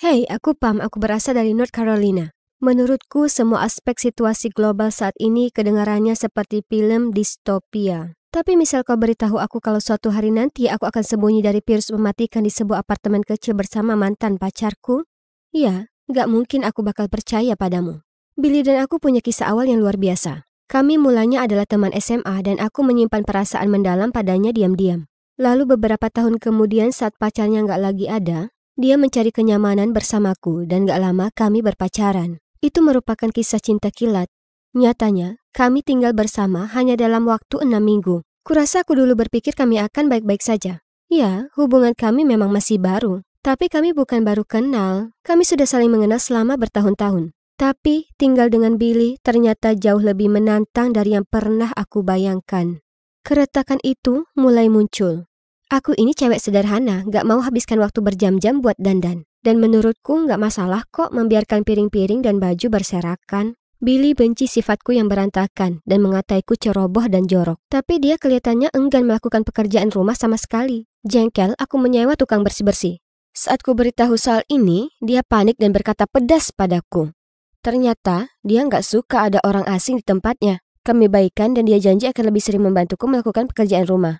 Hey, aku Pam, aku berasal dari North Carolina. Menurutku, semua aspek situasi global saat ini kedengarannya seperti film distopia. Tapi misal kau beritahu aku kalau suatu hari nanti aku akan sembunyi dari virus mematikan di sebuah apartemen kecil bersama mantan pacarku, ya, gak mungkin aku bakal percaya padamu. Billy dan aku punya kisah awal yang luar biasa. Kami mulanya adalah teman SMA dan aku menyimpan perasaan mendalam padanya diam-diam. Lalu beberapa tahun kemudian saat pacarnya gak lagi ada, dia mencari kenyamanan bersamaku dan gak lama kami berpacaran. Itu merupakan kisah cinta kilat. Nyatanya, kami tinggal bersama hanya dalam waktu enam minggu. Kurasa aku dulu berpikir kami akan baik-baik saja. Ya, hubungan kami memang masih baru. Tapi kami bukan baru kenal, kami sudah saling mengenal selama bertahun-tahun. Tapi tinggal dengan Billy ternyata jauh lebih menantang dari yang pernah aku bayangkan. Keretakan itu mulai muncul. Aku ini cewek sederhana, gak mau habiskan waktu berjam-jam buat dandan. Dan menurutku gak masalah kok membiarkan piring-piring dan baju berserakan. Billy benci sifatku yang berantakan dan mengataiku ceroboh dan jorok. Tapi dia kelihatannya enggan melakukan pekerjaan rumah sama sekali. Jengkel, aku menyewa tukang bersih-bersih. Saat ku beritahu soal ini, dia panik dan berkata pedas padaku. Ternyata, dia nggak suka ada orang asing di tempatnya. Kami baikan dan dia janji akan lebih sering membantuku melakukan pekerjaan rumah.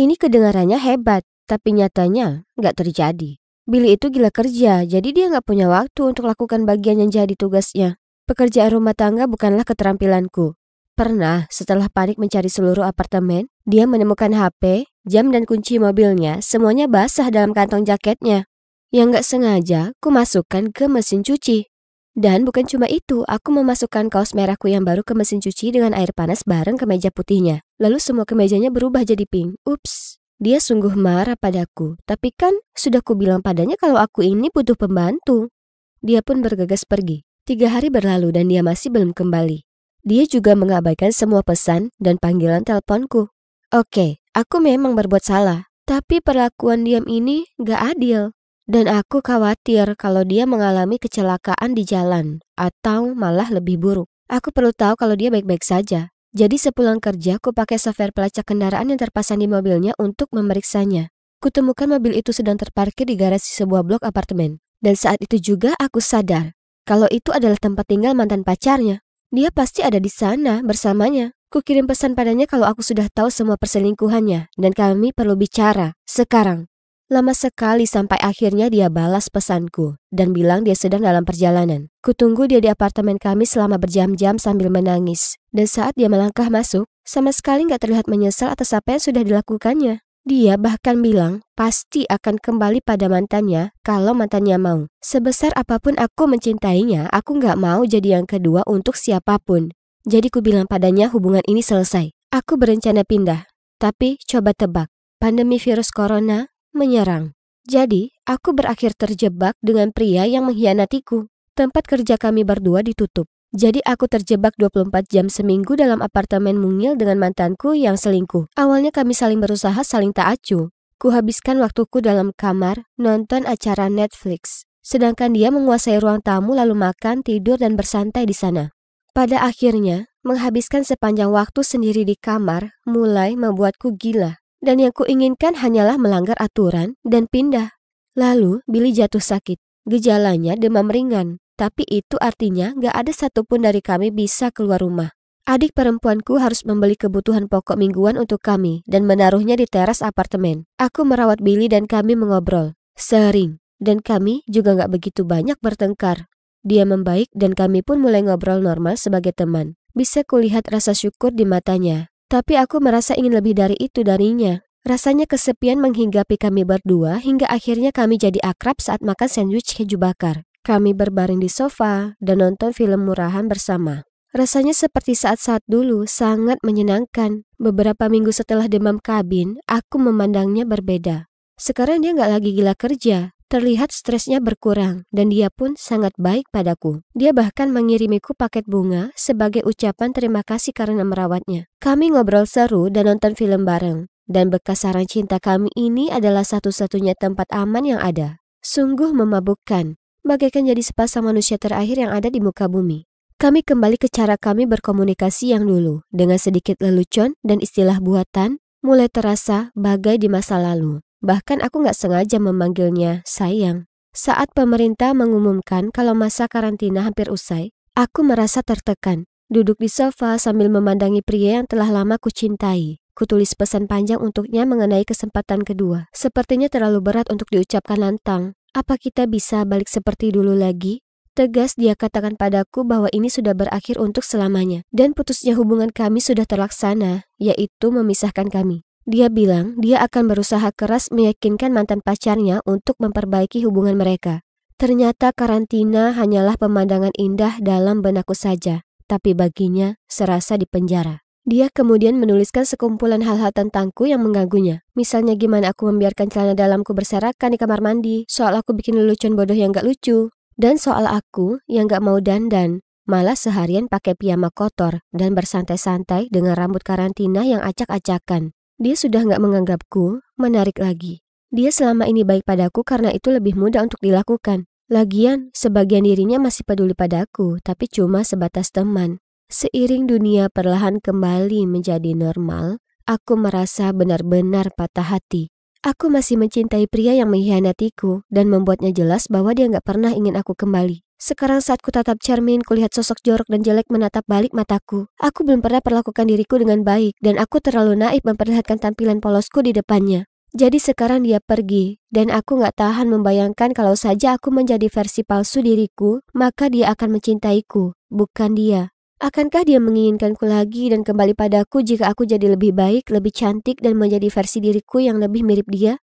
Ini kedengarannya hebat, tapi nyatanya nggak terjadi. Billy itu gila kerja, jadi dia nggak punya waktu untuk lakukan bagian yang jadi tugasnya. Pekerjaan rumah tangga bukanlah keterampilanku. Pernah, setelah panik mencari seluruh apartemen, dia menemukan HP, jam dan kunci mobilnya, semuanya basah dalam kantong jaketnya. Yang nggak sengaja, ku masukkan ke mesin cuci. Dan bukan cuma itu, aku memasukkan kaos merahku yang baru ke mesin cuci dengan air panas bareng ke meja putihnya. Lalu semua kemejanya berubah jadi pink. Ups. Dia sungguh marah padaku, tapi kan sudah kubilang padanya kalau aku ini butuh pembantu. Dia pun bergegas pergi. Tiga hari berlalu dan dia masih belum kembali. Dia juga mengabaikan semua pesan dan panggilan teleponku. Oke, aku memang berbuat salah, tapi perlakuan diam ini gak adil. Dan aku khawatir kalau dia mengalami kecelakaan di jalan atau malah lebih buruk. Aku perlu tahu kalau dia baik-baik saja. Jadi sepulang kerja, aku pakai software pelacak kendaraan yang terpasang di mobilnya untuk memeriksanya. Kutemukan mobil itu sedang terparkir di garasi sebuah blok apartemen. Dan saat itu juga aku sadar kalau itu adalah tempat tinggal mantan pacarnya. Dia pasti ada di sana bersamanya. Kukirim pesan padanya kalau aku sudah tahu semua perselingkuhannya dan kami perlu bicara sekarang. Lama sekali sampai akhirnya dia balas pesanku dan bilang dia sedang dalam perjalanan. Kutunggu dia di apartemen kami selama berjam-jam sambil menangis. Dan saat dia melangkah masuk, sama sekali nggak terlihat menyesal atas apa yang sudah dilakukannya. Dia bahkan bilang pasti akan kembali pada mantannya kalau mantannya mau. Sebesar apapun aku mencintainya, aku nggak mau jadi yang kedua untuk siapapun. Jadi ku bilang padanya hubungan ini selesai. Aku berencana pindah. Tapi coba tebak, pandemi virus corona menyerang. Jadi, aku berakhir terjebak dengan pria yang mengkhianatiku. Tempat kerja kami berdua ditutup. Jadi aku terjebak 24 jam seminggu dalam apartemen mungil dengan mantanku yang selingkuh. Awalnya kami saling berusaha saling tak acuh. Kuhabiskan waktuku dalam kamar, nonton acara Netflix. Sedangkan dia menguasai ruang tamu lalu makan, tidur, dan bersantai di sana. Pada akhirnya, menghabiskan sepanjang waktu sendiri di kamar mulai membuatku gila. Dan yang kuinginkan hanyalah melanggar aturan dan pindah. Lalu, Billy jatuh sakit. Gejalanya demam ringan. Tapi itu artinya gak ada satupun dari kami bisa keluar rumah. Adik perempuanku harus membeli kebutuhan pokok mingguan untuk kami dan menaruhnya di teras apartemen. Aku merawat Billy dan kami mengobrol. Sering. Dan kami juga gak begitu banyak bertengkar. Dia membaik dan kami pun mulai ngobrol normal sebagai teman. Bisa kulihat rasa syukur di matanya. Tapi aku merasa ingin lebih dari itu darinya. Rasanya kesepian menghinggapi kami berdua hingga akhirnya kami jadi akrab saat makan sandwich keju bakar. Kami berbaring di sofa dan nonton film murahan bersama. Rasanya seperti saat-saat dulu, sangat menyenangkan. Beberapa minggu setelah demam kabin, aku memandangnya berbeda. Sekarang dia nggak lagi gila kerja, Terlihat stresnya berkurang dan dia pun sangat baik padaku. Dia bahkan mengirimiku paket bunga sebagai ucapan terima kasih karena merawatnya. Kami ngobrol seru dan nonton film bareng. Dan bekas sarang cinta kami ini adalah satu-satunya tempat aman yang ada. Sungguh memabukkan, bagaikan jadi sepasang manusia terakhir yang ada di muka bumi. Kami kembali ke cara kami berkomunikasi yang dulu, dengan sedikit lelucon dan istilah buatan, mulai terasa bagai di masa lalu. Bahkan aku nggak sengaja memanggilnya sayang. Saat pemerintah mengumumkan kalau masa karantina hampir usai, aku merasa tertekan. Duduk di sofa sambil memandangi pria yang telah lama kucintai. Kutulis pesan panjang untuknya mengenai kesempatan kedua. Sepertinya terlalu berat untuk diucapkan lantang. Apa kita bisa balik seperti dulu lagi? Tegas dia katakan padaku bahwa ini sudah berakhir untuk selamanya dan putusnya hubungan kami sudah terlaksana, yaitu memisahkan kami. Dia bilang dia akan berusaha keras meyakinkan mantan pacarnya untuk memperbaiki hubungan mereka. Ternyata karantina hanyalah pemandangan indah dalam benakku saja, tapi baginya serasa di penjara. Dia kemudian menuliskan sekumpulan hal-hal tentangku yang mengganggunya. Misalnya gimana aku membiarkan celana dalamku berserakan di kamar mandi, soal aku bikin lelucon bodoh yang gak lucu, dan soal aku yang gak mau dandan, malah seharian pakai piyama kotor dan bersantai-santai dengan rambut karantina yang acak-acakan. Dia sudah nggak menganggapku menarik lagi. Dia selama ini baik padaku karena itu lebih mudah untuk dilakukan. Lagian, sebagian dirinya masih peduli padaku, tapi cuma sebatas teman. Seiring dunia perlahan kembali menjadi normal, aku merasa benar-benar patah hati. Aku masih mencintai pria yang mengkhianatiku dan membuatnya jelas bahwa dia nggak pernah ingin aku kembali. Sekarang saat ku tatap cermin, kulihat sosok jorok dan jelek menatap balik mataku. Aku belum pernah perlakukan diriku dengan baik, dan aku terlalu naif memperlihatkan tampilan polosku di depannya. Jadi sekarang dia pergi, dan aku gak tahan membayangkan kalau saja aku menjadi versi palsu diriku, maka dia akan mencintaiku, bukan dia. Akankah dia menginginkanku lagi dan kembali padaku jika aku jadi lebih baik, lebih cantik, dan menjadi versi diriku yang lebih mirip dia?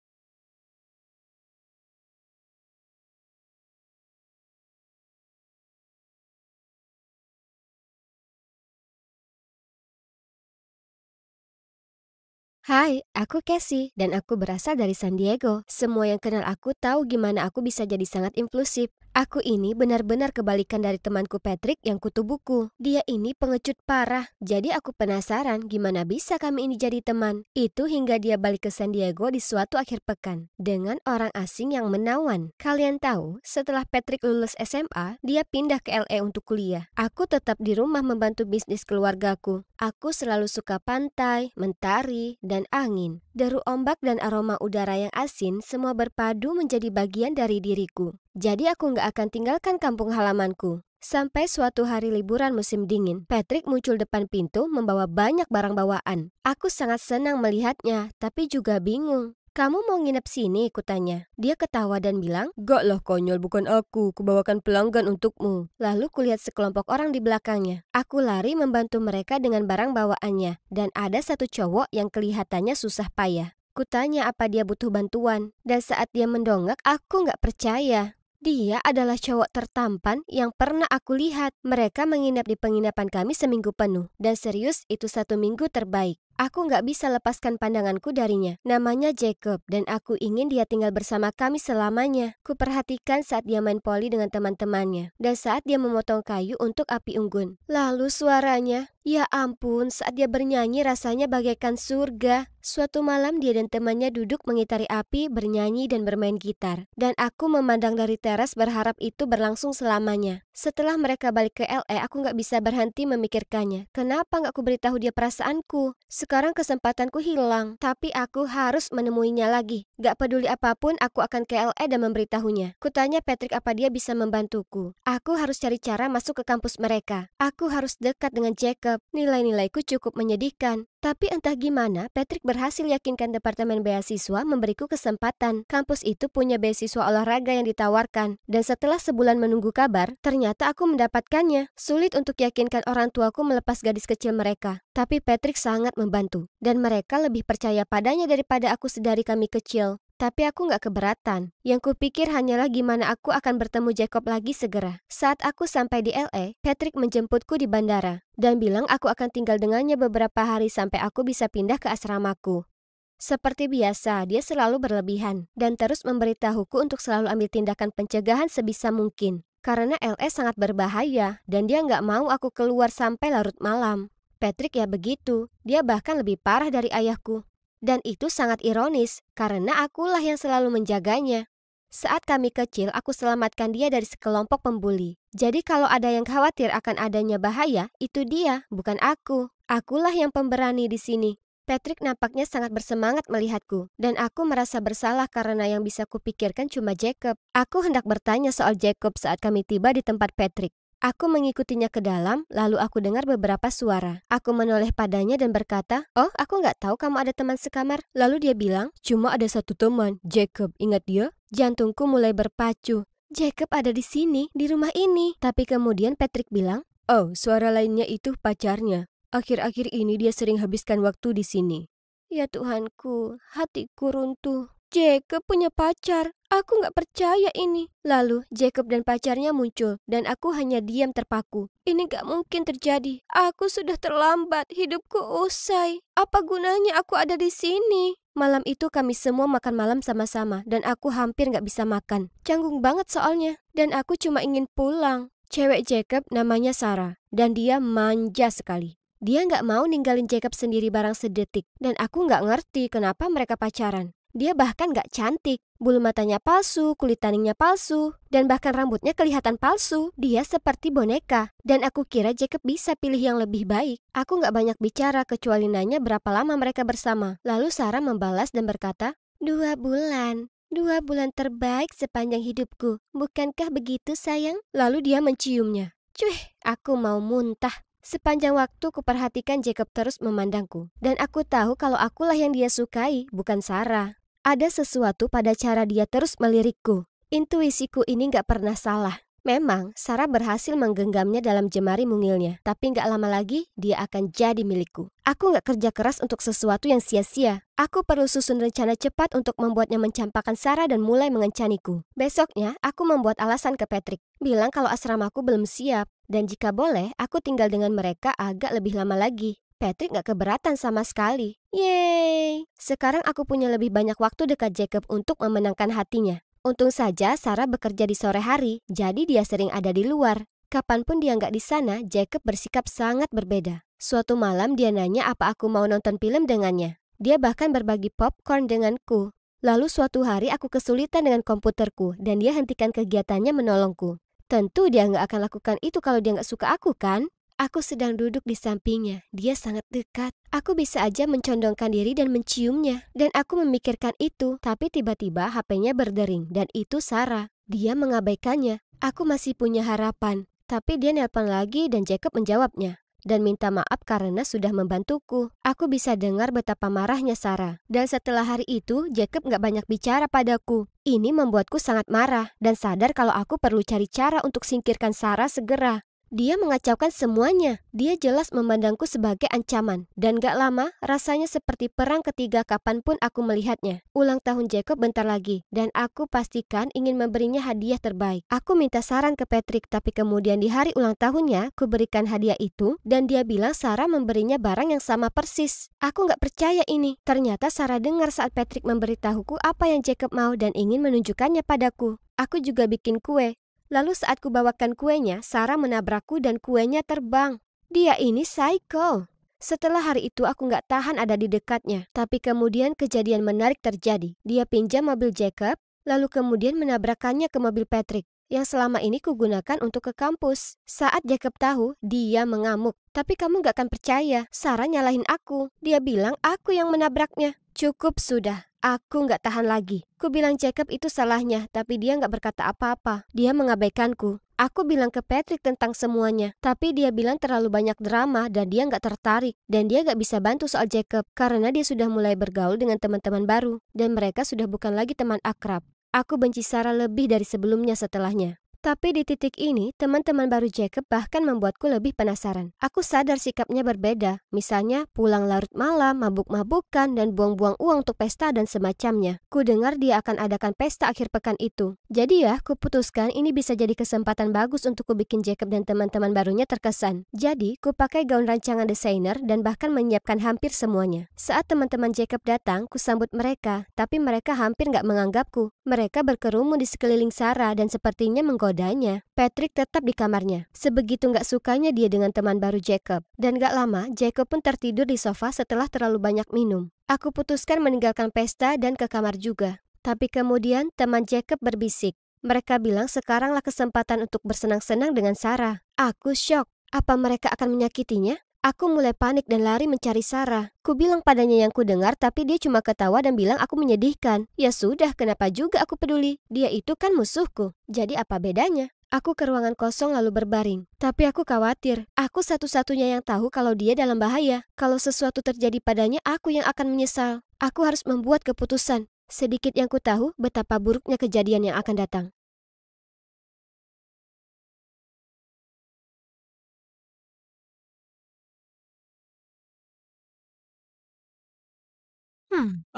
Hai, aku Cassie dan aku berasal dari San Diego. Semua yang kenal aku tahu gimana aku bisa jadi sangat inklusif. Aku ini benar-benar kebalikan dari temanku Patrick yang kutu buku. Dia ini pengecut parah. Jadi aku penasaran gimana bisa kami ini jadi teman. Itu hingga dia balik ke San Diego di suatu akhir pekan dengan orang asing yang menawan. Kalian tahu, setelah Patrick lulus SMA, dia pindah ke LA untuk kuliah. Aku tetap di rumah membantu bisnis keluargaku. Aku selalu suka pantai, mentari, dan angin. Deru ombak dan aroma udara yang asin semua berpadu menjadi bagian dari diriku. Jadi aku nggak akan tinggalkan kampung halamanku. Sampai suatu hari liburan musim dingin, Patrick muncul depan pintu membawa banyak barang bawaan. Aku sangat senang melihatnya, tapi juga bingung. Kamu mau nginep sini? Kutanya. Dia ketawa dan bilang, Gak lah konyol, bukan aku. Kubawakan pelanggan untukmu. Lalu kulihat sekelompok orang di belakangnya. Aku lari membantu mereka dengan barang bawaannya. Dan ada satu cowok yang kelihatannya susah payah. Kutanya apa dia butuh bantuan. Dan saat dia mendongak, aku gak percaya. Dia adalah cowok tertampan yang pernah aku lihat. Mereka menginap di penginapan kami seminggu penuh, dan serius itu satu minggu terbaik. Aku nggak bisa lepaskan pandanganku darinya. Namanya Jacob, dan aku ingin dia tinggal bersama kami selamanya. Kuperhatikan saat dia main poli dengan teman-temannya, dan saat dia memotong kayu untuk api unggun. Lalu suaranya, ya ampun, saat dia bernyanyi rasanya bagaikan surga. Suatu malam dia dan temannya duduk mengitari api, bernyanyi dan bermain gitar. Dan aku memandang dari teras berharap itu berlangsung selamanya. Setelah mereka balik ke LA, aku nggak bisa berhenti memikirkannya. Kenapa nggak aku beritahu dia perasaanku? Sekarang kesempatanku hilang, tapi aku harus menemuinya lagi. Gak peduli apapun, aku akan ke LA dan memberitahunya. Kutanya Patrick apa dia bisa membantuku. Aku harus cari cara masuk ke kampus mereka. Aku harus dekat dengan Jacob. Nilai-nilaiku cukup menyedihkan. Tapi entah gimana, Patrick berhasil yakinkan Departemen Beasiswa memberiku kesempatan. Kampus itu punya beasiswa olahraga yang ditawarkan. Dan setelah sebulan menunggu kabar, ternyata aku mendapatkannya. Sulit untuk yakinkan orang tuaku melepas gadis kecil mereka. Tapi Patrick sangat membantu. Dan mereka lebih percaya padanya daripada aku sedari kami kecil. Tapi aku nggak keberatan. Yang kupikir hanyalah gimana aku akan bertemu Jacob lagi segera. Saat aku sampai di LA, Patrick menjemputku di bandara dan bilang aku akan tinggal dengannya beberapa hari sampai aku bisa pindah ke asramaku. Seperti biasa, dia selalu berlebihan dan terus memberitahuku untuk selalu ambil tindakan pencegahan sebisa mungkin. Karena LS sangat berbahaya dan dia nggak mau aku keluar sampai larut malam. Patrick ya begitu, dia bahkan lebih parah dari ayahku. Dan itu sangat ironis karena akulah yang selalu menjaganya. Saat kami kecil, aku selamatkan dia dari sekelompok pembuli. Jadi kalau ada yang khawatir akan adanya bahaya, itu dia, bukan aku. Akulah yang pemberani di sini. Patrick nampaknya sangat bersemangat melihatku, dan aku merasa bersalah karena yang bisa kupikirkan cuma Jacob. Aku hendak bertanya soal Jacob saat kami tiba di tempat Patrick. Aku mengikutinya ke dalam, lalu aku dengar beberapa suara. Aku menoleh padanya dan berkata, Oh, aku nggak tahu kamu ada teman sekamar. Lalu dia bilang, Cuma ada satu teman, Jacob. Ingat dia? Jantungku mulai berpacu. Jacob ada di sini, di rumah ini. Tapi kemudian Patrick bilang, Oh, suara lainnya itu pacarnya. Akhir-akhir ini dia sering habiskan waktu di sini. Ya Tuhanku, hatiku runtuh. Jacob punya pacar. Aku nggak percaya ini. Lalu Jacob dan pacarnya muncul dan aku hanya diam terpaku. Ini nggak mungkin terjadi. Aku sudah terlambat. Hidupku usai. Apa gunanya aku ada di sini? Malam itu kami semua makan malam sama-sama dan aku hampir nggak bisa makan. Canggung banget soalnya. Dan aku cuma ingin pulang. Cewek Jacob namanya Sarah dan dia manja sekali. Dia nggak mau ninggalin Jacob sendiri barang sedetik dan aku nggak ngerti kenapa mereka pacaran. Dia bahkan gak cantik, bulu matanya palsu, kulit taningnya palsu, dan bahkan rambutnya kelihatan palsu. Dia seperti boneka, dan aku kira Jacob bisa pilih yang lebih baik. Aku gak banyak bicara kecuali nanya berapa lama mereka bersama. Lalu Sarah membalas dan berkata, Dua bulan. Dua bulan terbaik sepanjang hidupku. Bukankah begitu, sayang? Lalu dia menciumnya. Cuih, aku mau muntah. Sepanjang waktu kuperhatikan Jacob terus memandangku. Dan aku tahu kalau akulah yang dia sukai, bukan Sarah. Ada sesuatu pada cara dia terus melirikku. Intuisiku ini gak pernah salah. Memang, Sarah berhasil menggenggamnya dalam jemari mungilnya, tapi gak lama lagi dia akan jadi milikku. Aku gak kerja keras untuk sesuatu yang sia-sia. Aku perlu susun rencana cepat untuk membuatnya mencampakkan Sarah dan mulai mengencaniku. Besoknya, aku membuat alasan ke Patrick, bilang kalau asramaku belum siap, dan jika boleh, aku tinggal dengan mereka agak lebih lama lagi. Patrick gak keberatan sama sekali. Yeay! Sekarang aku punya lebih banyak waktu dekat Jacob untuk memenangkan hatinya. Untung saja Sarah bekerja di sore hari, jadi dia sering ada di luar. Kapanpun dia nggak di sana, Jacob bersikap sangat berbeda. Suatu malam dia nanya apa aku mau nonton film dengannya. Dia bahkan berbagi popcorn denganku. Lalu suatu hari aku kesulitan dengan komputerku dan dia hentikan kegiatannya menolongku. Tentu dia nggak akan lakukan itu kalau dia nggak suka aku kan? Aku sedang duduk di sampingnya. Dia sangat dekat. Aku bisa aja mencondongkan diri dan menciumnya. Dan aku memikirkan itu. Tapi tiba-tiba HP-nya berdering. Dan itu Sarah. Dia mengabaikannya. Aku masih punya harapan. Tapi dia nelpon lagi dan Jacob menjawabnya. Dan minta maaf karena sudah membantuku. Aku bisa dengar betapa marahnya Sarah. Dan setelah hari itu, Jacob gak banyak bicara padaku. Ini membuatku sangat marah dan sadar kalau aku perlu cari cara untuk singkirkan Sarah segera. Dia mengacaukan semuanya. Dia jelas memandangku sebagai ancaman. Dan gak lama, rasanya seperti perang ketiga kapanpun aku melihatnya. Ulang tahun Jacob bentar lagi. Dan aku pastikan ingin memberinya hadiah terbaik. Aku minta saran ke Patrick, tapi kemudian di hari ulang tahunnya, ku berikan hadiah itu. Dan dia bilang Sarah memberinya barang yang sama persis. Aku gak percaya ini. Ternyata Sarah dengar saat Patrick memberitahuku apa yang Jacob mau dan ingin menunjukkannya padaku. Aku juga bikin kue, Lalu saat kubawakan kuenya, Sarah menabrakku dan kuenya terbang. Dia ini psycho. Setelah hari itu aku nggak tahan ada di dekatnya. Tapi kemudian kejadian menarik terjadi. Dia pinjam mobil Jacob, lalu kemudian menabrakannya ke mobil Patrick yang selama ini kugunakan untuk ke kampus. Saat Jacob tahu, dia mengamuk. Tapi kamu gak akan percaya, Sarah nyalahin aku. Dia bilang aku yang menabraknya. Cukup sudah, Aku nggak tahan lagi. Ku bilang Jacob itu salahnya, tapi dia nggak berkata apa-apa. Dia mengabaikanku. Aku bilang ke Patrick tentang semuanya, tapi dia bilang terlalu banyak drama dan dia nggak tertarik. Dan dia nggak bisa bantu soal Jacob karena dia sudah mulai bergaul dengan teman-teman baru. Dan mereka sudah bukan lagi teman akrab. Aku benci Sarah lebih dari sebelumnya setelahnya. Tapi di titik ini, teman-teman baru Jacob bahkan membuatku lebih penasaran. Aku sadar sikapnya berbeda, misalnya pulang larut malam, mabuk-mabukan, dan buang-buang uang untuk pesta dan semacamnya. Ku dengar dia akan adakan pesta akhir pekan itu. Jadi ya, kuputuskan ini bisa jadi kesempatan bagus untuk ku bikin Jacob dan teman-teman barunya terkesan. Jadi, ku pakai gaun rancangan desainer dan bahkan menyiapkan hampir semuanya. Saat teman-teman Jacob datang, ku sambut mereka, tapi mereka hampir nggak menganggapku. Mereka berkerumun di sekeliling Sarah dan sepertinya menggoreng Menggodanya, Patrick tetap di kamarnya. Sebegitu nggak sukanya dia dengan teman baru Jacob. Dan gak lama, Jacob pun tertidur di sofa setelah terlalu banyak minum. Aku putuskan meninggalkan pesta dan ke kamar juga. Tapi kemudian teman Jacob berbisik. Mereka bilang sekaranglah kesempatan untuk bersenang-senang dengan Sarah. Aku shock. Apa mereka akan menyakitinya? Aku mulai panik dan lari mencari Sarah. Ku bilang padanya yang ku dengar tapi dia cuma ketawa dan bilang aku menyedihkan. Ya sudah, kenapa juga aku peduli? Dia itu kan musuhku. Jadi apa bedanya? Aku ke ruangan kosong lalu berbaring. Tapi aku khawatir, aku satu-satunya yang tahu kalau dia dalam bahaya. Kalau sesuatu terjadi padanya, aku yang akan menyesal. Aku harus membuat keputusan. Sedikit yang ku tahu betapa buruknya kejadian yang akan datang.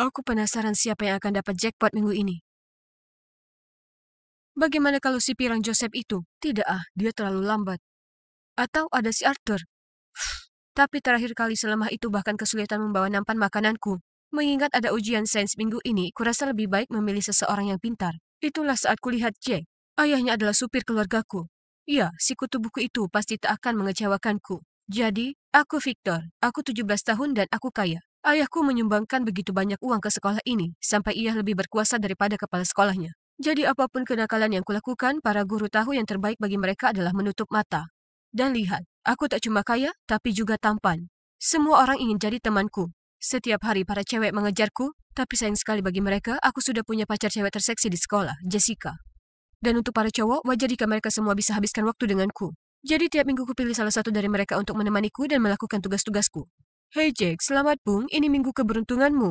Aku penasaran siapa yang akan dapat jackpot minggu ini. Bagaimana kalau si pirang Joseph itu? Tidak ah, dia terlalu lambat. Atau ada si Arthur. Tapi terakhir kali selemah itu bahkan kesulitan membawa nampan makananku. Mengingat ada ujian sains minggu ini, kurasa lebih baik memilih seseorang yang pintar. Itulah saat kulihat Jack. Ayahnya adalah supir keluargaku. Ya, si kutu buku itu pasti tak akan mengecewakanku. Jadi, aku Victor, aku 17 tahun dan aku kaya. Ayahku menyumbangkan begitu banyak uang ke sekolah ini, sampai ia lebih berkuasa daripada kepala sekolahnya. Jadi apapun kenakalan yang kulakukan, para guru tahu yang terbaik bagi mereka adalah menutup mata. Dan lihat, aku tak cuma kaya, tapi juga tampan. Semua orang ingin jadi temanku. Setiap hari para cewek mengejarku, tapi sayang sekali bagi mereka, aku sudah punya pacar cewek terseksi di sekolah, Jessica. Dan untuk para cowok, wajar jika mereka semua bisa habiskan waktu denganku. Jadi tiap minggu kupilih salah satu dari mereka untuk menemaniku dan melakukan tugas-tugasku. Hey Jack, selamat Bung, ini minggu keberuntunganmu.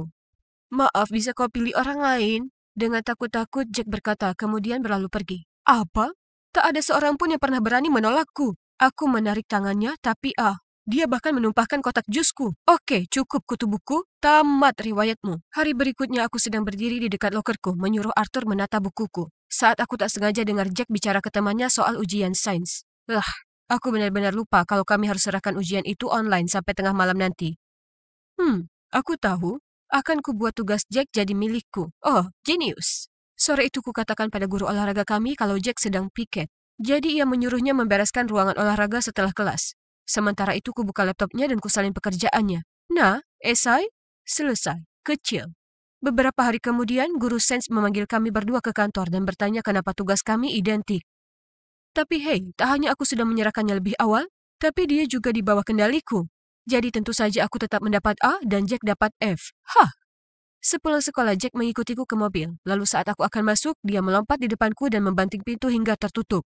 Maaf, bisa kau pilih orang lain? Dengan takut-takut, Jack berkata, kemudian berlalu pergi. Apa? Tak ada seorang pun yang pernah berani menolakku. Aku menarik tangannya, tapi ah, dia bahkan menumpahkan kotak jusku. Oke, cukup kutubuku, tamat riwayatmu. Hari berikutnya aku sedang berdiri di dekat lokerku, menyuruh Arthur menata bukuku. Saat aku tak sengaja dengar Jack bicara ke temannya soal ujian sains. Lah, Aku benar-benar lupa kalau kami harus serahkan ujian itu online sampai tengah malam nanti. Hmm, aku tahu. Akan kubuat tugas Jack jadi milikku. Oh, genius. Sore itu kukatakan pada guru olahraga kami kalau Jack sedang piket. Jadi ia menyuruhnya membereskan ruangan olahraga setelah kelas. Sementara itu kubuka laptopnya dan kusalin pekerjaannya. Nah, esai selesai, kecil. Beberapa hari kemudian, guru Sense memanggil kami berdua ke kantor dan bertanya kenapa tugas kami identik. Tapi hei, tak hanya aku sudah menyerahkannya lebih awal, tapi dia juga di bawah kendaliku. Jadi tentu saja aku tetap mendapat A dan Jack dapat F. Hah! Sepulang sekolah, Jack mengikutiku ke mobil. Lalu saat aku akan masuk, dia melompat di depanku dan membanting pintu hingga tertutup.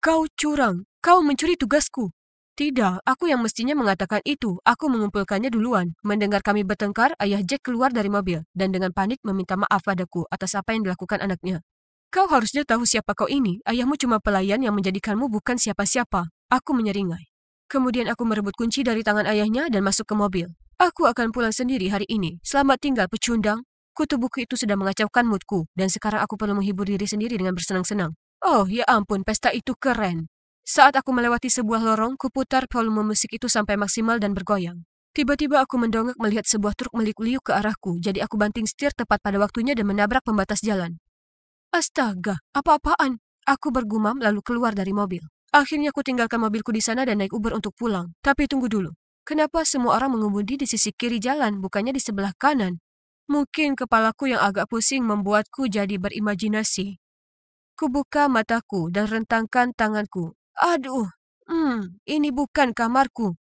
Kau curang. Kau mencuri tugasku. Tidak, aku yang mestinya mengatakan itu. Aku mengumpulkannya duluan. Mendengar kami bertengkar, ayah Jack keluar dari mobil dan dengan panik meminta maaf padaku atas apa yang dilakukan anaknya. Kau harusnya tahu siapa kau ini. Ayahmu cuma pelayan yang menjadikanmu bukan siapa-siapa. Aku menyeringai. Kemudian aku merebut kunci dari tangan ayahnya dan masuk ke mobil. Aku akan pulang sendiri hari ini. Selamat tinggal, pecundang. Kutubuku itu sedang mengacaukan moodku, dan sekarang aku perlu menghibur diri sendiri dengan bersenang-senang. Oh, ya ampun, pesta itu keren. Saat aku melewati sebuah lorong, kuputar volume musik itu sampai maksimal dan bergoyang. Tiba-tiba aku mendongak melihat sebuah truk meliuk-liuk ke arahku, jadi aku banting setir tepat pada waktunya dan menabrak pembatas jalan. Astaga, apa-apaan? Aku bergumam lalu keluar dari mobil. Akhirnya aku tinggalkan mobilku di sana dan naik Uber untuk pulang. Tapi tunggu dulu. Kenapa semua orang mengemudi di sisi kiri jalan, bukannya di sebelah kanan? Mungkin kepalaku yang agak pusing membuatku jadi berimajinasi. Kubuka mataku dan rentangkan tanganku. Aduh, hmm, ini bukan kamarku.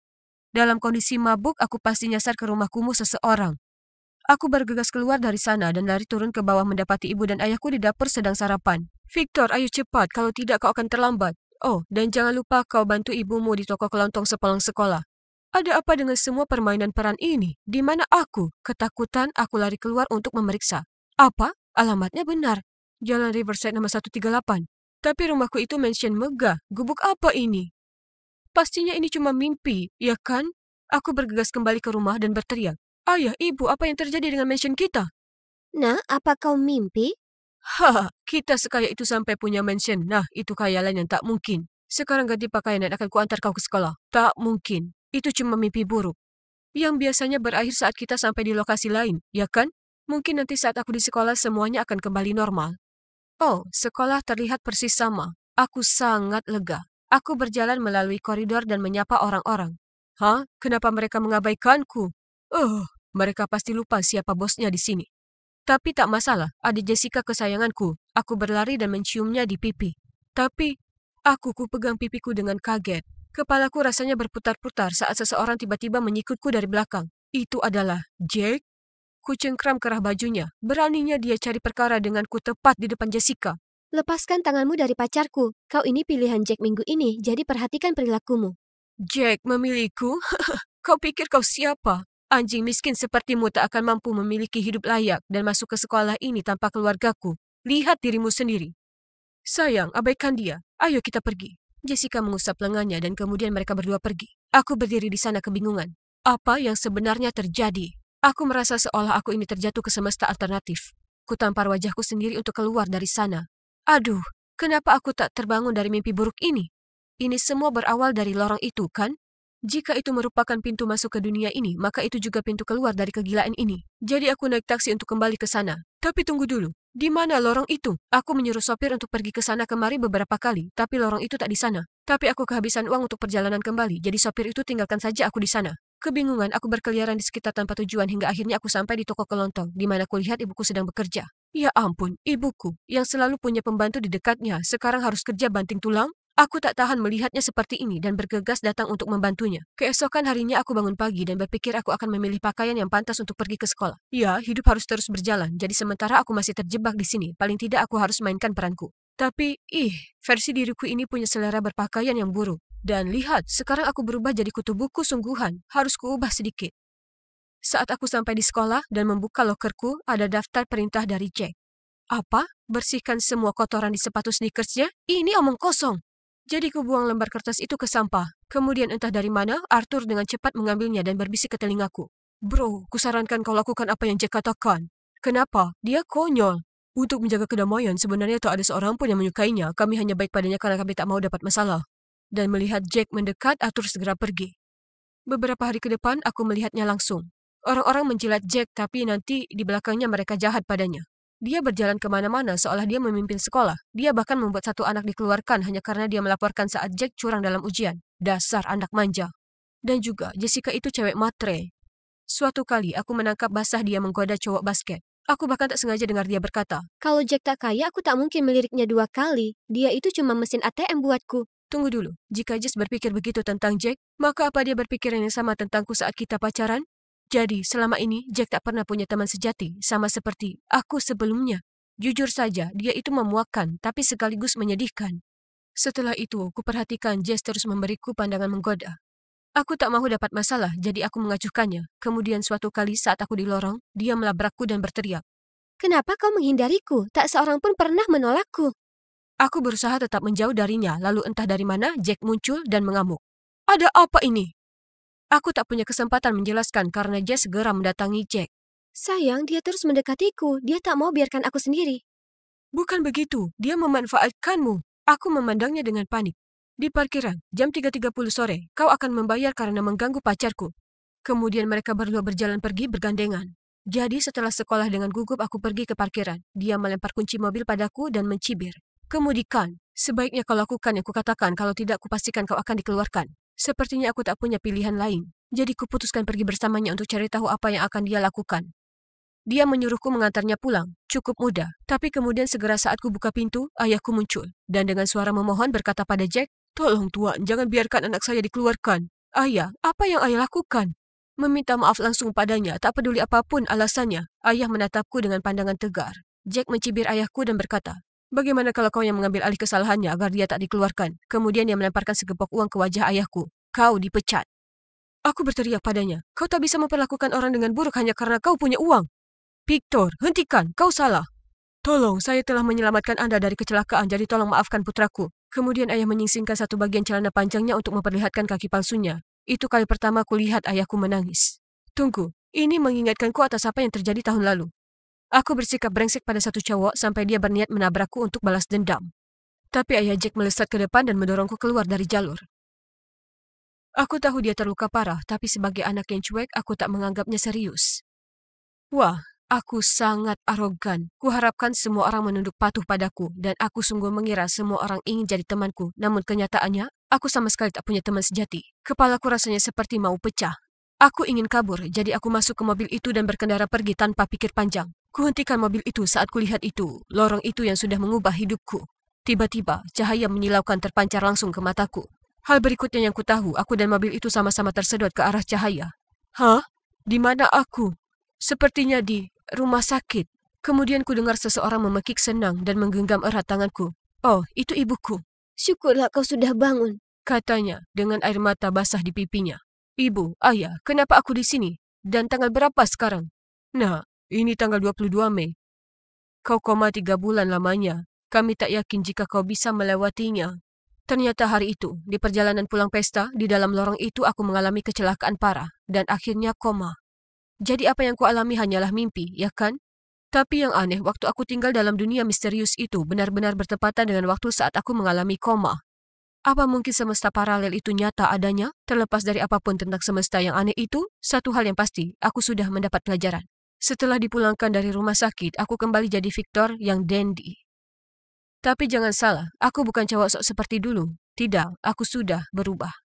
Dalam kondisi mabuk, aku pasti nyasar ke rumah kumuh seseorang. Aku bergegas keluar dari sana dan lari turun ke bawah mendapati ibu dan ayahku di dapur sedang sarapan. Victor, ayo cepat, kalau tidak kau akan terlambat. Oh, dan jangan lupa kau bantu ibumu di toko kelontong sepulang sekolah. Ada apa dengan semua permainan peran ini? Di mana aku? Ketakutan, aku lari keluar untuk memeriksa. Apa? Alamatnya benar. Jalan Riverside nomor 138. Tapi rumahku itu mansion megah. Gubuk apa ini? Pastinya ini cuma mimpi, ya kan? Aku bergegas kembali ke rumah dan berteriak. Ayah, oh ibu, apa yang terjadi dengan mansion kita? Nah, apa kau mimpi? Hah, kita sekaya itu sampai punya mansion. Nah, itu khayalan yang tak mungkin. Sekarang ganti pakaian dan akan kuantar kau ke sekolah. Tak mungkin. Itu cuma mimpi buruk. Yang biasanya berakhir saat kita sampai di lokasi lain, ya kan? Mungkin nanti saat aku di sekolah semuanya akan kembali normal. Oh, sekolah terlihat persis sama. Aku sangat lega. Aku berjalan melalui koridor dan menyapa orang-orang. Hah? Kenapa mereka mengabaikanku? Oh, mereka pasti lupa siapa bosnya di sini. Tapi tak masalah, ada Jessica kesayanganku. Aku berlari dan menciumnya di pipi. Tapi, aku ku pegang pipiku dengan kaget. Kepalaku rasanya berputar-putar saat seseorang tiba-tiba menyikutku dari belakang. Itu adalah Jake. Ku cengkram kerah bajunya. Beraninya dia cari perkara denganku tepat di depan Jessica. Lepaskan tanganmu dari pacarku. Kau ini pilihan Jack minggu ini, jadi perhatikan perilakumu. Jack memilihku? kau pikir kau siapa? Anjing miskin sepertimu tak akan mampu memiliki hidup layak dan masuk ke sekolah ini tanpa keluargaku. Lihat dirimu sendiri. Sayang, abaikan dia. Ayo kita pergi. Jessica mengusap lengannya dan kemudian mereka berdua pergi. Aku berdiri di sana kebingungan. Apa yang sebenarnya terjadi? Aku merasa seolah aku ini terjatuh ke semesta alternatif. Kutampar wajahku sendiri untuk keluar dari sana. Aduh, kenapa aku tak terbangun dari mimpi buruk ini? Ini semua berawal dari lorong itu, kan? Jika itu merupakan pintu masuk ke dunia ini, maka itu juga pintu keluar dari kegilaan ini. Jadi aku naik taksi untuk kembali ke sana. Tapi tunggu dulu. Di mana lorong itu? Aku menyuruh sopir untuk pergi ke sana kemari beberapa kali, tapi lorong itu tak di sana. Tapi aku kehabisan uang untuk perjalanan kembali, jadi sopir itu tinggalkan saja aku di sana. Kebingungan, aku berkeliaran di sekitar tanpa tujuan hingga akhirnya aku sampai di toko kelontong, di mana kulihat ibuku sedang bekerja. Ya ampun, ibuku, yang selalu punya pembantu di dekatnya, sekarang harus kerja banting tulang? Aku tak tahan melihatnya seperti ini dan bergegas datang untuk membantunya. Keesokan harinya aku bangun pagi dan berpikir aku akan memilih pakaian yang pantas untuk pergi ke sekolah. Ya, hidup harus terus berjalan, jadi sementara aku masih terjebak di sini, paling tidak aku harus mainkan peranku. Tapi, ih, versi diriku ini punya selera berpakaian yang buruk. Dan lihat, sekarang aku berubah jadi kutu buku sungguhan. Harus kuubah sedikit. Saat aku sampai di sekolah dan membuka lokerku, ada daftar perintah dari Jack. Apa? Bersihkan semua kotoran di sepatu sneakersnya? Ini omong kosong. Jadi ku buang lembar kertas itu ke sampah. Kemudian entah dari mana, Arthur dengan cepat mengambilnya dan berbisik ke telingaku. Bro, kusarankan kau lakukan apa yang Jack katakan. Kenapa? Dia konyol. Untuk menjaga kedamaian, sebenarnya tak ada seorang pun yang menyukainya. Kami hanya baik padanya karena kami tak mau dapat masalah. Dan melihat Jack mendekat, Arthur segera pergi. Beberapa hari ke depan, aku melihatnya langsung. Orang-orang menjilat Jack, tapi nanti di belakangnya mereka jahat padanya. Dia berjalan kemana-mana seolah dia memimpin sekolah. Dia bahkan membuat satu anak dikeluarkan hanya karena dia melaporkan saat Jack curang dalam ujian. Dasar anak manja. Dan juga, Jessica itu cewek matre. Suatu kali, aku menangkap basah dia menggoda cowok basket. Aku bahkan tak sengaja dengar dia berkata, Kalau Jack tak kaya, aku tak mungkin meliriknya dua kali. Dia itu cuma mesin ATM buatku. Tunggu dulu, jika Jess berpikir begitu tentang Jack, maka apa dia berpikir yang sama tentangku saat kita pacaran? Jadi, selama ini Jack tak pernah punya teman sejati, sama seperti aku sebelumnya. Jujur saja, dia itu memuakkan, tapi sekaligus menyedihkan. Setelah itu, kuperhatikan Jess terus memberiku pandangan menggoda. Aku tak mau dapat masalah, jadi aku mengacuhkannya. Kemudian suatu kali saat aku di lorong, dia melabrakku dan berteriak. Kenapa kau menghindariku? Tak seorang pun pernah menolakku. Aku berusaha tetap menjauh darinya, lalu entah dari mana Jack muncul dan mengamuk. Ada apa ini? Aku tak punya kesempatan menjelaskan karena Jess segera mendatangi Jack. Sayang, dia terus mendekatiku. Dia tak mau biarkan aku sendiri. Bukan begitu. Dia memanfaatkanmu. Aku memandangnya dengan panik. Di parkiran, jam 3.30 sore, kau akan membayar karena mengganggu pacarku. Kemudian mereka berdua berjalan pergi bergandengan. Jadi setelah sekolah dengan gugup aku pergi ke parkiran. Dia melempar kunci mobil padaku dan mencibir. Kemudikan, Sebaiknya kau lakukan yang kukatakan kalau tidak kupastikan kau akan dikeluarkan. Sepertinya aku tak punya pilihan lain, jadi kuputuskan pergi bersamanya untuk cari tahu apa yang akan dia lakukan. Dia menyuruhku mengantarnya pulang, cukup mudah, tapi kemudian segera saat ku buka pintu, ayahku muncul, dan dengan suara memohon berkata pada Jack, Tolong tuan, jangan biarkan anak saya dikeluarkan. Ayah, apa yang ayah lakukan? Meminta maaf langsung padanya, tak peduli apapun alasannya, ayah menatapku dengan pandangan tegar. Jack mencibir ayahku dan berkata, Bagaimana kalau kau yang mengambil alih kesalahannya agar dia tak dikeluarkan? Kemudian dia melemparkan segepok uang ke wajah ayahku. Kau dipecat. Aku berteriak padanya. Kau tak bisa memperlakukan orang dengan buruk hanya karena kau punya uang. Victor, hentikan. Kau salah. Tolong, saya telah menyelamatkan Anda dari kecelakaan, jadi tolong maafkan putraku. Kemudian ayah menyingsingkan satu bagian celana panjangnya untuk memperlihatkan kaki palsunya. Itu kali pertama kulihat ayahku menangis. Tunggu, ini mengingatkanku atas apa yang terjadi tahun lalu. Aku bersikap brengsek pada satu cowok sampai dia berniat menabrakku untuk balas dendam. Tapi ayah Jack melesat ke depan dan mendorongku keluar dari jalur. Aku tahu dia terluka parah, tapi sebagai anak yang cuek, aku tak menganggapnya serius. Wah, aku sangat arogan. Kuharapkan semua orang menunduk patuh padaku, dan aku sungguh mengira semua orang ingin jadi temanku. Namun kenyataannya, aku sama sekali tak punya teman sejati. Kepalaku rasanya seperti mau pecah. Aku ingin kabur, jadi aku masuk ke mobil itu dan berkendara pergi tanpa pikir panjang. Kuhentikan mobil itu saat kulihat itu, lorong itu yang sudah mengubah hidupku. Tiba-tiba, cahaya menyilaukan terpancar langsung ke mataku. Hal berikutnya yang kutahu, aku dan mobil itu sama-sama tersedot ke arah cahaya. Hah? Di mana aku? Sepertinya di rumah sakit. Kemudian ku dengar seseorang memekik senang dan menggenggam erat tanganku. Oh, itu ibuku. Syukurlah kau sudah bangun, katanya dengan air mata basah di pipinya. Ibu, ayah, ya, kenapa aku di sini? Dan tanggal berapa sekarang? Nah, ini tanggal 22 Mei. Kau koma tiga bulan lamanya. Kami tak yakin jika kau bisa melewatinya. Ternyata hari itu, di perjalanan pulang pesta, di dalam lorong itu aku mengalami kecelakaan parah, dan akhirnya koma. Jadi apa yang kualami hanyalah mimpi, ya kan? Tapi yang aneh, waktu aku tinggal dalam dunia misterius itu benar-benar bertepatan dengan waktu saat aku mengalami koma. Apa mungkin semesta paralel itu nyata adanya? Terlepas dari apapun tentang semesta yang aneh itu, satu hal yang pasti, aku sudah mendapat pelajaran. Setelah dipulangkan dari rumah sakit, aku kembali jadi Victor yang dandy. Tapi jangan salah, aku bukan cowok sok seperti dulu. Tidak, aku sudah berubah.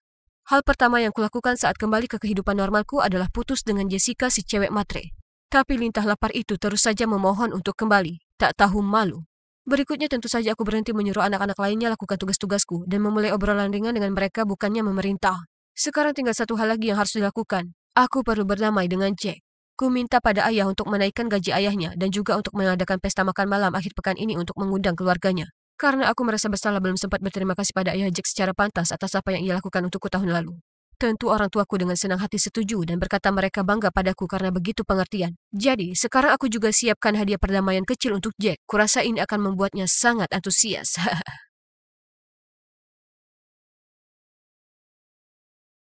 Hal pertama yang kulakukan saat kembali ke kehidupan normalku adalah putus dengan Jessica si cewek matre. Tapi lintah lapar itu terus saja memohon untuk kembali, tak tahu malu. Berikutnya tentu saja aku berhenti menyuruh anak-anak lainnya lakukan tugas-tugasku dan memulai obrolan ringan dengan mereka bukannya memerintah. Sekarang tinggal satu hal lagi yang harus dilakukan. Aku perlu berdamai dengan Jack. Ku minta pada ayah untuk menaikkan gaji ayahnya dan juga untuk mengadakan pesta makan malam akhir pekan ini untuk mengundang keluarganya. Karena aku merasa bersalah belum sempat berterima kasih pada ayah Jack secara pantas atas apa yang ia lakukan untukku tahun lalu. Tentu orang tuaku dengan senang hati setuju dan berkata mereka bangga padaku karena begitu pengertian. Jadi, sekarang aku juga siapkan hadiah perdamaian kecil untuk Jack. Kurasa ini akan membuatnya sangat antusias.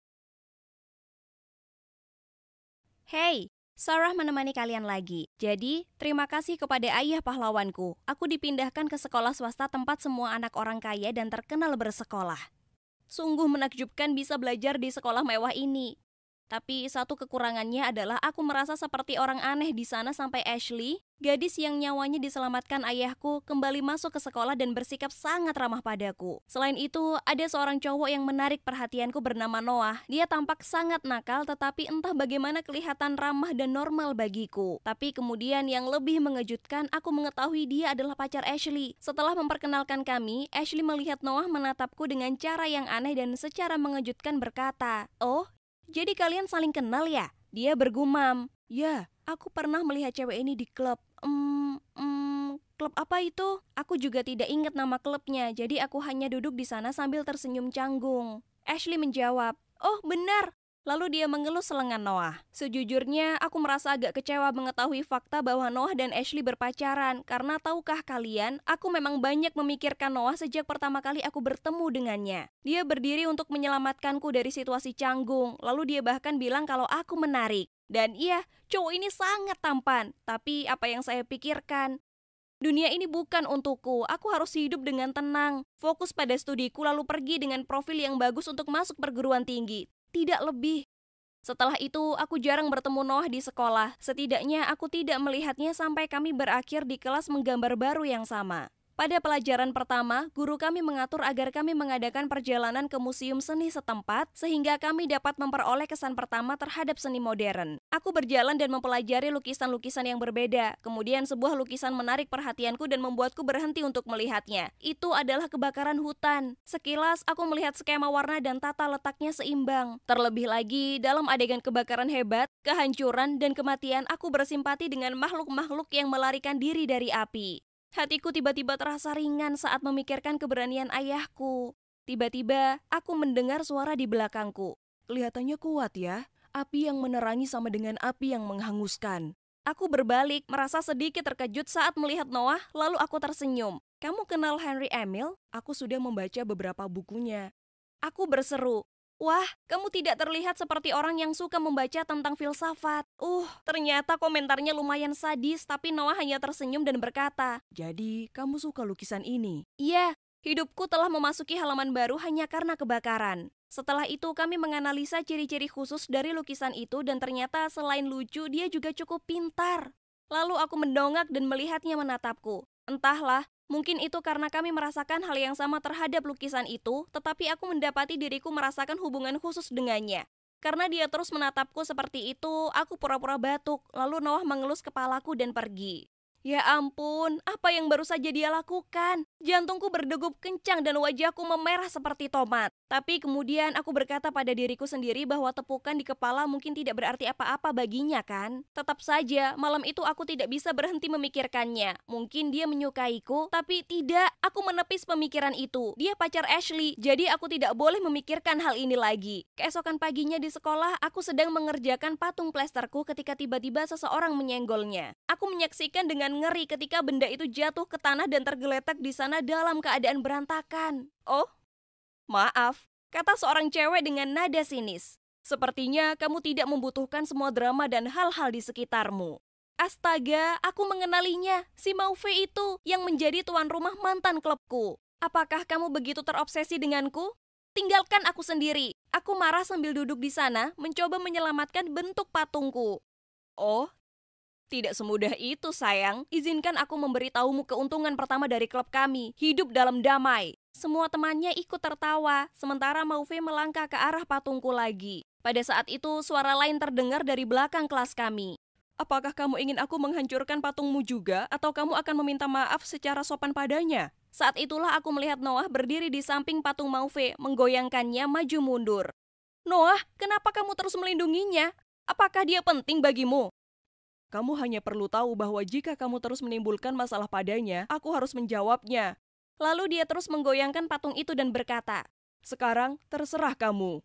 Hei, Sarah menemani kalian lagi. Jadi, terima kasih kepada ayah pahlawanku. Aku dipindahkan ke sekolah swasta tempat semua anak orang kaya dan terkenal bersekolah. Sungguh menakjubkan bisa belajar di sekolah mewah ini. Tapi satu kekurangannya adalah aku merasa seperti orang aneh di sana sampai Ashley, gadis yang nyawanya diselamatkan ayahku, kembali masuk ke sekolah dan bersikap sangat ramah padaku. Selain itu, ada seorang cowok yang menarik perhatianku bernama Noah. Dia tampak sangat nakal tetapi entah bagaimana kelihatan ramah dan normal bagiku. Tapi kemudian yang lebih mengejutkan, aku mengetahui dia adalah pacar Ashley. Setelah memperkenalkan kami, Ashley melihat Noah menatapku dengan cara yang aneh dan secara mengejutkan berkata, "Oh, jadi kalian saling kenal ya? Dia bergumam. Ya, aku pernah melihat cewek ini di klub. Hmm, hmm, klub apa itu? Aku juga tidak ingat nama klubnya, jadi aku hanya duduk di sana sambil tersenyum canggung. Ashley menjawab, Oh benar, Lalu dia mengeluh selengan Noah. Sejujurnya, aku merasa agak kecewa mengetahui fakta bahwa Noah dan Ashley berpacaran. Karena tahukah kalian, aku memang banyak memikirkan Noah sejak pertama kali aku bertemu dengannya. Dia berdiri untuk menyelamatkanku dari situasi canggung. Lalu dia bahkan bilang kalau aku menarik. Dan iya, cowok ini sangat tampan. Tapi apa yang saya pikirkan, Dunia ini bukan untukku. Aku harus hidup dengan tenang, fokus pada studiku, lalu pergi dengan profil yang bagus untuk masuk perguruan tinggi tidak lebih. Setelah itu, aku jarang bertemu Noah di sekolah. Setidaknya, aku tidak melihatnya sampai kami berakhir di kelas menggambar baru yang sama. Pada pelajaran pertama, guru kami mengatur agar kami mengadakan perjalanan ke museum seni setempat sehingga kami dapat memperoleh kesan pertama terhadap seni modern. Aku berjalan dan mempelajari lukisan-lukisan yang berbeda. Kemudian sebuah lukisan menarik perhatianku dan membuatku berhenti untuk melihatnya. Itu adalah kebakaran hutan. Sekilas aku melihat skema warna dan tata letaknya seimbang. Terlebih lagi, dalam adegan kebakaran hebat, kehancuran dan kematian aku bersimpati dengan makhluk-makhluk yang melarikan diri dari api. Hatiku tiba-tiba terasa ringan saat memikirkan keberanian ayahku. Tiba-tiba, aku mendengar suara di belakangku. Kelihatannya kuat ya, api yang menerangi sama dengan api yang menghanguskan. Aku berbalik, merasa sedikit terkejut saat melihat Noah, lalu aku tersenyum. Kamu kenal Henry Emil? Aku sudah membaca beberapa bukunya. Aku berseru, Wah, kamu tidak terlihat seperti orang yang suka membaca tentang filsafat. Uh, ternyata komentarnya lumayan sadis, tapi Noah hanya tersenyum dan berkata, Jadi, kamu suka lukisan ini? Iya, hidupku telah memasuki halaman baru hanya karena kebakaran. Setelah itu kami menganalisa ciri-ciri khusus dari lukisan itu dan ternyata selain lucu, dia juga cukup pintar. Lalu aku mendongak dan melihatnya menatapku. Entahlah, Mungkin itu karena kami merasakan hal yang sama terhadap lukisan itu, tetapi aku mendapati diriku merasakan hubungan khusus dengannya. Karena dia terus menatapku seperti itu, aku pura-pura batuk, lalu Noah mengelus kepalaku dan pergi. Ya ampun, apa yang baru saja dia lakukan? Jantungku berdegup kencang dan wajahku memerah seperti tomat. Tapi kemudian aku berkata pada diriku sendiri bahwa tepukan di kepala mungkin tidak berarti apa-apa baginya kan? Tetap saja, malam itu aku tidak bisa berhenti memikirkannya. Mungkin dia menyukaiku, tapi tidak. Aku menepis pemikiran itu. Dia pacar Ashley, jadi aku tidak boleh memikirkan hal ini lagi. Keesokan paginya di sekolah, aku sedang mengerjakan patung plesterku ketika tiba-tiba seseorang menyenggolnya. Aku menyaksikan dengan ngeri ketika benda itu jatuh ke tanah dan tergeletak di sana dalam keadaan berantakan. Oh, Maaf, kata seorang cewek dengan nada sinis. Sepertinya kamu tidak membutuhkan semua drama dan hal-hal di sekitarmu. Astaga, aku mengenalinya, si Maufe itu yang menjadi tuan rumah mantan klubku. Apakah kamu begitu terobsesi denganku? Tinggalkan aku sendiri. Aku marah sambil duduk di sana, mencoba menyelamatkan bentuk patungku. Oh, tidak semudah itu, sayang. Izinkan aku memberitahumu keuntungan pertama dari klub kami. Hidup dalam damai. Semua temannya ikut tertawa, sementara Mauve melangkah ke arah patungku lagi. Pada saat itu, suara lain terdengar dari belakang kelas kami. Apakah kamu ingin aku menghancurkan patungmu juga, atau kamu akan meminta maaf secara sopan padanya? Saat itulah aku melihat Noah berdiri di samping patung Mauve, menggoyangkannya maju mundur. Noah, kenapa kamu terus melindunginya? Apakah dia penting bagimu? Kamu hanya perlu tahu bahwa jika kamu terus menimbulkan masalah padanya, aku harus menjawabnya. Lalu dia terus menggoyangkan patung itu dan berkata, "Sekarang terserah kamu."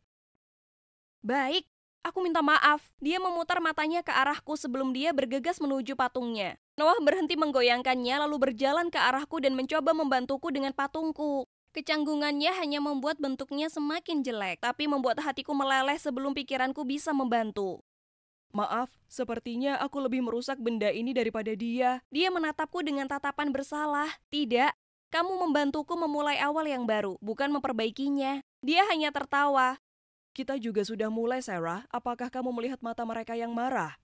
Baik, aku minta maaf. Dia memutar matanya ke arahku sebelum dia bergegas menuju patungnya. Noah berhenti menggoyangkannya lalu berjalan ke arahku dan mencoba membantuku dengan patungku. Kecanggungannya hanya membuat bentuknya semakin jelek, tapi membuat hatiku meleleh sebelum pikiranku bisa membantu. Maaf, sepertinya aku lebih merusak benda ini daripada dia. Dia menatapku dengan tatapan bersalah. Tidak, kamu membantuku memulai awal yang baru, bukan memperbaikinya. Dia hanya tertawa. Kita juga sudah mulai, Sarah. Apakah kamu melihat mata mereka yang marah?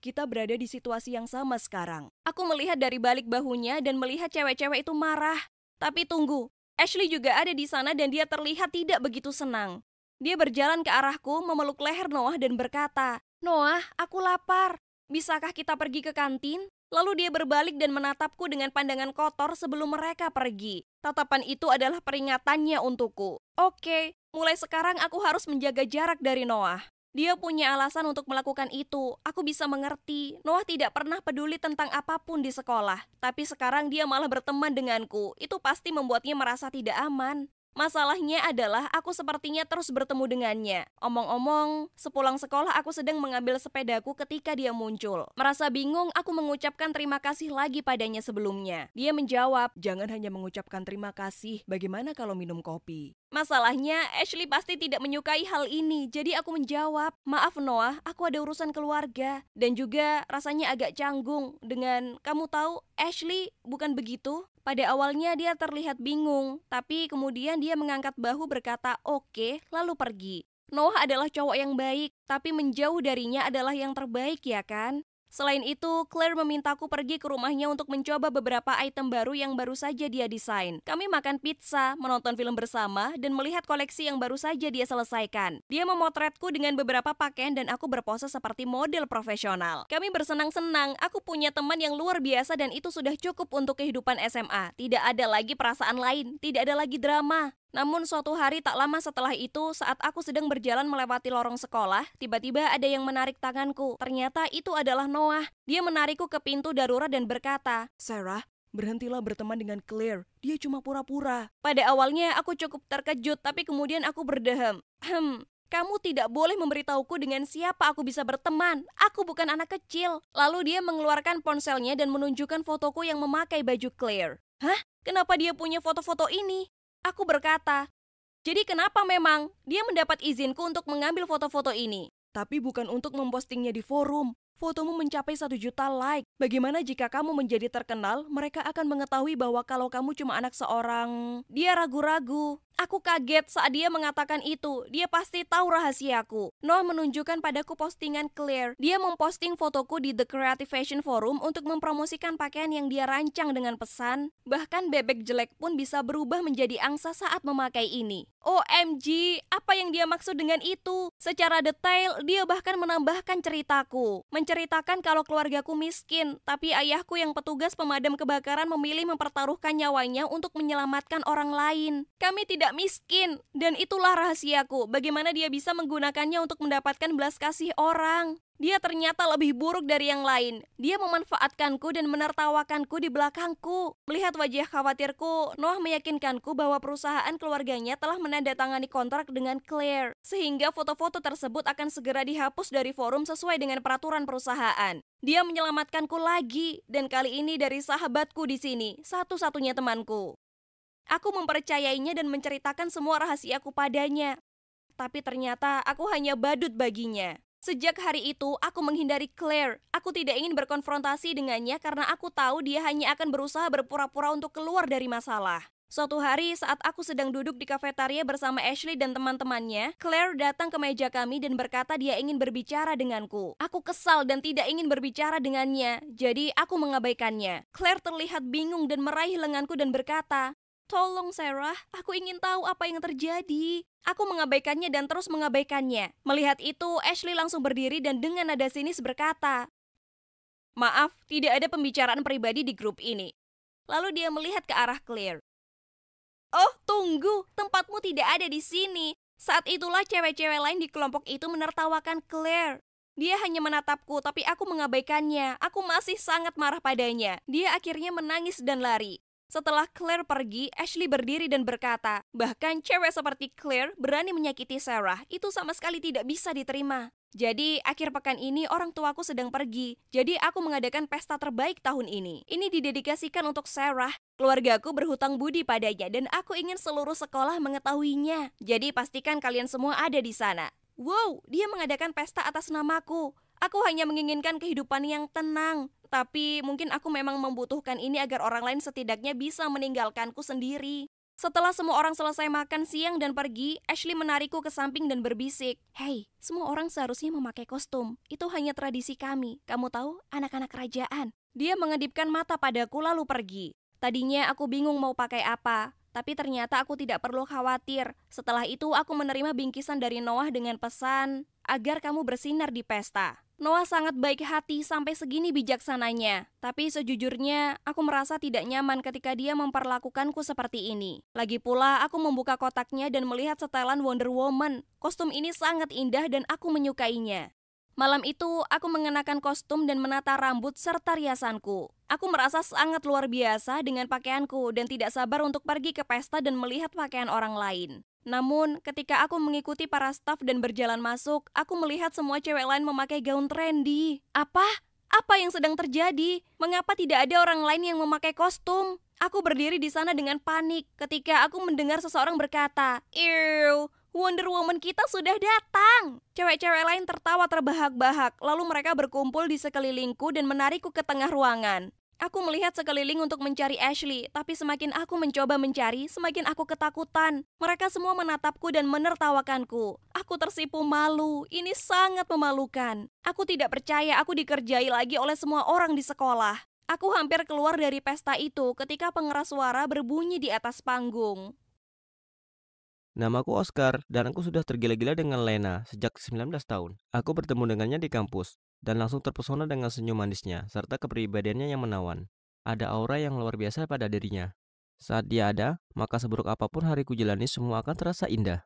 Kita berada di situasi yang sama sekarang. Aku melihat dari balik bahunya dan melihat cewek-cewek itu marah. Tapi tunggu, Ashley juga ada di sana dan dia terlihat tidak begitu senang. Dia berjalan ke arahku, memeluk leher Noah dan berkata, Noah, aku lapar. Bisakah kita pergi ke kantin? Lalu dia berbalik dan menatapku dengan pandangan kotor sebelum mereka pergi. Tatapan itu adalah peringatannya untukku. Oke, mulai sekarang aku harus menjaga jarak dari Noah. Dia punya alasan untuk melakukan itu. Aku bisa mengerti. Noah tidak pernah peduli tentang apapun di sekolah, tapi sekarang dia malah berteman denganku. Itu pasti membuatnya merasa tidak aman. Masalahnya adalah aku sepertinya terus bertemu dengannya. Omong-omong, sepulang sekolah aku sedang mengambil sepedaku ketika dia muncul. Merasa bingung, aku mengucapkan terima kasih lagi padanya sebelumnya. Dia menjawab, "Jangan hanya mengucapkan terima kasih, bagaimana kalau minum kopi?" Masalahnya, Ashley pasti tidak menyukai hal ini, jadi aku menjawab, "Maaf Noah, aku ada urusan keluarga." Dan juga rasanya agak canggung dengan, "Kamu tahu, Ashley bukan begitu?" Pada awalnya dia terlihat bingung, tapi kemudian dia mengangkat bahu berkata oke okay, lalu pergi. Noah adalah cowok yang baik, tapi menjauh darinya adalah yang terbaik ya kan? Selain itu, Claire memintaku pergi ke rumahnya untuk mencoba beberapa item baru yang baru saja dia desain. Kami makan pizza, menonton film bersama, dan melihat koleksi yang baru saja dia selesaikan. Dia memotretku dengan beberapa pakaian dan aku berpose seperti model profesional. Kami bersenang-senang, aku punya teman yang luar biasa dan itu sudah cukup untuk kehidupan SMA. Tidak ada lagi perasaan lain, tidak ada lagi drama. Namun suatu hari tak lama setelah itu, saat aku sedang berjalan melewati lorong sekolah, tiba-tiba ada yang menarik tanganku. Ternyata itu adalah Noah. Dia menarikku ke pintu darurat dan berkata, Sarah, Berhentilah berteman dengan Claire, dia cuma pura-pura. Pada awalnya aku cukup terkejut, tapi kemudian aku berdehem Hmm, kamu tidak boleh memberitahuku dengan siapa aku bisa berteman. Aku bukan anak kecil. Lalu dia mengeluarkan ponselnya dan menunjukkan fotoku yang memakai baju Claire. Hah? Kenapa dia punya foto-foto ini? Aku berkata, jadi kenapa memang dia mendapat izinku untuk mengambil foto-foto ini? Tapi bukan untuk mempostingnya di forum. Fotomu mencapai satu juta like. Bagaimana jika kamu menjadi terkenal, mereka akan mengetahui bahwa kalau kamu cuma anak seorang... Dia ragu-ragu. Aku kaget saat dia mengatakan itu. Dia pasti tahu rahasiaku. Noah menunjukkan padaku postingan Claire. Dia memposting fotoku di The Creative Fashion Forum untuk mempromosikan pakaian yang dia rancang dengan pesan. Bahkan bebek jelek pun bisa berubah menjadi angsa saat memakai ini. OMG, apa yang dia maksud dengan itu? Secara detail, dia bahkan menambahkan ceritaku. Menceritakan kalau keluargaku miskin, tapi ayahku yang petugas pemadam kebakaran memilih mempertaruhkan nyawanya untuk menyelamatkan orang lain. Kami tidak tidak miskin. Dan itulah rahasiaku, bagaimana dia bisa menggunakannya untuk mendapatkan belas kasih orang. Dia ternyata lebih buruk dari yang lain. Dia memanfaatkanku dan menertawakanku di belakangku. Melihat wajah khawatirku, Noah meyakinkanku bahwa perusahaan keluarganya telah menandatangani kontrak dengan Claire. Sehingga foto-foto tersebut akan segera dihapus dari forum sesuai dengan peraturan perusahaan. Dia menyelamatkanku lagi, dan kali ini dari sahabatku di sini, satu-satunya temanku. Aku mempercayainya dan menceritakan semua rahasiaku padanya. Tapi ternyata aku hanya badut baginya. Sejak hari itu, aku menghindari Claire. Aku tidak ingin berkonfrontasi dengannya karena aku tahu dia hanya akan berusaha berpura-pura untuk keluar dari masalah. Suatu hari saat aku sedang duduk di kafetaria bersama Ashley dan teman-temannya, Claire datang ke meja kami dan berkata dia ingin berbicara denganku. Aku kesal dan tidak ingin berbicara dengannya, jadi aku mengabaikannya. Claire terlihat bingung dan meraih lenganku dan berkata, Tolong Sarah, aku ingin tahu apa yang terjadi. Aku mengabaikannya dan terus mengabaikannya. Melihat itu, Ashley langsung berdiri dan dengan nada sinis berkata, Maaf, tidak ada pembicaraan pribadi di grup ini. Lalu dia melihat ke arah Claire. Oh, tunggu, tempatmu tidak ada di sini. Saat itulah cewek-cewek lain di kelompok itu menertawakan Claire. Dia hanya menatapku, tapi aku mengabaikannya. Aku masih sangat marah padanya. Dia akhirnya menangis dan lari. Setelah Claire pergi, Ashley berdiri dan berkata, bahkan cewek seperti Claire berani menyakiti Sarah, itu sama sekali tidak bisa diterima. Jadi, akhir pekan ini orang tuaku sedang pergi. Jadi, aku mengadakan pesta terbaik tahun ini. Ini didedikasikan untuk Sarah. Keluargaku berhutang budi padanya dan aku ingin seluruh sekolah mengetahuinya. Jadi, pastikan kalian semua ada di sana. Wow, dia mengadakan pesta atas namaku. Aku hanya menginginkan kehidupan yang tenang, tapi mungkin aku memang membutuhkan ini agar orang lain setidaknya bisa meninggalkanku sendiri. Setelah semua orang selesai makan siang dan pergi, Ashley menarikku ke samping dan berbisik, "Hei, semua orang seharusnya memakai kostum. Itu hanya tradisi kami. Kamu tahu, anak-anak kerajaan." Dia mengedipkan mata padaku lalu pergi. Tadinya aku bingung mau pakai apa, tapi ternyata aku tidak perlu khawatir. Setelah itu aku menerima bingkisan dari Noah dengan pesan, "Agar kamu bersinar di pesta." Noah sangat baik hati sampai segini bijaksananya, tapi sejujurnya aku merasa tidak nyaman ketika dia memperlakukanku seperti ini. Lagi pula, aku membuka kotaknya dan melihat setelan Wonder Woman. Kostum ini sangat indah dan aku menyukainya. Malam itu, aku mengenakan kostum dan menata rambut serta riasanku. Aku merasa sangat luar biasa dengan pakaianku dan tidak sabar untuk pergi ke pesta dan melihat pakaian orang lain. Namun, ketika aku mengikuti para staf dan berjalan masuk, aku melihat semua cewek lain memakai gaun trendy. Apa? Apa yang sedang terjadi? Mengapa tidak ada orang lain yang memakai kostum? Aku berdiri di sana dengan panik ketika aku mendengar seseorang berkata, Ew, Wonder Woman kita sudah datang. Cewek-cewek lain tertawa terbahak-bahak, lalu mereka berkumpul di sekelilingku dan menarikku ke tengah ruangan. Aku melihat sekeliling untuk mencari Ashley, tapi semakin aku mencoba mencari, semakin aku ketakutan. Mereka semua menatapku dan menertawakanku. Aku tersipu malu. Ini sangat memalukan. Aku tidak percaya aku dikerjai lagi oleh semua orang di sekolah. Aku hampir keluar dari pesta itu ketika pengeras suara berbunyi di atas panggung. Namaku Oscar dan aku sudah tergila-gila dengan Lena sejak 19 tahun. Aku bertemu dengannya di kampus dan langsung terpesona dengan senyum manisnya serta kepribadiannya yang menawan. Ada aura yang luar biasa pada dirinya. Saat dia ada, maka seburuk apapun hariku jalani semua akan terasa indah.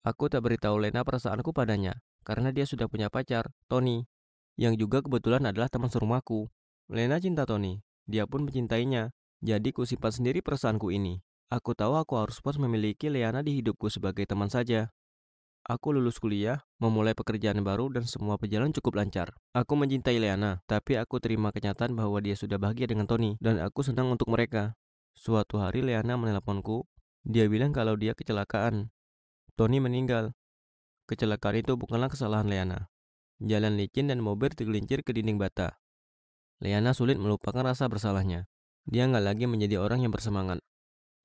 Aku tak beritahu Lena perasaanku padanya, karena dia sudah punya pacar, Tony, yang juga kebetulan adalah teman serumahku. Lena cinta Tony, dia pun mencintainya, jadi ku simpan sendiri perasaanku ini. Aku tahu aku harus pas memiliki Leana di hidupku sebagai teman saja. Aku lulus kuliah, memulai pekerjaan baru dan semua perjalanan cukup lancar. Aku mencintai Leana, tapi aku terima kenyataan bahwa dia sudah bahagia dengan Tony dan aku senang untuk mereka. Suatu hari Leana meneleponku. Dia bilang kalau dia kecelakaan. Tony meninggal. Kecelakaan itu bukanlah kesalahan Leana. Jalan licin dan mobil tergelincir ke dinding bata. Leana sulit melupakan rasa bersalahnya. Dia nggak lagi menjadi orang yang bersemangat.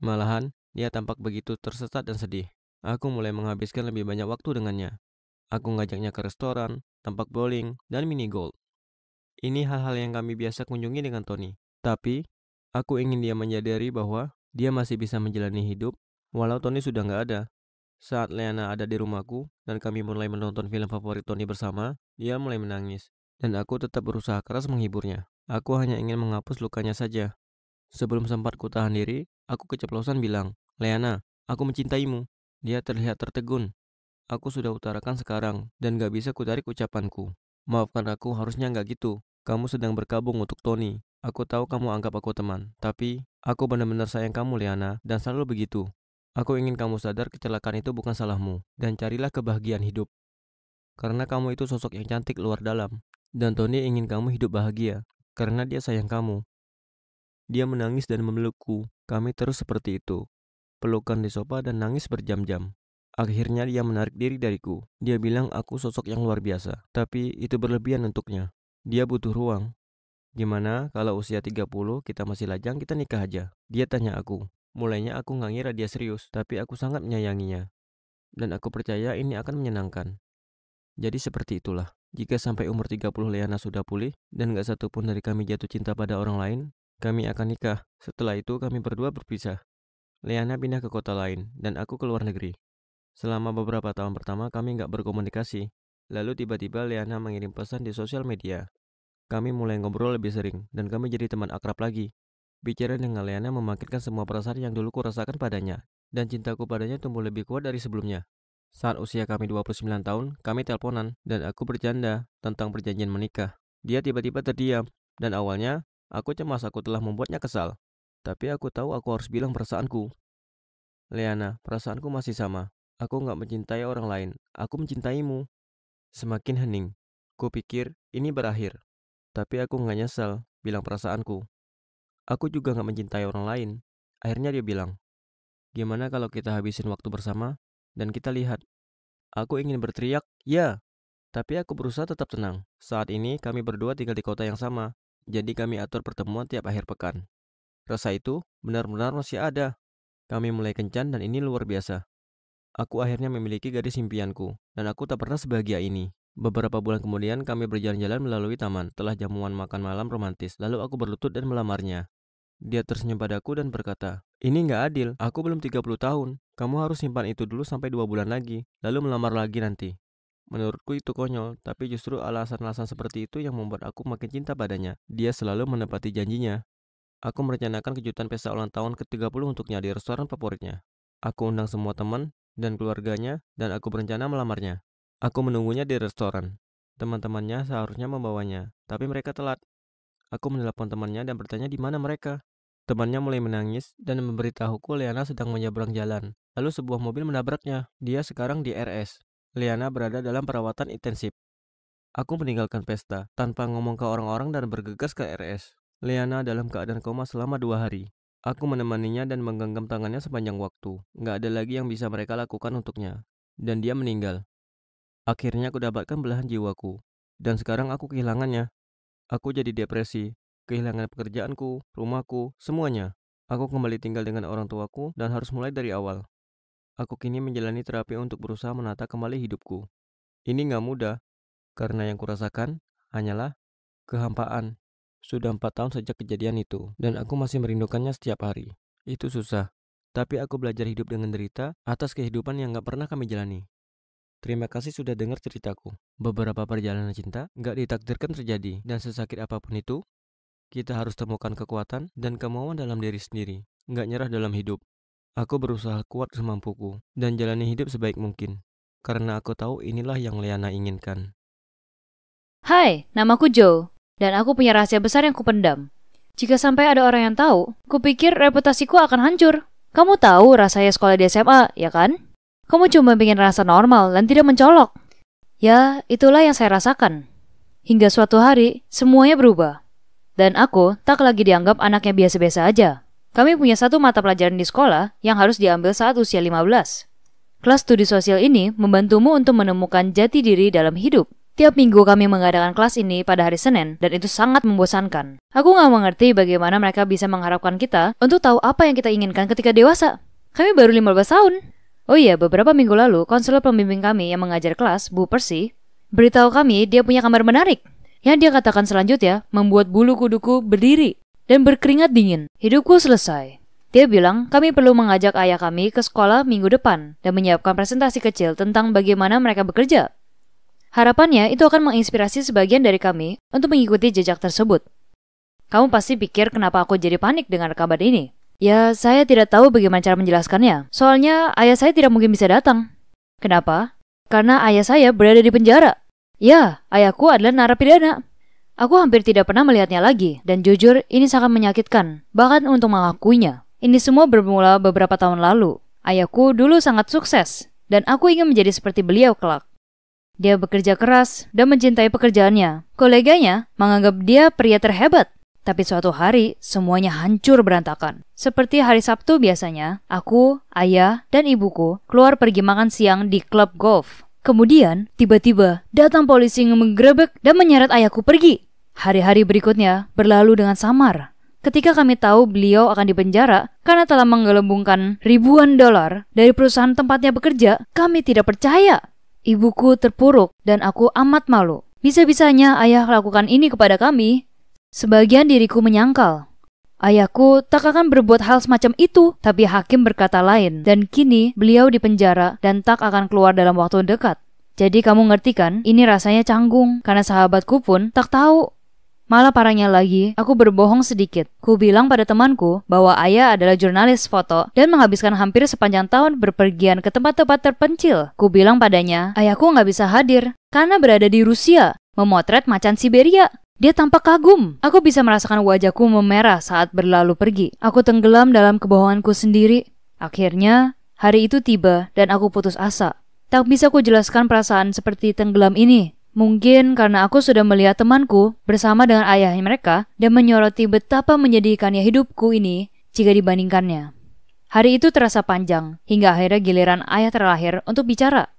Malahan, dia tampak begitu tersesat dan sedih. Aku mulai menghabiskan lebih banyak waktu dengannya. Aku ngajaknya ke restoran, tempat bowling, dan mini golf. Ini hal-hal yang kami biasa kunjungi dengan Tony. Tapi, aku ingin dia menyadari bahwa dia masih bisa menjalani hidup walau Tony sudah nggak ada. Saat Leana ada di rumahku dan kami mulai menonton film favorit Tony bersama, dia mulai menangis. Dan aku tetap berusaha keras menghiburnya. Aku hanya ingin menghapus lukanya saja. Sebelum sempat ku tahan diri, aku keceplosan bilang, Leana, aku mencintaimu. Dia terlihat tertegun. Aku sudah utarakan sekarang, dan gak bisa kutarik ucapanku. Maafkan aku, harusnya gak gitu. Kamu sedang berkabung untuk Tony. Aku tahu kamu anggap aku teman, tapi aku benar-benar sayang kamu, Liana, dan selalu begitu. Aku ingin kamu sadar kecelakaan itu bukan salahmu, dan carilah kebahagiaan hidup. Karena kamu itu sosok yang cantik luar dalam, dan Tony ingin kamu hidup bahagia, karena dia sayang kamu. Dia menangis dan memelukku, kami terus seperti itu pelukan di sofa dan nangis berjam-jam. Akhirnya dia menarik diri dariku. Dia bilang aku sosok yang luar biasa, tapi itu berlebihan untuknya. Dia butuh ruang. Gimana kalau usia 30 kita masih lajang kita nikah aja? Dia tanya aku. Mulainya aku nggak ngira dia serius, tapi aku sangat menyayanginya. Dan aku percaya ini akan menyenangkan. Jadi seperti itulah. Jika sampai umur 30 Leana sudah pulih dan gak satu pun dari kami jatuh cinta pada orang lain, kami akan nikah. Setelah itu kami berdua berpisah. Leana pindah ke kota lain, dan aku ke luar negeri. Selama beberapa tahun pertama kami nggak berkomunikasi, lalu tiba-tiba Leana mengirim pesan di sosial media. Kami mulai ngobrol lebih sering, dan kami jadi teman akrab lagi. Bicara dengan Leana membangkitkan semua perasaan yang dulu kurasakan padanya, dan cintaku padanya tumbuh lebih kuat dari sebelumnya. Saat usia kami 29 tahun, kami teleponan, dan aku bercanda tentang perjanjian menikah. Dia tiba-tiba terdiam, dan awalnya, aku cemas aku telah membuatnya kesal. Tapi aku tahu aku harus bilang perasaanku. Leana, perasaanku masih sama. Aku nggak mencintai orang lain. Aku mencintaimu. Semakin hening. Kupikir ini berakhir. Tapi aku nggak nyesel bilang perasaanku. Aku juga nggak mencintai orang lain. Akhirnya dia bilang, gimana kalau kita habisin waktu bersama dan kita lihat. Aku ingin berteriak, ya. Tapi aku berusaha tetap tenang. Saat ini kami berdua tinggal di kota yang sama, jadi kami atur pertemuan tiap akhir pekan. Rasa itu benar-benar masih ada. Kami mulai kencan dan ini luar biasa. Aku akhirnya memiliki gadis impianku, dan aku tak pernah sebahagia ini. Beberapa bulan kemudian kami berjalan-jalan melalui taman, telah jamuan makan malam romantis, lalu aku berlutut dan melamarnya. Dia tersenyum padaku dan berkata, ini nggak adil, aku belum 30 tahun. Kamu harus simpan itu dulu sampai dua bulan lagi, lalu melamar lagi nanti. Menurutku itu konyol, tapi justru alasan-alasan seperti itu yang membuat aku makin cinta padanya. Dia selalu menepati janjinya. Aku merencanakan kejutan pesta ulang tahun ke-30 untuknya di restoran favoritnya. Aku undang semua teman dan keluarganya dan aku berencana melamarnya. Aku menunggunya di restoran. Teman-temannya seharusnya membawanya, tapi mereka telat. Aku menelepon temannya dan bertanya di mana mereka. Temannya mulai menangis dan memberitahuku Liana sedang menyeberang jalan. Lalu sebuah mobil menabraknya. Dia sekarang di RS. Liana berada dalam perawatan intensif. Aku meninggalkan pesta tanpa ngomong ke orang-orang dan bergegas ke RS. Leana dalam keadaan koma selama dua hari. Aku menemaninya dan menggenggam tangannya sepanjang waktu. Nggak ada lagi yang bisa mereka lakukan untuknya. Dan dia meninggal. Akhirnya aku dapatkan belahan jiwaku. Dan sekarang aku kehilangannya. Aku jadi depresi. Kehilangan pekerjaanku, rumahku, semuanya. Aku kembali tinggal dengan orang tuaku dan harus mulai dari awal. Aku kini menjalani terapi untuk berusaha menata kembali hidupku. Ini nggak mudah, karena yang kurasakan hanyalah kehampaan. Sudah empat tahun sejak kejadian itu, dan aku masih merindukannya setiap hari. Itu susah, tapi aku belajar hidup dengan derita atas kehidupan yang gak pernah kami jalani. Terima kasih sudah dengar ceritaku. Beberapa perjalanan cinta gak ditakdirkan terjadi, dan sesakit apapun itu, kita harus temukan kekuatan dan kemauan dalam diri sendiri, gak nyerah dalam hidup. Aku berusaha kuat semampuku dan jalani hidup sebaik mungkin, karena aku tahu inilah yang Leana inginkan. Hai, namaku Joe. Dan aku punya rahasia besar yang kupendam. Jika sampai ada orang yang tahu, kupikir reputasiku akan hancur. Kamu tahu rasanya sekolah di SMA, ya kan? Kamu cuma ingin rasa normal dan tidak mencolok. Ya, itulah yang saya rasakan. Hingga suatu hari, semuanya berubah. Dan aku tak lagi dianggap anaknya biasa-biasa aja. Kami punya satu mata pelajaran di sekolah yang harus diambil saat usia 15. Kelas studi sosial ini membantumu untuk menemukan jati diri dalam hidup. Tiap minggu kami mengadakan kelas ini pada hari Senin dan itu sangat membosankan. Aku nggak mengerti bagaimana mereka bisa mengharapkan kita untuk tahu apa yang kita inginkan ketika dewasa. Kami baru 15 tahun. Oh iya, beberapa minggu lalu, konselor pembimbing kami yang mengajar kelas, Bu Percy, beritahu kami dia punya kamar menarik. Yang dia katakan selanjutnya, membuat bulu kuduku berdiri dan berkeringat dingin. Hidupku selesai. Dia bilang, kami perlu mengajak ayah kami ke sekolah minggu depan dan menyiapkan presentasi kecil tentang bagaimana mereka bekerja. Harapannya itu akan menginspirasi sebagian dari kami untuk mengikuti jejak tersebut. Kamu pasti pikir kenapa aku jadi panik dengan kabar ini. Ya, saya tidak tahu bagaimana cara menjelaskannya. Soalnya ayah saya tidak mungkin bisa datang. Kenapa? Karena ayah saya berada di penjara. Ya, ayahku adalah narapidana. Aku hampir tidak pernah melihatnya lagi, dan jujur ini sangat menyakitkan, bahkan untuk mengakuinya. Ini semua bermula beberapa tahun lalu. Ayahku dulu sangat sukses, dan aku ingin menjadi seperti beliau kelak. Dia bekerja keras dan mencintai pekerjaannya. Koleganya menganggap dia pria terhebat. Tapi suatu hari, semuanya hancur berantakan. Seperti hari Sabtu biasanya, aku, ayah, dan ibuku keluar pergi makan siang di klub golf. Kemudian, tiba-tiba datang polisi yang menggerebek dan menyeret ayahku pergi. Hari-hari berikutnya berlalu dengan samar. Ketika kami tahu beliau akan dipenjara karena telah menggelembungkan ribuan dolar dari perusahaan tempatnya bekerja, kami tidak percaya Ibuku terpuruk dan aku amat malu. Bisa-bisanya ayah lakukan ini kepada kami. Sebagian diriku menyangkal. Ayahku tak akan berbuat hal semacam itu, tapi hakim berkata lain, dan kini beliau dipenjara dan tak akan keluar dalam waktu dekat. Jadi kamu ngerti kan, ini rasanya canggung, karena sahabatku pun tak tahu Malah parahnya lagi, aku berbohong sedikit. Ku bilang pada temanku bahwa ayah adalah jurnalis foto dan menghabiskan hampir sepanjang tahun berpergian ke tempat-tempat terpencil. Ku bilang padanya, ayahku nggak bisa hadir karena berada di Rusia, memotret macan Siberia. Dia tampak kagum. Aku bisa merasakan wajahku memerah saat berlalu pergi. Aku tenggelam dalam kebohonganku sendiri. Akhirnya, hari itu tiba dan aku putus asa. Tak bisa ku jelaskan perasaan seperti tenggelam ini. Mungkin karena aku sudah melihat temanku bersama dengan ayahnya mereka dan menyoroti betapa menyedihkannya hidupku ini jika dibandingkannya. Hari itu terasa panjang, hingga akhirnya giliran ayah terlahir untuk bicara.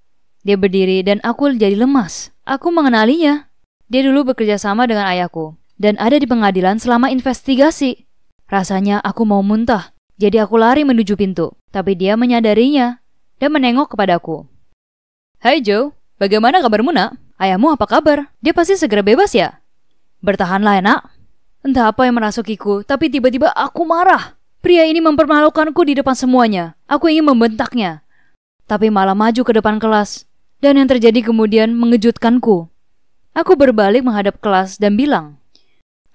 Dia berdiri dan aku jadi lemas. Aku mengenalinya. Dia dulu bekerja sama dengan ayahku, dan ada di pengadilan selama investigasi. Rasanya aku mau muntah, jadi aku lari menuju pintu. Tapi dia menyadarinya, dan menengok kepadaku. Hai Joe, bagaimana kabarmu nak? Ayahmu apa kabar? Dia pasti segera bebas ya? Bertahanlah nak. Entah apa yang merasukiku, tapi tiba-tiba aku marah. Pria ini mempermalukanku di depan semuanya. Aku ingin membentaknya. Tapi malah maju ke depan kelas. Dan yang terjadi kemudian mengejutkanku. Aku berbalik menghadap kelas dan bilang,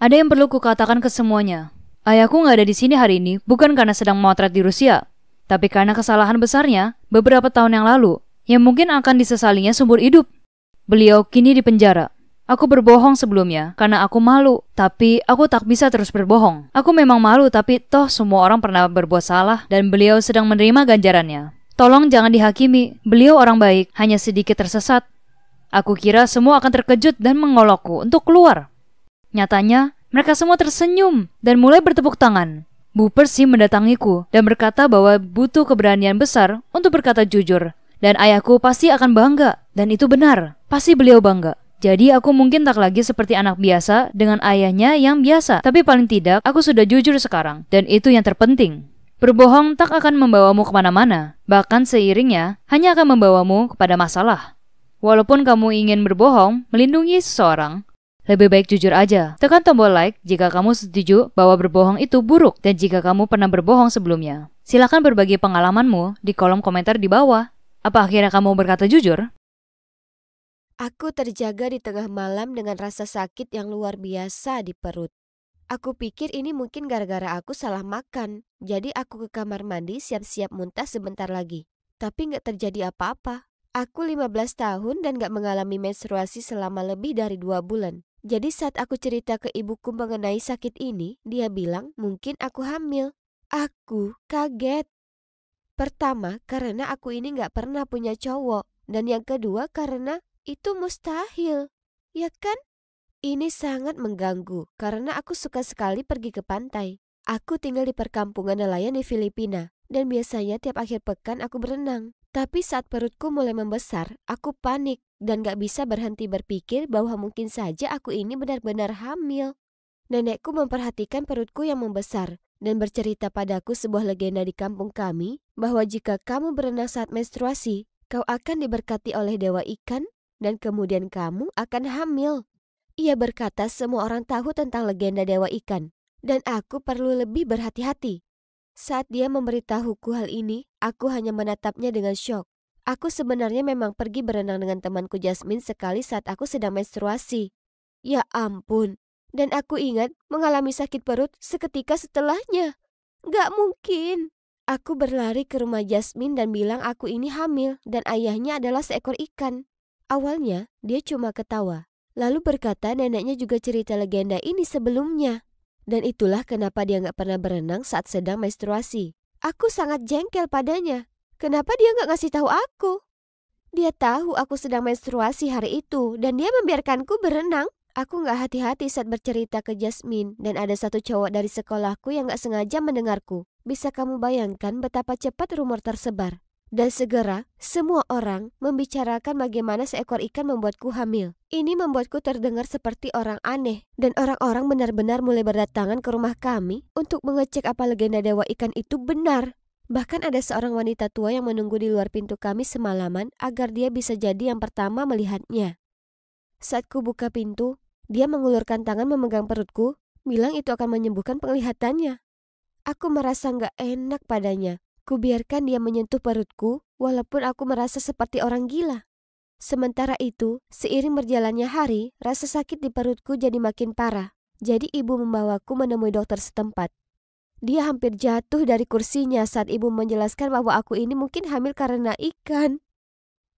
Ada yang perlu kukatakan ke semuanya. Ayahku nggak ada di sini hari ini bukan karena sedang memotret di Rusia, tapi karena kesalahan besarnya beberapa tahun yang lalu, yang mungkin akan disesalinya seumur hidup. Beliau kini di penjara. Aku berbohong sebelumnya karena aku malu, tapi aku tak bisa terus berbohong. Aku memang malu, tapi toh semua orang pernah berbuat salah dan beliau sedang menerima ganjarannya. Tolong jangan dihakimi, beliau orang baik, hanya sedikit tersesat. Aku kira semua akan terkejut dan mengolokku untuk keluar. Nyatanya, mereka semua tersenyum dan mulai bertepuk tangan. Bu Persi mendatangiku dan berkata bahwa butuh keberanian besar untuk berkata jujur dan ayahku pasti akan bangga, dan itu benar, pasti beliau bangga. Jadi aku mungkin tak lagi seperti anak biasa dengan ayahnya yang biasa, tapi paling tidak aku sudah jujur sekarang, dan itu yang terpenting. Berbohong tak akan membawamu kemana-mana, bahkan seiringnya hanya akan membawamu kepada masalah. Walaupun kamu ingin berbohong, melindungi seseorang, lebih baik jujur aja. Tekan tombol like jika kamu setuju bahwa berbohong itu buruk dan jika kamu pernah berbohong sebelumnya. Silahkan berbagi pengalamanmu di kolom komentar di bawah. Apa akhirnya kamu berkata jujur? Aku terjaga di tengah malam dengan rasa sakit yang luar biasa di perut. Aku pikir ini mungkin gara-gara aku salah makan, jadi aku ke kamar mandi siap-siap muntah sebentar lagi. Tapi nggak terjadi apa-apa. Aku 15 tahun dan nggak mengalami menstruasi selama lebih dari dua bulan. Jadi saat aku cerita ke ibuku mengenai sakit ini, dia bilang mungkin aku hamil. Aku kaget. Pertama, karena aku ini nggak pernah punya cowok. Dan yang kedua, karena itu mustahil. Ya kan? Ini sangat mengganggu karena aku suka sekali pergi ke pantai. Aku tinggal di perkampungan nelayan di Filipina dan biasanya tiap akhir pekan aku berenang. Tapi saat perutku mulai membesar, aku panik dan gak bisa berhenti berpikir bahwa mungkin saja aku ini benar-benar hamil. Nenekku memperhatikan perutku yang membesar dan bercerita padaku sebuah legenda di kampung kami bahwa jika kamu berenang saat menstruasi, kau akan diberkati oleh dewa ikan dan kemudian kamu akan hamil. Ia berkata semua orang tahu tentang legenda dewa ikan dan aku perlu lebih berhati-hati. Saat dia memberitahuku hal ini, aku hanya menatapnya dengan syok. Aku sebenarnya memang pergi berenang dengan temanku Jasmine sekali saat aku sedang menstruasi. Ya ampun, dan aku ingat mengalami sakit perut seketika setelahnya. Gak mungkin. Aku berlari ke rumah Jasmine dan bilang aku ini hamil dan ayahnya adalah seekor ikan. Awalnya dia cuma ketawa. Lalu berkata neneknya juga cerita legenda ini sebelumnya. Dan itulah kenapa dia gak pernah berenang saat sedang menstruasi. Aku sangat jengkel padanya. Kenapa dia gak ngasih tahu aku? Dia tahu aku sedang menstruasi hari itu dan dia membiarkanku berenang Aku nggak hati-hati saat bercerita ke Jasmine dan ada satu cowok dari sekolahku yang nggak sengaja mendengarku. Bisa kamu bayangkan betapa cepat rumor tersebar. Dan segera, semua orang membicarakan bagaimana seekor ikan membuatku hamil. Ini membuatku terdengar seperti orang aneh. Dan orang-orang benar-benar mulai berdatangan ke rumah kami untuk mengecek apa legenda dewa ikan itu benar. Bahkan ada seorang wanita tua yang menunggu di luar pintu kami semalaman agar dia bisa jadi yang pertama melihatnya. Saat ku buka pintu, dia mengulurkan tangan memegang perutku, bilang itu akan menyembuhkan penglihatannya. Aku merasa nggak enak padanya. Kubiarkan dia menyentuh perutku, walaupun aku merasa seperti orang gila. Sementara itu, seiring berjalannya hari, rasa sakit di perutku jadi makin parah. Jadi ibu membawaku menemui dokter setempat. Dia hampir jatuh dari kursinya saat ibu menjelaskan bahwa aku ini mungkin hamil karena ikan.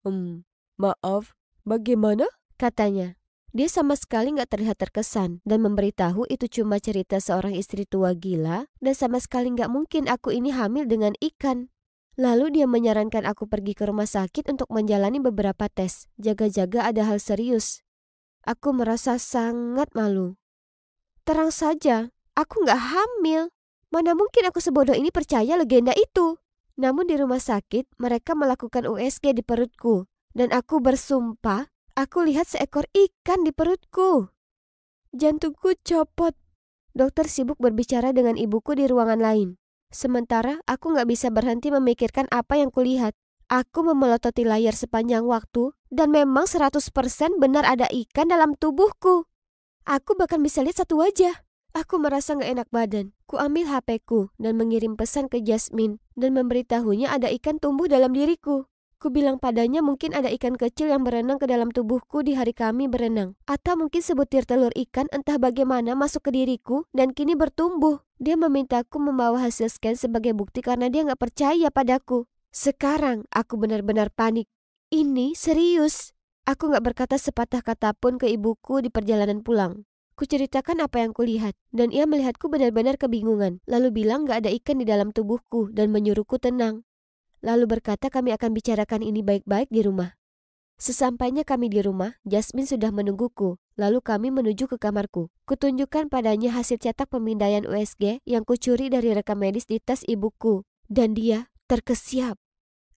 Hmm, maaf, bagaimana? Katanya. Dia sama sekali nggak terlihat terkesan dan memberitahu itu cuma cerita seorang istri tua gila dan sama sekali nggak mungkin aku ini hamil dengan ikan. Lalu dia menyarankan aku pergi ke rumah sakit untuk menjalani beberapa tes. Jaga-jaga ada hal serius. Aku merasa sangat malu. Terang saja, aku nggak hamil. Mana mungkin aku sebodoh ini percaya legenda itu. Namun di rumah sakit, mereka melakukan USG di perutku. Dan aku bersumpah Aku lihat seekor ikan di perutku. Jantungku copot. Dokter sibuk berbicara dengan ibuku di ruangan lain. Sementara aku nggak bisa berhenti memikirkan apa yang kulihat. Aku memelototi layar sepanjang waktu dan memang 100% benar ada ikan dalam tubuhku. Aku bahkan bisa lihat satu wajah. Aku merasa nggak enak badan. Ku ambil HP ku dan mengirim pesan ke Jasmine dan memberitahunya ada ikan tumbuh dalam diriku. Ku bilang padanya mungkin ada ikan kecil yang berenang ke dalam tubuhku di hari kami berenang. Atau mungkin sebutir telur ikan entah bagaimana masuk ke diriku dan kini bertumbuh. Dia memintaku membawa hasil scan sebagai bukti karena dia nggak percaya padaku. Sekarang aku benar-benar panik. Ini serius. Aku nggak berkata sepatah kata pun ke ibuku di perjalanan pulang. Kuceritakan apa yang kulihat, dan ia melihatku benar-benar kebingungan, lalu bilang gak ada ikan di dalam tubuhku dan menyuruhku tenang lalu berkata kami akan bicarakan ini baik-baik di rumah. Sesampainya kami di rumah, Jasmine sudah menungguku, lalu kami menuju ke kamarku. Kutunjukkan padanya hasil cetak pemindaian USG yang kucuri dari rekam medis di tas ibuku. Dan dia terkesiap.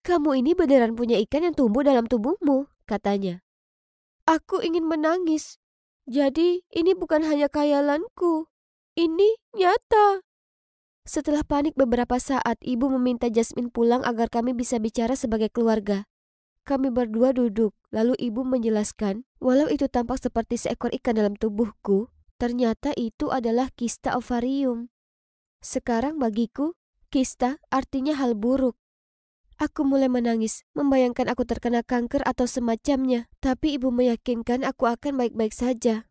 Kamu ini beneran punya ikan yang tumbuh dalam tubuhmu, katanya. Aku ingin menangis. Jadi ini bukan hanya khayalanku. Ini nyata. Setelah panik beberapa saat, ibu meminta Jasmine pulang agar kami bisa bicara sebagai keluarga. Kami berdua duduk, lalu ibu menjelaskan, walau itu tampak seperti seekor ikan dalam tubuhku, ternyata itu adalah kista ovarium. Sekarang bagiku, kista artinya hal buruk. Aku mulai menangis, membayangkan aku terkena kanker atau semacamnya, tapi ibu meyakinkan aku akan baik-baik saja.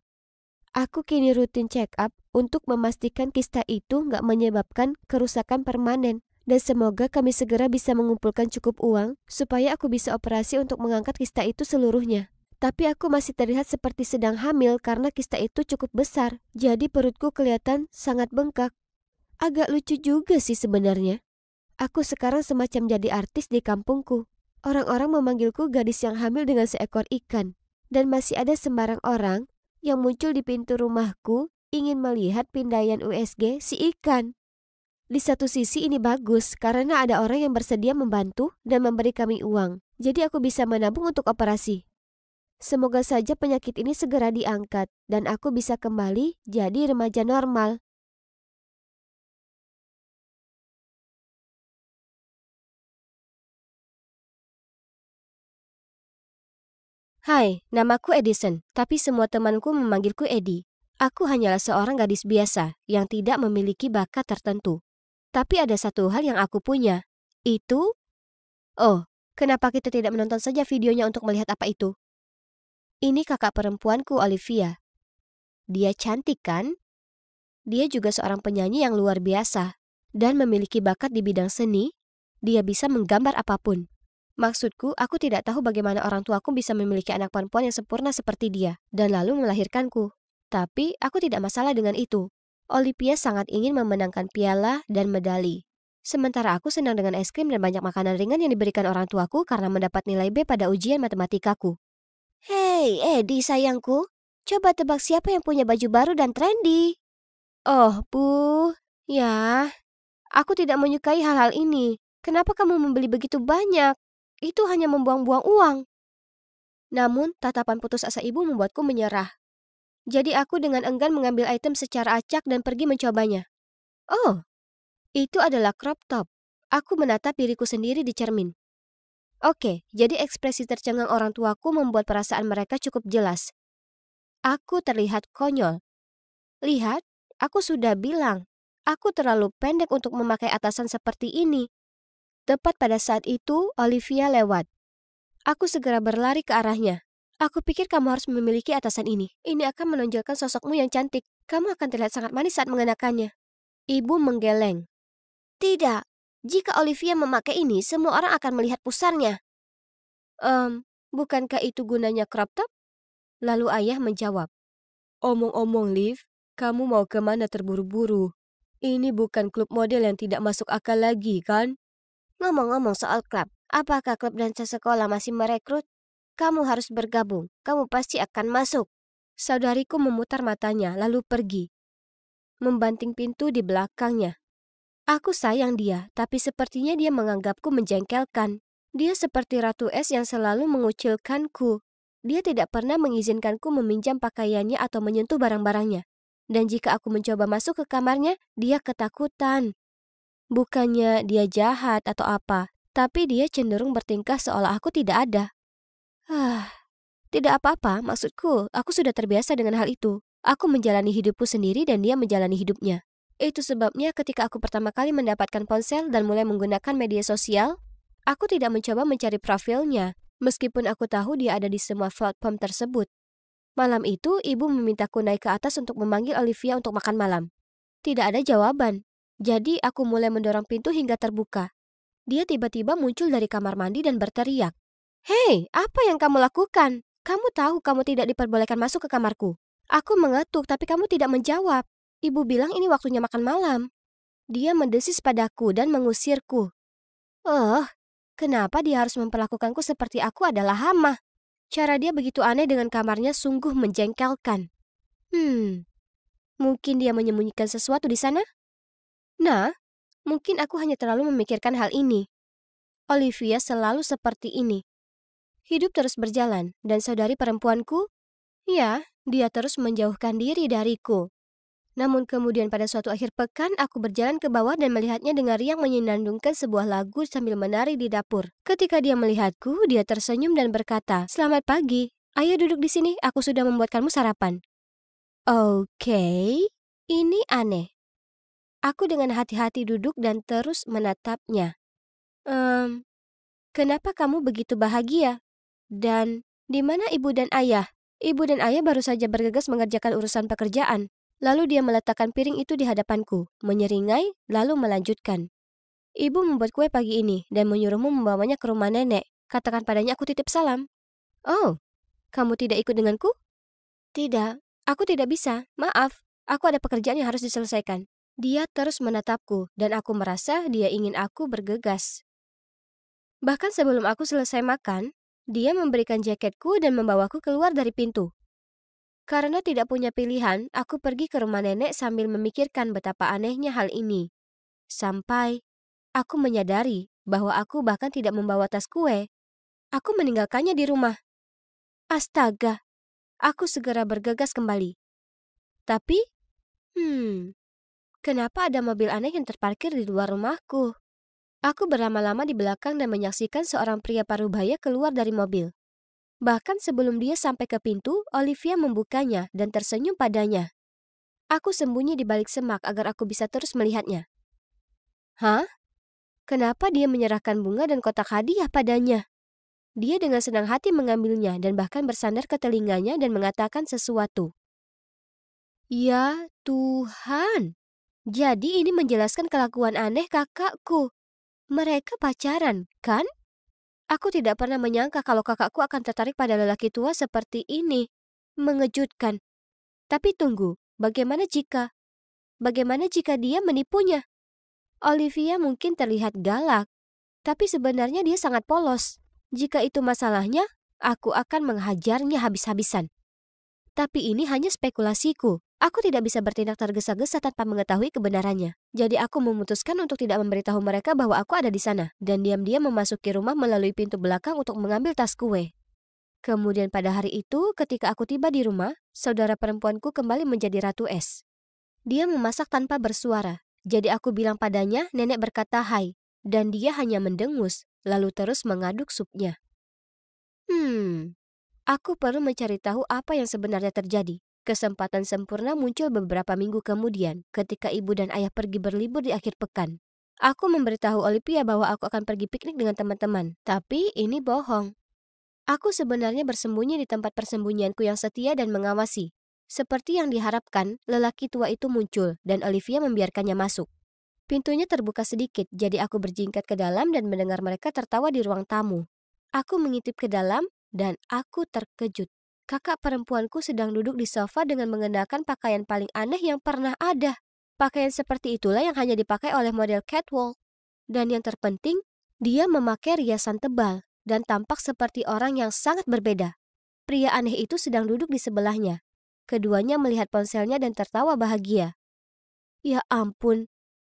Aku kini rutin check up untuk memastikan kista itu nggak menyebabkan kerusakan permanen. Dan semoga kami segera bisa mengumpulkan cukup uang supaya aku bisa operasi untuk mengangkat kista itu seluruhnya. Tapi aku masih terlihat seperti sedang hamil karena kista itu cukup besar, jadi perutku kelihatan sangat bengkak. Agak lucu juga sih sebenarnya. Aku sekarang semacam jadi artis di kampungku. Orang-orang memanggilku gadis yang hamil dengan seekor ikan. Dan masih ada sembarang orang yang muncul di pintu rumahku ingin melihat pindaian USG si ikan. Di satu sisi ini bagus karena ada orang yang bersedia membantu dan memberi kami uang. Jadi aku bisa menabung untuk operasi. Semoga saja penyakit ini segera diangkat dan aku bisa kembali jadi remaja normal. Hai, namaku Edison, tapi semua temanku memanggilku Edi. Aku hanyalah seorang gadis biasa yang tidak memiliki bakat tertentu. Tapi ada satu hal yang aku punya. Itu... Oh, kenapa kita tidak menonton saja videonya untuk melihat apa itu? Ini kakak perempuanku, Olivia. Dia cantik, kan? Dia juga seorang penyanyi yang luar biasa dan memiliki bakat di bidang seni. Dia bisa menggambar apapun. Maksudku, aku tidak tahu bagaimana orang tuaku bisa memiliki anak perempuan yang sempurna seperti dia dan lalu melahirkanku. Tapi aku tidak masalah dengan itu. Olivia sangat ingin memenangkan piala dan medali. Sementara aku senang dengan es krim dan banyak makanan ringan yang diberikan orang tuaku karena mendapat nilai B pada ujian matematikaku. Hei, Eddie sayangku, coba tebak siapa yang punya baju baru dan trendy. Oh, Bu, ya, aku tidak menyukai hal-hal ini. Kenapa kamu membeli begitu banyak? Itu hanya membuang-buang uang. Namun, tatapan putus asa ibu membuatku menyerah. Jadi aku dengan enggan mengambil item secara acak dan pergi mencobanya. Oh, itu adalah crop top. Aku menatap diriku sendiri di cermin. Oke, jadi ekspresi tercengang orang tuaku membuat perasaan mereka cukup jelas. Aku terlihat konyol. Lihat, aku sudah bilang. Aku terlalu pendek untuk memakai atasan seperti ini. Tepat pada saat itu, Olivia lewat. Aku segera berlari ke arahnya. Aku pikir kamu harus memiliki atasan ini. Ini akan menonjolkan sosokmu yang cantik. Kamu akan terlihat sangat manis saat mengenakannya. Ibu menggeleng. Tidak. Jika Olivia memakai ini, semua orang akan melihat pusarnya. Um, bukankah itu gunanya crop top? Lalu ayah menjawab. Omong-omong, Liv, kamu mau kemana terburu-buru? Ini bukan klub model yang tidak masuk akal lagi, kan? Ngomong-ngomong soal klub, apakah klub dansa sekolah masih merekrut? Kamu harus bergabung, kamu pasti akan masuk. Saudariku memutar matanya lalu pergi. Membanting pintu di belakangnya. Aku sayang dia, tapi sepertinya dia menganggapku menjengkelkan. Dia seperti ratu es yang selalu mengucilkanku. Dia tidak pernah mengizinkanku meminjam pakaiannya atau menyentuh barang-barangnya. Dan jika aku mencoba masuk ke kamarnya, dia ketakutan. Bukannya dia jahat atau apa, tapi dia cenderung bertingkah seolah aku tidak ada. Ah, tidak apa-apa, maksudku, aku sudah terbiasa dengan hal itu. Aku menjalani hidupku sendiri dan dia menjalani hidupnya. Itu sebabnya ketika aku pertama kali mendapatkan ponsel dan mulai menggunakan media sosial, aku tidak mencoba mencari profilnya, meskipun aku tahu dia ada di semua platform tersebut. Malam itu, ibu memintaku naik ke atas untuk memanggil Olivia untuk makan malam. Tidak ada jawaban, jadi aku mulai mendorong pintu hingga terbuka. Dia tiba-tiba muncul dari kamar mandi dan berteriak. Hei, apa yang kamu lakukan? Kamu tahu kamu tidak diperbolehkan masuk ke kamarku. Aku mengetuk tapi kamu tidak menjawab. Ibu bilang ini waktunya makan malam. Dia mendesis padaku dan mengusirku. Oh, kenapa dia harus memperlakukanku seperti aku adalah hama? Cara dia begitu aneh dengan kamarnya sungguh menjengkelkan. Hmm, mungkin dia menyembunyikan sesuatu di sana? Nah, mungkin aku hanya terlalu memikirkan hal ini. Olivia selalu seperti ini. Hidup terus berjalan, dan saudari perempuanku? Ya, dia terus menjauhkan diri dariku. Namun kemudian pada suatu akhir pekan, aku berjalan ke bawah dan melihatnya dengan riang menyenandungkan sebuah lagu sambil menari di dapur. Ketika dia melihatku, dia tersenyum dan berkata, Selamat pagi, ayo duduk di sini, aku sudah membuatkanmu sarapan. Oke, okay, ini aneh. Aku dengan hati-hati duduk dan terus menatapnya. um, Kenapa kamu begitu bahagia? Dan di mana ibu dan ayah? Ibu dan ayah baru saja bergegas mengerjakan urusan pekerjaan. Lalu dia meletakkan piring itu di hadapanku, menyeringai, lalu melanjutkan. Ibu membuat kue pagi ini dan menyuruhmu membawanya ke rumah nenek. Katakan padanya aku titip salam. Oh, kamu tidak ikut denganku? Tidak, aku tidak bisa. Maaf, aku ada pekerjaan yang harus diselesaikan. Dia terus menatapku dan aku merasa dia ingin aku bergegas. Bahkan sebelum aku selesai makan, dia memberikan jaketku dan membawaku keluar dari pintu. Karena tidak punya pilihan, aku pergi ke rumah nenek sambil memikirkan betapa anehnya hal ini. Sampai aku menyadari bahwa aku bahkan tidak membawa tas kue. Aku meninggalkannya di rumah. Astaga, aku segera bergegas kembali. Tapi, hmm, kenapa ada mobil aneh yang terparkir di luar rumahku? Aku berlama-lama di belakang dan menyaksikan seorang pria parubaya keluar dari mobil. Bahkan sebelum dia sampai ke pintu, Olivia membukanya dan tersenyum padanya. Aku sembunyi di balik semak agar aku bisa terus melihatnya. Hah? Kenapa dia menyerahkan bunga dan kotak hadiah padanya? Dia dengan senang hati mengambilnya dan bahkan bersandar ke telinganya dan mengatakan sesuatu. Ya Tuhan, jadi ini menjelaskan kelakuan aneh kakakku. Mereka pacaran, kan? Aku tidak pernah menyangka kalau kakakku akan tertarik pada lelaki tua seperti ini. Mengejutkan. Tapi tunggu, bagaimana jika? Bagaimana jika dia menipunya? Olivia mungkin terlihat galak, tapi sebenarnya dia sangat polos. Jika itu masalahnya, aku akan menghajarnya habis-habisan. Tapi ini hanya spekulasiku. Aku tidak bisa bertindak tergesa-gesa tanpa mengetahui kebenarannya. Jadi aku memutuskan untuk tidak memberitahu mereka bahwa aku ada di sana dan diam-diam memasuki rumah melalui pintu belakang untuk mengambil tas kue. Kemudian pada hari itu, ketika aku tiba di rumah, saudara perempuanku kembali menjadi ratu es. Dia memasak tanpa bersuara. Jadi aku bilang padanya, nenek berkata hai. Dan dia hanya mendengus, lalu terus mengaduk supnya. Hmm, aku perlu mencari tahu apa yang sebenarnya terjadi. Kesempatan sempurna muncul beberapa minggu kemudian ketika ibu dan ayah pergi berlibur di akhir pekan. Aku memberitahu Olivia bahwa aku akan pergi piknik dengan teman-teman, tapi ini bohong. Aku sebenarnya bersembunyi di tempat persembunyianku yang setia dan mengawasi. Seperti yang diharapkan, lelaki tua itu muncul dan Olivia membiarkannya masuk. Pintunya terbuka sedikit, jadi aku berjingkat ke dalam dan mendengar mereka tertawa di ruang tamu. Aku mengintip ke dalam dan aku terkejut. Kakak perempuanku sedang duduk di sofa dengan mengenakan pakaian paling aneh yang pernah ada. Pakaian seperti itulah yang hanya dipakai oleh model catwalk. Dan yang terpenting, dia memakai riasan tebal dan tampak seperti orang yang sangat berbeda. Pria aneh itu sedang duduk di sebelahnya. Keduanya melihat ponselnya dan tertawa bahagia. Ya ampun,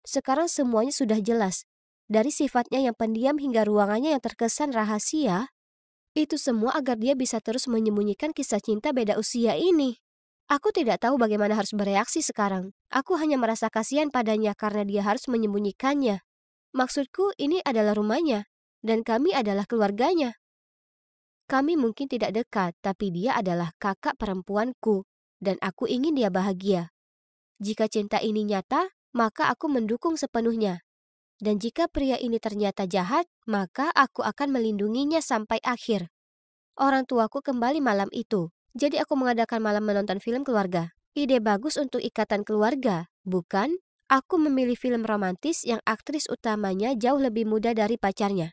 sekarang semuanya sudah jelas. Dari sifatnya yang pendiam hingga ruangannya yang terkesan rahasia, itu semua agar dia bisa terus menyembunyikan kisah cinta beda usia ini. Aku tidak tahu bagaimana harus bereaksi sekarang. Aku hanya merasa kasihan padanya karena dia harus menyembunyikannya. Maksudku ini adalah rumahnya, dan kami adalah keluarganya. Kami mungkin tidak dekat, tapi dia adalah kakak perempuanku, dan aku ingin dia bahagia. Jika cinta ini nyata, maka aku mendukung sepenuhnya. Dan jika pria ini ternyata jahat, maka aku akan melindunginya sampai akhir. Orang tuaku kembali malam itu, jadi aku mengadakan malam menonton film keluarga. Ide bagus untuk ikatan keluarga, bukan? Aku memilih film romantis yang aktris utamanya jauh lebih muda dari pacarnya.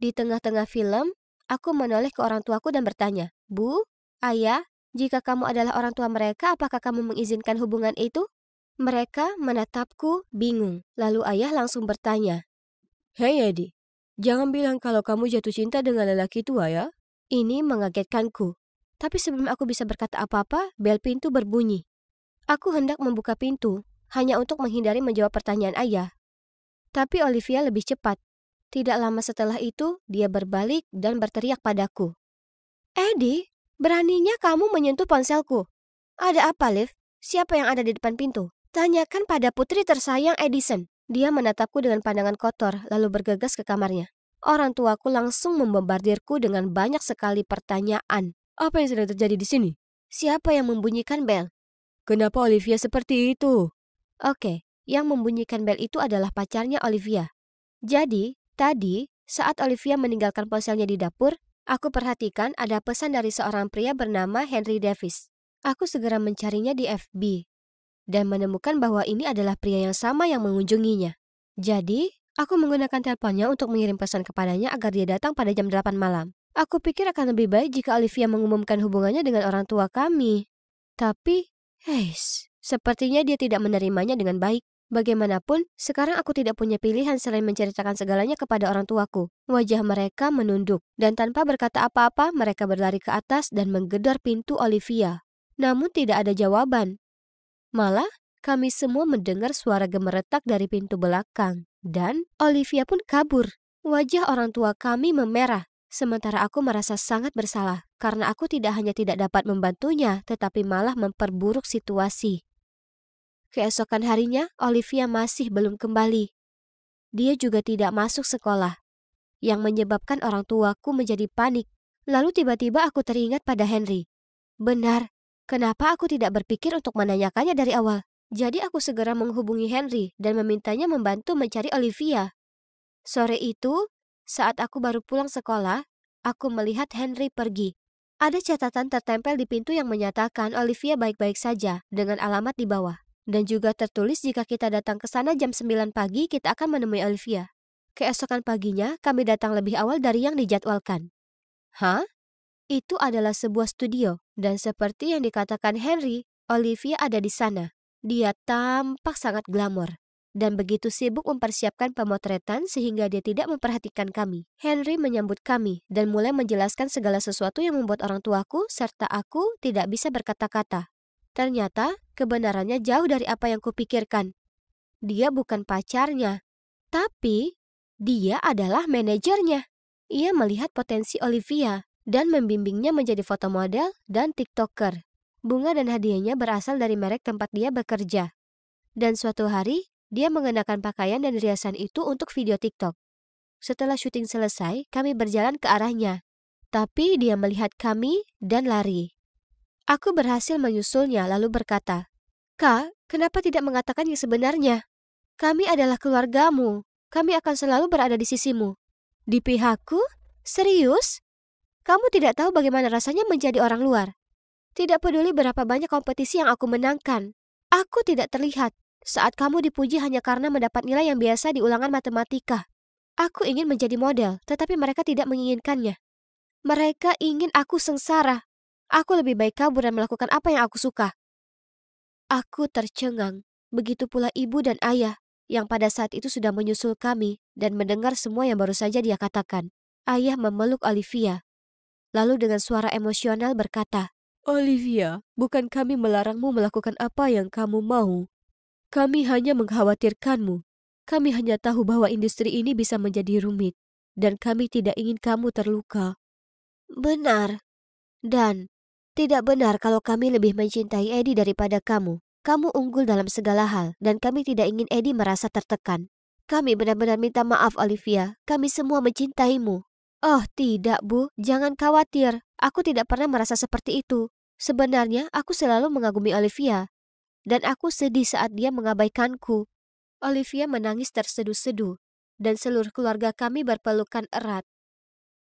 Di tengah-tengah film, aku menoleh ke orang tuaku dan bertanya, Bu, ayah, jika kamu adalah orang tua mereka, apakah kamu mengizinkan hubungan itu? Mereka menatapku bingung, lalu ayah langsung bertanya. Hei Edi, jangan bilang kalau kamu jatuh cinta dengan lelaki tua ya. Ini mengagetkanku. Tapi sebelum aku bisa berkata apa-apa, bel pintu berbunyi. Aku hendak membuka pintu, hanya untuk menghindari menjawab pertanyaan ayah. Tapi Olivia lebih cepat. Tidak lama setelah itu, dia berbalik dan berteriak padaku. Edi, beraninya kamu menyentuh ponselku. Ada apa, Liv? Siapa yang ada di depan pintu? Tanyakan pada putri tersayang Edison. Dia menatapku dengan pandangan kotor, lalu bergegas ke kamarnya. Orang tuaku langsung membombardirku dengan banyak sekali pertanyaan. Apa yang sedang terjadi di sini? Siapa yang membunyikan bel? Kenapa Olivia seperti itu? Oke, yang membunyikan bel itu adalah pacarnya Olivia. Jadi, tadi saat Olivia meninggalkan ponselnya di dapur, aku perhatikan ada pesan dari seorang pria bernama Henry Davis. Aku segera mencarinya di FB dan menemukan bahwa ini adalah pria yang sama yang mengunjunginya. Jadi, aku menggunakan teleponnya untuk mengirim pesan kepadanya agar dia datang pada jam 8 malam. Aku pikir akan lebih baik jika Olivia mengumumkan hubungannya dengan orang tua kami. Tapi, heis, sepertinya dia tidak menerimanya dengan baik. Bagaimanapun, sekarang aku tidak punya pilihan selain menceritakan segalanya kepada orang tuaku. Wajah mereka menunduk, dan tanpa berkata apa-apa, mereka berlari ke atas dan menggedor pintu Olivia. Namun tidak ada jawaban. Malah, kami semua mendengar suara gemeretak dari pintu belakang. Dan Olivia pun kabur. Wajah orang tua kami memerah. Sementara aku merasa sangat bersalah karena aku tidak hanya tidak dapat membantunya, tetapi malah memperburuk situasi. Keesokan harinya, Olivia masih belum kembali. Dia juga tidak masuk sekolah, yang menyebabkan orang tuaku menjadi panik. Lalu tiba-tiba aku teringat pada Henry. Benar, Kenapa aku tidak berpikir untuk menanyakannya dari awal? Jadi aku segera menghubungi Henry dan memintanya membantu mencari Olivia. Sore itu, saat aku baru pulang sekolah, aku melihat Henry pergi. Ada catatan tertempel di pintu yang menyatakan Olivia baik-baik saja dengan alamat di bawah. Dan juga tertulis jika kita datang ke sana jam 9 pagi, kita akan menemui Olivia. Keesokan paginya, kami datang lebih awal dari yang dijadwalkan. Hah? Itu adalah sebuah studio dan seperti yang dikatakan Henry, Olivia ada di sana. Dia tampak sangat glamor dan begitu sibuk mempersiapkan pemotretan sehingga dia tidak memperhatikan kami. Henry menyambut kami dan mulai menjelaskan segala sesuatu yang membuat orang tuaku serta aku tidak bisa berkata-kata. Ternyata kebenarannya jauh dari apa yang kupikirkan. Dia bukan pacarnya, tapi dia adalah manajernya. Ia melihat potensi Olivia dan membimbingnya menjadi foto model dan TikToker. Bunga dan hadiahnya berasal dari merek tempat dia bekerja. Dan suatu hari, dia mengenakan pakaian dan riasan itu untuk video TikTok. Setelah syuting selesai, kami berjalan ke arahnya. Tapi dia melihat kami dan lari. Aku berhasil menyusulnya lalu berkata, Kak, kenapa tidak mengatakan yang sebenarnya? Kami adalah keluargamu. Kami akan selalu berada di sisimu. Di pihakku? Serius? Kamu tidak tahu bagaimana rasanya menjadi orang luar. Tidak peduli berapa banyak kompetisi yang aku menangkan, aku tidak terlihat saat kamu dipuji hanya karena mendapat nilai yang biasa di ulangan matematika. Aku ingin menjadi model, tetapi mereka tidak menginginkannya. Mereka ingin aku sengsara. Aku lebih baik kabur dan melakukan apa yang aku suka. Aku tercengang, begitu pula ibu dan ayah yang pada saat itu sudah menyusul kami dan mendengar semua yang baru saja dia katakan. Ayah memeluk Olivia lalu dengan suara emosional berkata, Olivia, bukan kami melarangmu melakukan apa yang kamu mau. Kami hanya mengkhawatirkanmu. Kami hanya tahu bahwa industri ini bisa menjadi rumit, dan kami tidak ingin kamu terluka. Benar. Dan, tidak benar kalau kami lebih mencintai Eddie daripada kamu. Kamu unggul dalam segala hal, dan kami tidak ingin Eddie merasa tertekan. Kami benar-benar minta maaf, Olivia. Kami semua mencintaimu. Oh tidak, Bu. Jangan khawatir. Aku tidak pernah merasa seperti itu. Sebenarnya aku selalu mengagumi Olivia. Dan aku sedih saat dia mengabaikanku. Olivia menangis terseduh-seduh. Dan seluruh keluarga kami berpelukan erat.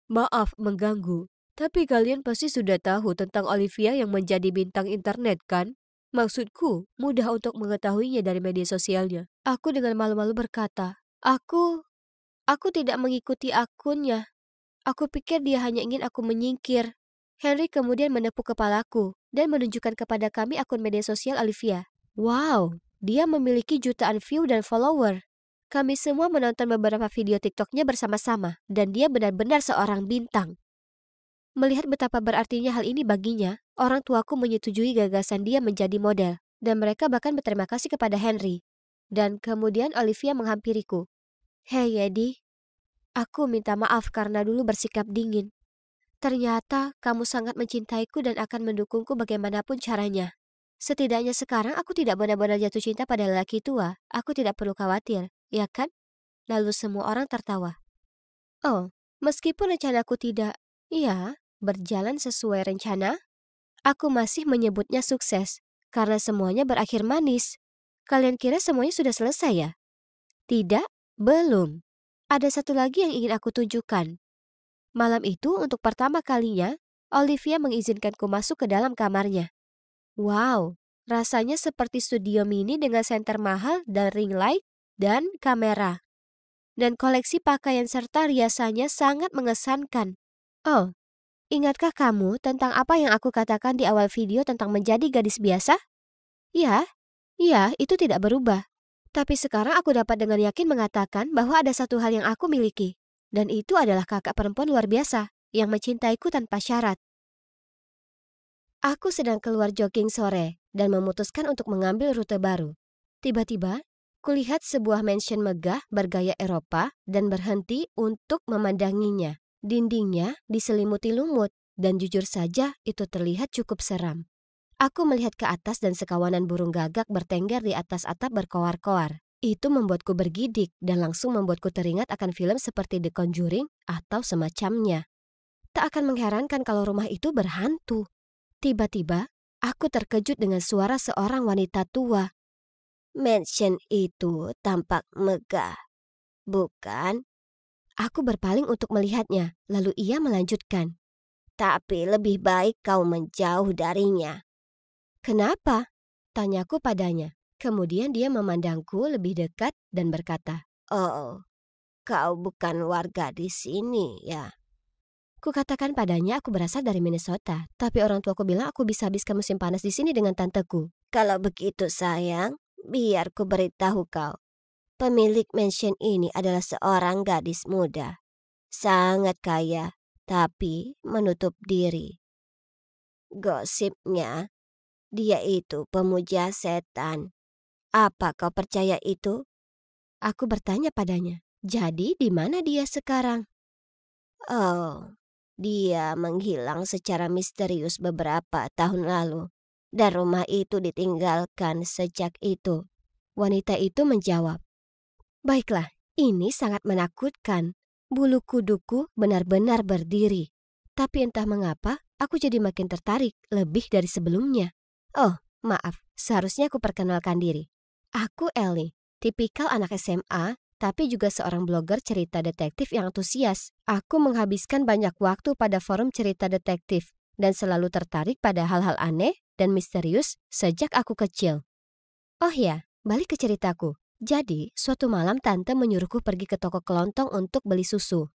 Maaf mengganggu. Tapi kalian pasti sudah tahu tentang Olivia yang menjadi bintang internet kan? Maksudku, mudah untuk mengetahuinya dari media sosialnya. Aku dengan malu-malu berkata, Aku... Aku tidak mengikuti akunnya. Aku pikir dia hanya ingin aku menyingkir. Henry kemudian menepuk kepalaku dan menunjukkan kepada kami akun media sosial Olivia. Wow, dia memiliki jutaan view dan follower. Kami semua menonton beberapa video TikToknya bersama-sama dan dia benar-benar seorang bintang. Melihat betapa berartinya hal ini baginya, orang tuaku menyetujui gagasan dia menjadi model dan mereka bahkan berterima kasih kepada Henry. Dan kemudian Olivia menghampiriku. Hei Eddie. Aku minta maaf karena dulu bersikap dingin. Ternyata kamu sangat mencintaiku dan akan mendukungku bagaimanapun caranya. Setidaknya sekarang aku tidak benar-benar jatuh cinta pada lelaki tua. Aku tidak perlu khawatir, ya kan? Lalu semua orang tertawa. Oh, meskipun rencanaku tidak, ya, berjalan sesuai rencana, aku masih menyebutnya sukses karena semuanya berakhir manis. Kalian kira semuanya sudah selesai ya? Tidak, belum. Ada satu lagi yang ingin aku tunjukkan. Malam itu untuk pertama kalinya, Olivia mengizinkanku masuk ke dalam kamarnya. Wow, rasanya seperti studio mini dengan senter mahal dan ring light dan kamera. Dan koleksi pakaian serta riasannya sangat mengesankan. Oh, ingatkah kamu tentang apa yang aku katakan di awal video tentang menjadi gadis biasa? Ya, ya, itu tidak berubah. Tapi sekarang aku dapat dengan yakin mengatakan bahwa ada satu hal yang aku miliki. Dan itu adalah kakak perempuan luar biasa yang mencintaiku tanpa syarat. Aku sedang keluar jogging sore dan memutuskan untuk mengambil rute baru. Tiba-tiba, kulihat sebuah mansion megah bergaya Eropa dan berhenti untuk memandanginya. Dindingnya diselimuti lumut dan jujur saja itu terlihat cukup seram. Aku melihat ke atas dan sekawanan burung gagak bertengger di atas atap berkoar-koar. Itu membuatku bergidik dan langsung membuatku teringat akan film seperti The Conjuring atau semacamnya. Tak akan mengherankan kalau rumah itu berhantu. Tiba-tiba, aku terkejut dengan suara seorang wanita tua. Mansion itu tampak megah, bukan? Aku berpaling untuk melihatnya, lalu ia melanjutkan. Tapi lebih baik kau menjauh darinya Kenapa? Tanyaku padanya. Kemudian dia memandangku lebih dekat dan berkata, Oh, kau bukan warga di sini ya? Kukatakan padanya aku berasal dari Minnesota, tapi orang tuaku bilang aku bisa habiskan musim panas di sini dengan tanteku. Kalau begitu sayang, biar ku beritahu kau. Pemilik mansion ini adalah seorang gadis muda. Sangat kaya, tapi menutup diri. Gosipnya, dia itu pemuja setan. Apa kau percaya itu? Aku bertanya padanya. Jadi di mana dia sekarang? Oh, dia menghilang secara misterius beberapa tahun lalu. Dan rumah itu ditinggalkan sejak itu. Wanita itu menjawab, Baiklah, ini sangat menakutkan. Bulu kuduku benar-benar berdiri. Tapi entah mengapa, aku jadi makin tertarik lebih dari sebelumnya. Oh, maaf, seharusnya aku perkenalkan diri. Aku Ellie, tipikal anak SMA, tapi juga seorang blogger cerita detektif yang antusias. Aku menghabiskan banyak waktu pada forum cerita detektif dan selalu tertarik pada hal-hal aneh dan misterius sejak aku kecil. Oh ya, balik ke ceritaku. Jadi, suatu malam tante menyuruhku pergi ke toko kelontong untuk beli susu.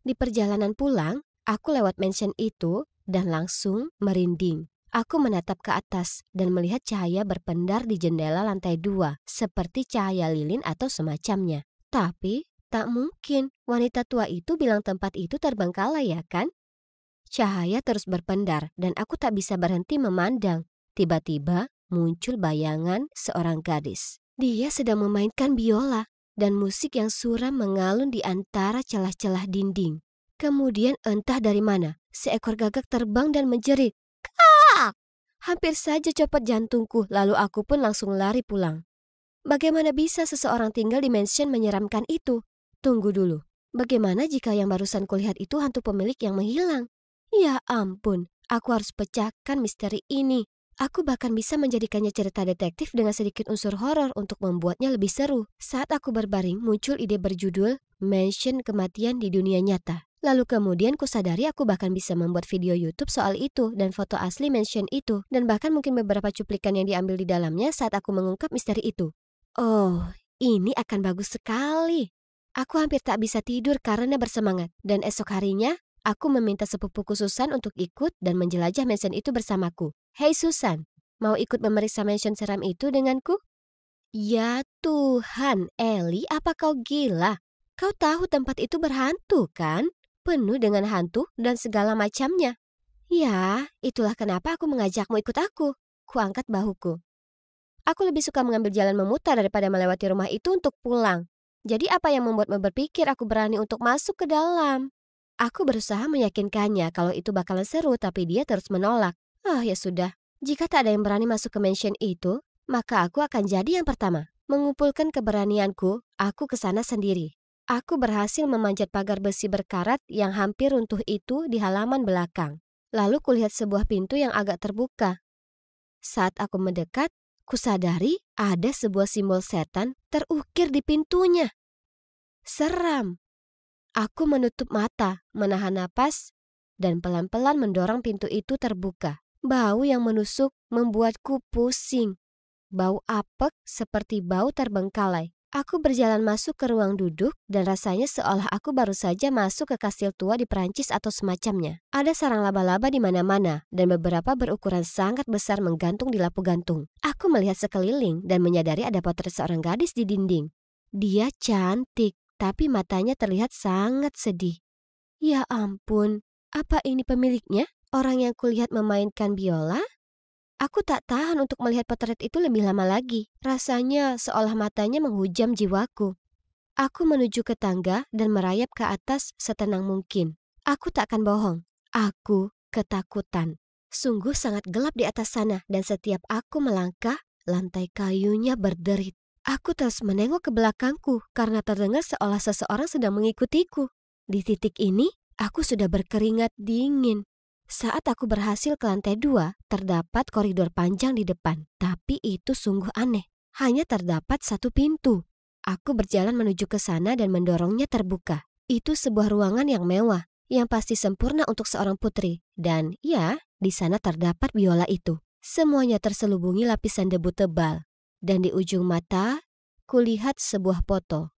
Di perjalanan pulang, aku lewat mansion itu dan langsung merinding. Aku menatap ke atas dan melihat cahaya berpendar di jendela lantai dua, seperti cahaya lilin atau semacamnya. Tapi, tak mungkin. Wanita tua itu bilang tempat itu terbengkalai ya kan? Cahaya terus berpendar dan aku tak bisa berhenti memandang. Tiba-tiba muncul bayangan seorang gadis. Dia sedang memainkan biola dan musik yang suram mengalun di antara celah-celah dinding. Kemudian entah dari mana, seekor gagak terbang dan menjerit. Hampir saja copot jantungku, lalu aku pun langsung lari pulang. Bagaimana bisa seseorang tinggal di mansion menyeramkan itu? Tunggu dulu. Bagaimana jika yang barusan kulihat itu hantu pemilik yang menghilang? Ya ampun, aku harus pecahkan misteri ini. Aku bahkan bisa menjadikannya cerita detektif dengan sedikit unsur horor untuk membuatnya lebih seru. Saat aku berbaring, muncul ide berjudul Mansion Kematian di Dunia Nyata. Lalu kemudian kusadari aku bahkan bisa membuat video YouTube soal itu dan foto asli mention itu dan bahkan mungkin beberapa cuplikan yang diambil di dalamnya saat aku mengungkap misteri itu. Oh, ini akan bagus sekali. Aku hampir tak bisa tidur karena bersemangat dan esok harinya aku meminta sepupu Susan untuk ikut dan menjelajah mention itu bersamaku. Hei Susan, mau ikut memeriksa mention seram itu denganku? Ya Tuhan, Eli, apa kau gila? Kau tahu tempat itu berhantu, kan? penuh dengan hantu dan segala macamnya. Ya, itulah kenapa aku mengajakmu ikut aku. Kuangkat bahuku. Aku lebih suka mengambil jalan memutar daripada melewati rumah itu untuk pulang. Jadi apa yang membuatmu berpikir aku berani untuk masuk ke dalam? Aku berusaha meyakinkannya kalau itu bakalan seru tapi dia terus menolak. Oh ya sudah, jika tak ada yang berani masuk ke mansion itu, maka aku akan jadi yang pertama. Mengumpulkan keberanianku, aku ke sana sendiri. Aku berhasil memanjat pagar besi berkarat yang hampir runtuh itu di halaman belakang. Lalu kulihat sebuah pintu yang agak terbuka. Saat aku mendekat, kusadari ada sebuah simbol setan terukir di pintunya. Seram. Aku menutup mata, menahan napas, dan pelan-pelan mendorong pintu itu terbuka. Bau yang menusuk membuatku pusing. Bau apek seperti bau terbengkalai. Aku berjalan masuk ke ruang duduk dan rasanya seolah aku baru saja masuk ke kastil tua di Perancis atau semacamnya. Ada sarang laba-laba di mana-mana dan beberapa berukuran sangat besar menggantung di lapu gantung. Aku melihat sekeliling dan menyadari ada potret seorang gadis di dinding. Dia cantik, tapi matanya terlihat sangat sedih. Ya ampun, apa ini pemiliknya? Orang yang kulihat memainkan biola? Aku tak tahan untuk melihat potret itu lebih lama lagi. Rasanya seolah matanya menghujam jiwaku. Aku menuju ke tangga dan merayap ke atas setenang mungkin. Aku tak akan bohong. Aku ketakutan. Sungguh sangat gelap di atas sana dan setiap aku melangkah, lantai kayunya berderit. Aku terus menengok ke belakangku karena terdengar seolah seseorang sedang mengikutiku. Di titik ini, aku sudah berkeringat dingin. Saat aku berhasil ke lantai dua, terdapat koridor panjang di depan. Tapi itu sungguh aneh. Hanya terdapat satu pintu. Aku berjalan menuju ke sana dan mendorongnya terbuka. Itu sebuah ruangan yang mewah, yang pasti sempurna untuk seorang putri. Dan ya, di sana terdapat biola itu. Semuanya terselubungi lapisan debu tebal. Dan di ujung mata, kulihat sebuah foto.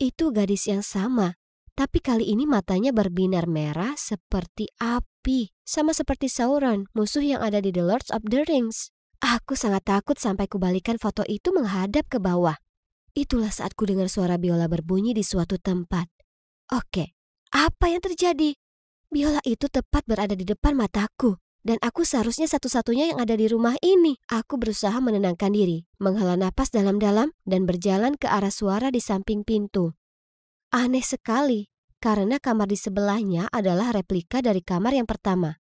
Itu gadis yang sama, tapi kali ini matanya berbinar merah seperti api api, sama seperti Sauron, musuh yang ada di The Lords of the Rings. Aku sangat takut sampai kubalikan foto itu menghadap ke bawah. Itulah saat ku dengar suara biola berbunyi di suatu tempat. Oke, apa yang terjadi? Biola itu tepat berada di depan mataku. Dan aku seharusnya satu-satunya yang ada di rumah ini. Aku berusaha menenangkan diri, menghela napas dalam-dalam, dan berjalan ke arah suara di samping pintu. Aneh sekali, karena kamar di sebelahnya adalah replika dari kamar yang pertama.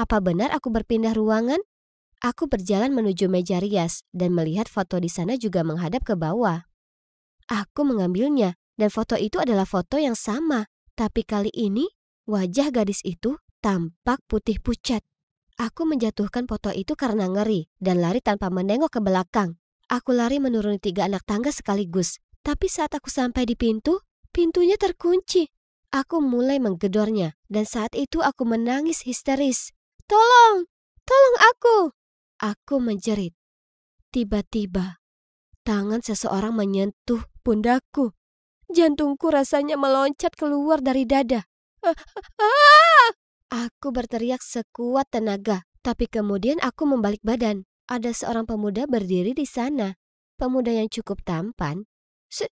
Apa benar aku berpindah ruangan? Aku berjalan menuju meja rias dan melihat foto di sana juga menghadap ke bawah. Aku mengambilnya dan foto itu adalah foto yang sama, tapi kali ini wajah gadis itu tampak putih pucat. Aku menjatuhkan foto itu karena ngeri dan lari tanpa menengok ke belakang. Aku lari menuruni tiga anak tangga sekaligus, tapi saat aku sampai di pintu, pintunya terkunci. Aku mulai menggedornya dan saat itu aku menangis histeris. Tolong! Tolong aku! Aku menjerit. Tiba-tiba, tangan seseorang menyentuh pundaku. Jantungku rasanya meloncat keluar dari dada. Aku berteriak sekuat tenaga, tapi kemudian aku membalik badan. Ada seorang pemuda berdiri di sana. Pemuda yang cukup tampan. Si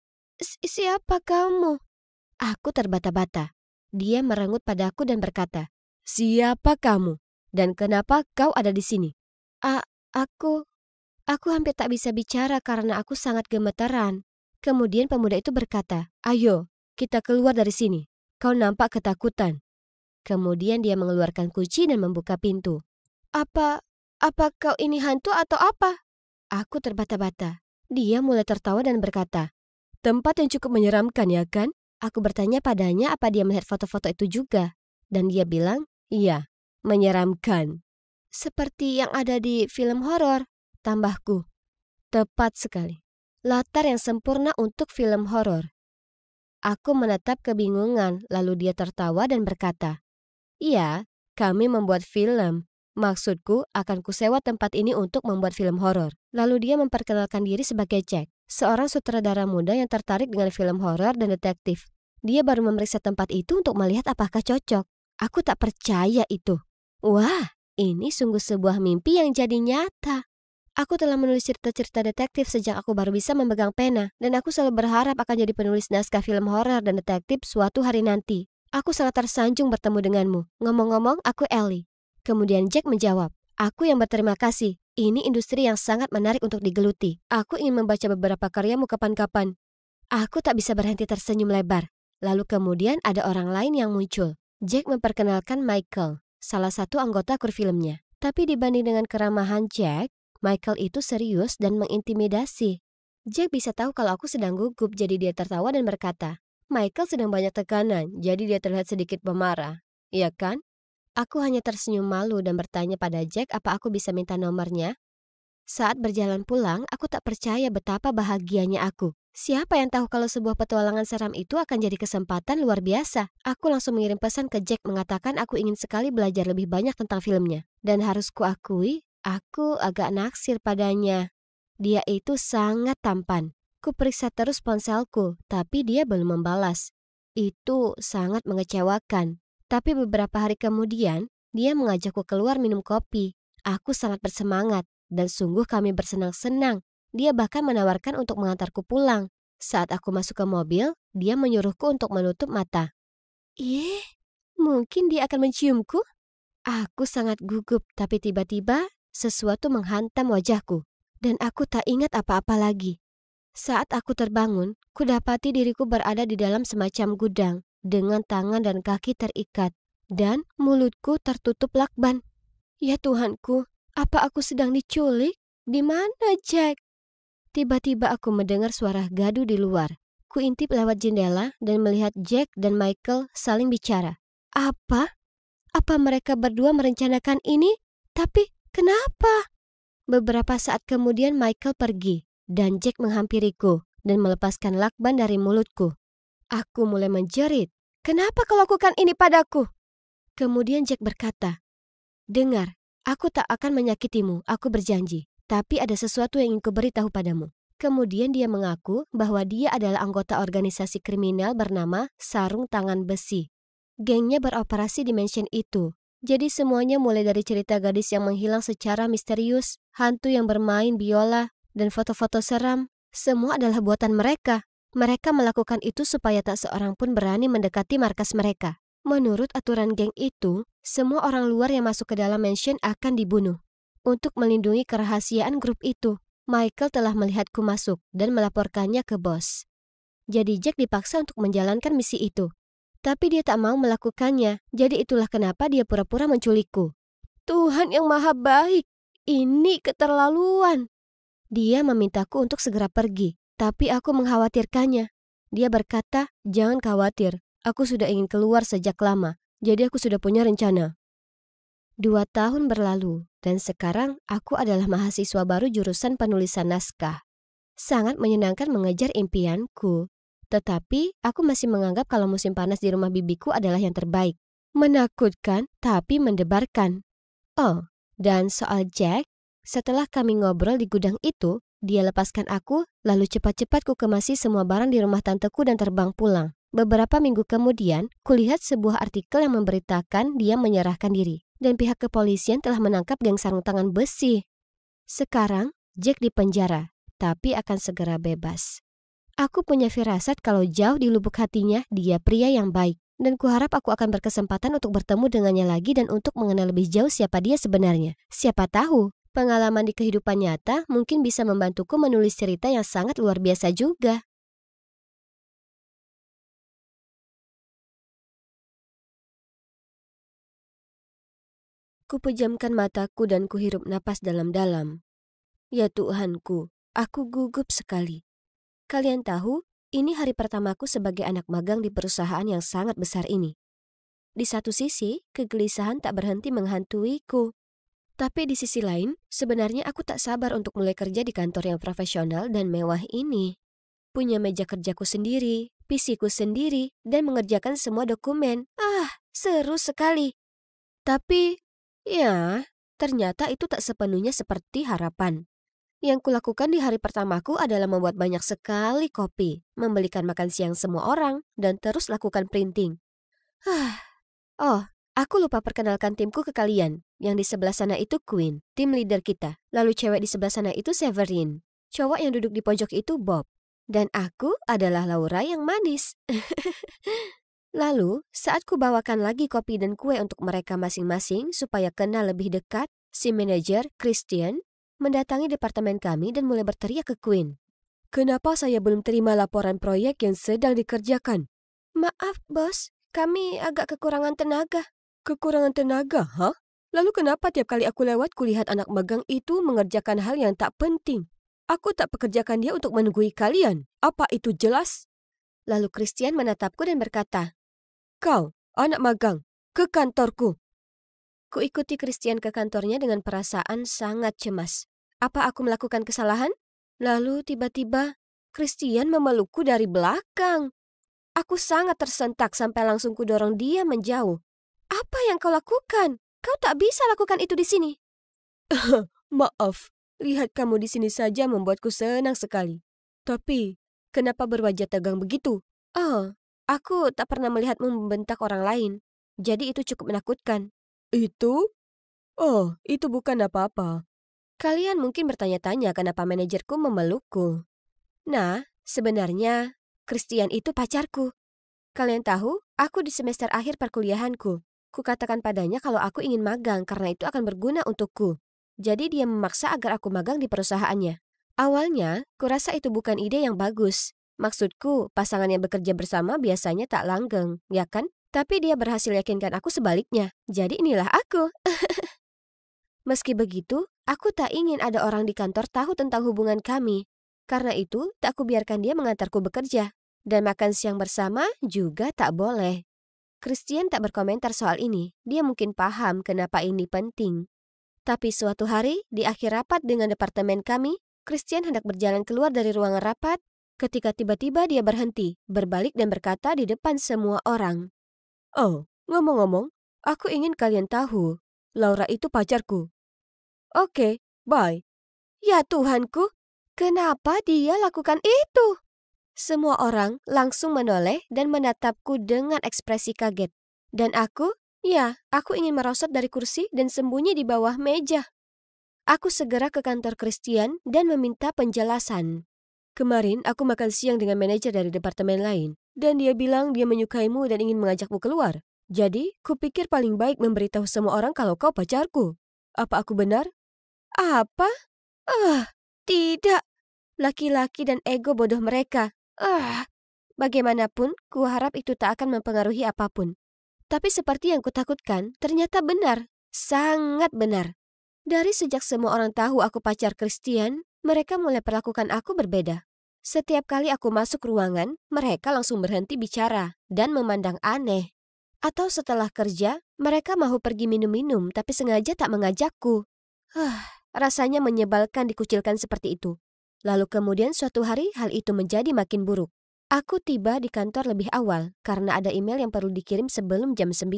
siapa kamu? Aku terbata-bata. Dia merengut padaku dan berkata, Siapa kamu? Dan kenapa kau ada di sini? A aku... Aku hampir tak bisa bicara karena aku sangat gemetaran. Kemudian pemuda itu berkata, Ayo, kita keluar dari sini. Kau nampak ketakutan. Kemudian dia mengeluarkan kunci dan membuka pintu. Apa... Apa kau ini hantu atau apa? Aku terbata-bata. Dia mulai tertawa dan berkata, Tempat yang cukup menyeramkan ya kan? Aku bertanya padanya apa dia melihat foto-foto itu juga. Dan dia bilang, iya, menyeramkan. Seperti yang ada di film horor, tambahku. Tepat sekali. Latar yang sempurna untuk film horor. Aku menetap kebingungan, lalu dia tertawa dan berkata, Iya, kami membuat film. Maksudku, akan kusewa tempat ini untuk membuat film horor. Lalu dia memperkenalkan diri sebagai Jack, seorang sutradara muda yang tertarik dengan film horor dan detektif. Dia baru memeriksa tempat itu untuk melihat apakah cocok. Aku tak percaya itu. Wah, ini sungguh sebuah mimpi yang jadi nyata. Aku telah menulis cerita-cerita detektif sejak aku baru bisa memegang pena, dan aku selalu berharap akan jadi penulis naskah film horor dan detektif suatu hari nanti. Aku sangat tersanjung bertemu denganmu. Ngomong-ngomong, aku Ellie. Kemudian Jack menjawab, Aku yang berterima kasih. Ini industri yang sangat menarik untuk digeluti. Aku ingin membaca beberapa karyamu kapan-kapan. Aku tak bisa berhenti tersenyum lebar. Lalu kemudian ada orang lain yang muncul. Jack memperkenalkan Michael, salah satu anggota kur filmnya. Tapi dibanding dengan keramahan Jack, Michael itu serius dan mengintimidasi. Jack bisa tahu kalau aku sedang gugup, jadi dia tertawa dan berkata, Michael sedang banyak tekanan, jadi dia terlihat sedikit pemarah. Iya kan? Aku hanya tersenyum malu dan bertanya pada Jack apa aku bisa minta nomornya. Saat berjalan pulang, aku tak percaya betapa bahagianya aku. Siapa yang tahu kalau sebuah petualangan seram itu akan jadi kesempatan luar biasa? Aku langsung mengirim pesan ke Jack mengatakan aku ingin sekali belajar lebih banyak tentang filmnya. Dan harus kuakui, aku agak naksir padanya. Dia itu sangat tampan. Ku periksa terus ponselku, tapi dia belum membalas. Itu sangat mengecewakan. Tapi beberapa hari kemudian, dia mengajakku keluar minum kopi. Aku sangat bersemangat dan sungguh kami bersenang-senang. Dia bahkan menawarkan untuk mengantarku pulang. Saat aku masuk ke mobil, dia menyuruhku untuk menutup mata. Ih, mungkin dia akan menciumku? Aku sangat gugup, tapi tiba-tiba sesuatu menghantam wajahku. Dan aku tak ingat apa-apa lagi. Saat aku terbangun, kudapati diriku berada di dalam semacam gudang dengan tangan dan kaki terikat, dan mulutku tertutup lakban. Ya Tuhanku, apa aku sedang diculik? Di mana, Jack? Tiba-tiba aku mendengar suara gaduh di luar. Ku intip lewat jendela dan melihat Jack dan Michael saling bicara. Apa? Apa mereka berdua merencanakan ini? Tapi kenapa? Beberapa saat kemudian Michael pergi dan Jack menghampiriku dan melepaskan lakban dari mulutku. Aku mulai menjerit. Kenapa kau lakukan ini padaku? Kemudian Jack berkata, Dengar, aku tak akan menyakitimu, aku berjanji. Tapi ada sesuatu yang ingin kuberitahu padamu. Kemudian dia mengaku bahwa dia adalah anggota organisasi kriminal bernama Sarung Tangan Besi. Gengnya beroperasi di mansion itu. Jadi semuanya mulai dari cerita gadis yang menghilang secara misterius, hantu yang bermain biola, dan foto-foto seram. Semua adalah buatan mereka. Mereka melakukan itu supaya tak seorang pun berani mendekati markas mereka. Menurut aturan geng itu, semua orang luar yang masuk ke dalam mansion akan dibunuh. Untuk melindungi kerahasiaan grup itu, Michael telah melihatku masuk dan melaporkannya ke bos. Jadi Jack dipaksa untuk menjalankan misi itu. Tapi dia tak mau melakukannya, jadi itulah kenapa dia pura-pura menculikku. Tuhan yang maha baik, ini keterlaluan. Dia memintaku untuk segera pergi, tapi aku mengkhawatirkannya. Dia berkata, jangan khawatir. Aku sudah ingin keluar sejak lama, jadi aku sudah punya rencana. Dua tahun berlalu, dan sekarang aku adalah mahasiswa baru jurusan penulisan naskah. Sangat menyenangkan mengejar impianku. Tetapi, aku masih menganggap kalau musim panas di rumah bibiku adalah yang terbaik. Menakutkan, tapi mendebarkan. Oh, dan soal Jack, setelah kami ngobrol di gudang itu, dia lepaskan aku, lalu cepat-cepat ku kemasi semua barang di rumah tanteku dan terbang pulang. Beberapa minggu kemudian, kulihat sebuah artikel yang memberitakan dia menyerahkan diri dan pihak kepolisian telah menangkap geng sarung tangan besi. Sekarang, Jack di penjara, tapi akan segera bebas. Aku punya firasat kalau jauh di lubuk hatinya, dia pria yang baik. Dan kuharap aku akan berkesempatan untuk bertemu dengannya lagi dan untuk mengenal lebih jauh siapa dia sebenarnya. Siapa tahu, Pengalaman di kehidupan nyata mungkin bisa membantuku menulis cerita yang sangat luar biasa juga. Kupejamkan mataku dan kuhirup napas dalam-dalam. Ya Tuhanku, aku gugup sekali. Kalian tahu, ini hari pertamaku sebagai anak magang di perusahaan yang sangat besar ini. Di satu sisi, kegelisahan tak berhenti menghantuiku. Tapi di sisi lain, sebenarnya aku tak sabar untuk mulai kerja di kantor yang profesional dan mewah ini. Punya meja kerjaku sendiri, PC ku sendiri, dan mengerjakan semua dokumen. Ah, seru sekali. Tapi, ya, ternyata itu tak sepenuhnya seperti harapan. Yang kulakukan di hari pertamaku adalah membuat banyak sekali kopi, membelikan makan siang semua orang, dan terus lakukan printing. Ah, oh, aku lupa perkenalkan timku ke kalian. Yang di sebelah sana itu Queen, tim leader kita. Lalu cewek di sebelah sana itu Severin. Cowok yang duduk di pojok itu Bob. Dan aku adalah Laura yang manis. Lalu, saat ku bawakan lagi kopi dan kue untuk mereka masing-masing supaya kenal lebih dekat, si manajer, Christian, mendatangi departemen kami dan mulai berteriak ke Queen. Kenapa saya belum terima laporan proyek yang sedang dikerjakan? Maaf, bos. Kami agak kekurangan tenaga. Kekurangan tenaga, ha? Huh? Lalu kenapa tiap kali aku lewat kulihat anak magang itu mengerjakan hal yang tak penting? Aku tak pekerjakan dia untuk menunggui kalian. Apa itu jelas? Lalu Christian menatapku dan berkata, Kau, anak magang, ke kantorku. Kuikuti Christian ke kantornya dengan perasaan sangat cemas. Apa aku melakukan kesalahan? Lalu tiba-tiba Christian memelukku dari belakang. Aku sangat tersentak sampai langsung kudorong dia menjauh. Apa yang kau lakukan? Kau tak bisa lakukan itu di sini. Maaf, lihat kamu di sini saja membuatku senang sekali. Tapi, kenapa berwajah tegang begitu? Oh, aku tak pernah melihatmu membentak orang lain. Jadi itu cukup menakutkan. Itu? Oh, itu bukan apa-apa. Kalian mungkin bertanya-tanya kenapa manajerku memelukku. Nah, sebenarnya, Christian itu pacarku. Kalian tahu, aku di semester akhir perkuliahanku. Kukatakan padanya kalau aku ingin magang karena itu akan berguna untukku. Jadi dia memaksa agar aku magang di perusahaannya. Awalnya, kurasa itu bukan ide yang bagus. Maksudku, pasangan yang bekerja bersama biasanya tak langgeng, ya kan? Tapi dia berhasil yakinkan aku sebaliknya. Jadi inilah aku. Meski begitu, aku tak ingin ada orang di kantor tahu tentang hubungan kami. Karena itu, tak kubiarkan dia mengantarku bekerja. Dan makan siang bersama juga tak boleh. Christian tak berkomentar soal ini, dia mungkin paham kenapa ini penting. Tapi suatu hari, di akhir rapat dengan departemen kami, Christian hendak berjalan keluar dari ruangan rapat ketika tiba-tiba dia berhenti, berbalik dan berkata di depan semua orang. Oh, ngomong-ngomong, aku ingin kalian tahu, Laura itu pacarku. Oke, okay, bye. Ya Tuhanku, kenapa dia lakukan itu? Semua orang langsung menoleh dan menatapku dengan ekspresi kaget. Dan aku, ya, aku ingin merosot dari kursi dan sembunyi di bawah meja. Aku segera ke kantor Christian dan meminta penjelasan. Kemarin aku makan siang dengan manajer dari departemen lain, dan dia bilang dia menyukaimu dan ingin mengajakmu keluar. Jadi, kupikir paling baik memberitahu semua orang kalau kau pacarku. Apa aku benar? Apa? Ah, uh, tidak. Laki-laki dan ego bodoh mereka. Ah, bagaimanapun, ku harap itu tak akan mempengaruhi apapun. Tapi seperti yang kutakutkan, ternyata benar. Sangat benar. Dari sejak semua orang tahu aku pacar Christian, mereka mulai perlakukan aku berbeda. Setiap kali aku masuk ruangan, mereka langsung berhenti bicara dan memandang aneh. Atau setelah kerja, mereka mau pergi minum-minum tapi sengaja tak mengajakku. Huh, ah, rasanya menyebalkan dikucilkan seperti itu. Lalu kemudian suatu hari hal itu menjadi makin buruk. Aku tiba di kantor lebih awal karena ada email yang perlu dikirim sebelum jam 9.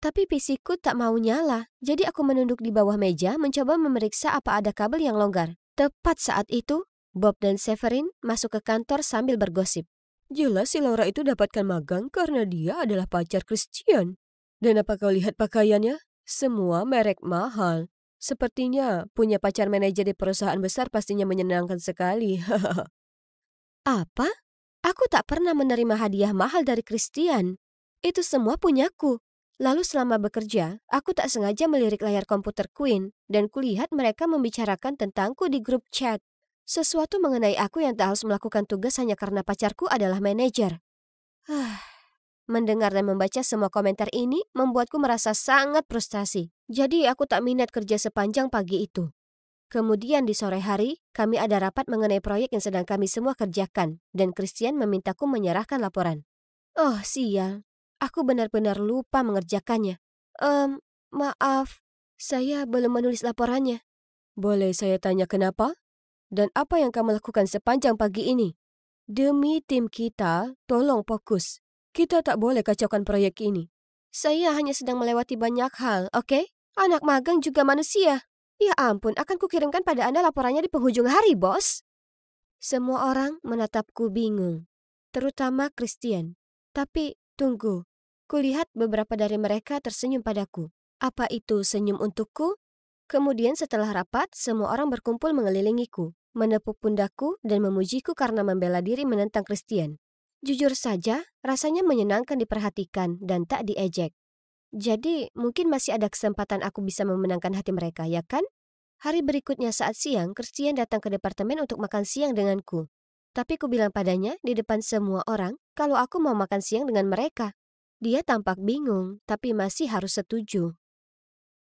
Tapi PC ku tak mau nyala, jadi aku menunduk di bawah meja mencoba memeriksa apa ada kabel yang longgar. Tepat saat itu, Bob dan Severin masuk ke kantor sambil bergosip. Jelas si Laura itu dapatkan magang karena dia adalah pacar Christian. Dan apa kau lihat pakaiannya? Semua merek mahal. Sepertinya punya pacar manajer di perusahaan besar pastinya menyenangkan sekali. Apa? Aku tak pernah menerima hadiah mahal dari Christian. Itu semua punyaku. Lalu selama bekerja, aku tak sengaja melirik layar komputer Queen dan kulihat mereka membicarakan tentangku di grup chat. Sesuatu mengenai aku yang tak harus melakukan tugas hanya karena pacarku adalah manajer. Hah. Mendengar dan membaca semua komentar ini membuatku merasa sangat frustasi. Jadi aku tak minat kerja sepanjang pagi itu. Kemudian di sore hari, kami ada rapat mengenai proyek yang sedang kami semua kerjakan, dan Christian memintaku menyerahkan laporan. Oh, sial. Aku benar-benar lupa mengerjakannya. um, maaf, saya belum menulis laporannya. Boleh saya tanya kenapa? Dan apa yang kamu lakukan sepanjang pagi ini? Demi tim kita, tolong fokus. Kita tak boleh kacaukan proyek ini. Saya hanya sedang melewati banyak hal, oke? Okay? Anak magang juga manusia. Ya ampun, akan kukirimkan pada Anda laporannya di penghujung hari, bos. Semua orang menatapku bingung, terutama Christian. Tapi, tunggu. Kulihat beberapa dari mereka tersenyum padaku. Apa itu senyum untukku? Kemudian setelah rapat, semua orang berkumpul mengelilingiku, menepuk pundaku, dan memujiku karena membela diri menentang Christian. Jujur saja, rasanya menyenangkan diperhatikan dan tak diejek. Jadi, mungkin masih ada kesempatan aku bisa memenangkan hati mereka, ya kan? Hari berikutnya saat siang, Christian datang ke departemen untuk makan siang denganku. Tapi ku bilang padanya di depan semua orang kalau aku mau makan siang dengan mereka. Dia tampak bingung, tapi masih harus setuju.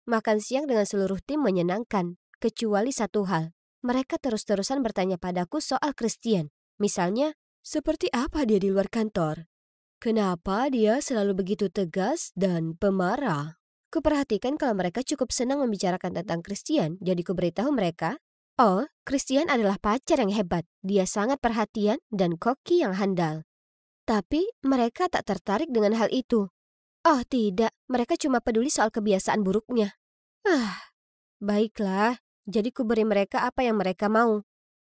Makan siang dengan seluruh tim menyenangkan, kecuali satu hal. Mereka terus-terusan bertanya padaku soal Christian. Misalnya, seperti apa dia di luar kantor? Kenapa dia selalu begitu tegas dan pemarah? Kuperhatikan kalau mereka cukup senang membicarakan tentang Christian, jadi kuberitahu mereka, oh, Christian adalah pacar yang hebat. Dia sangat perhatian dan koki yang handal. Tapi mereka tak tertarik dengan hal itu. Oh tidak, mereka cuma peduli soal kebiasaan buruknya. Ah, baiklah. Jadi kuberi mereka apa yang mereka mau.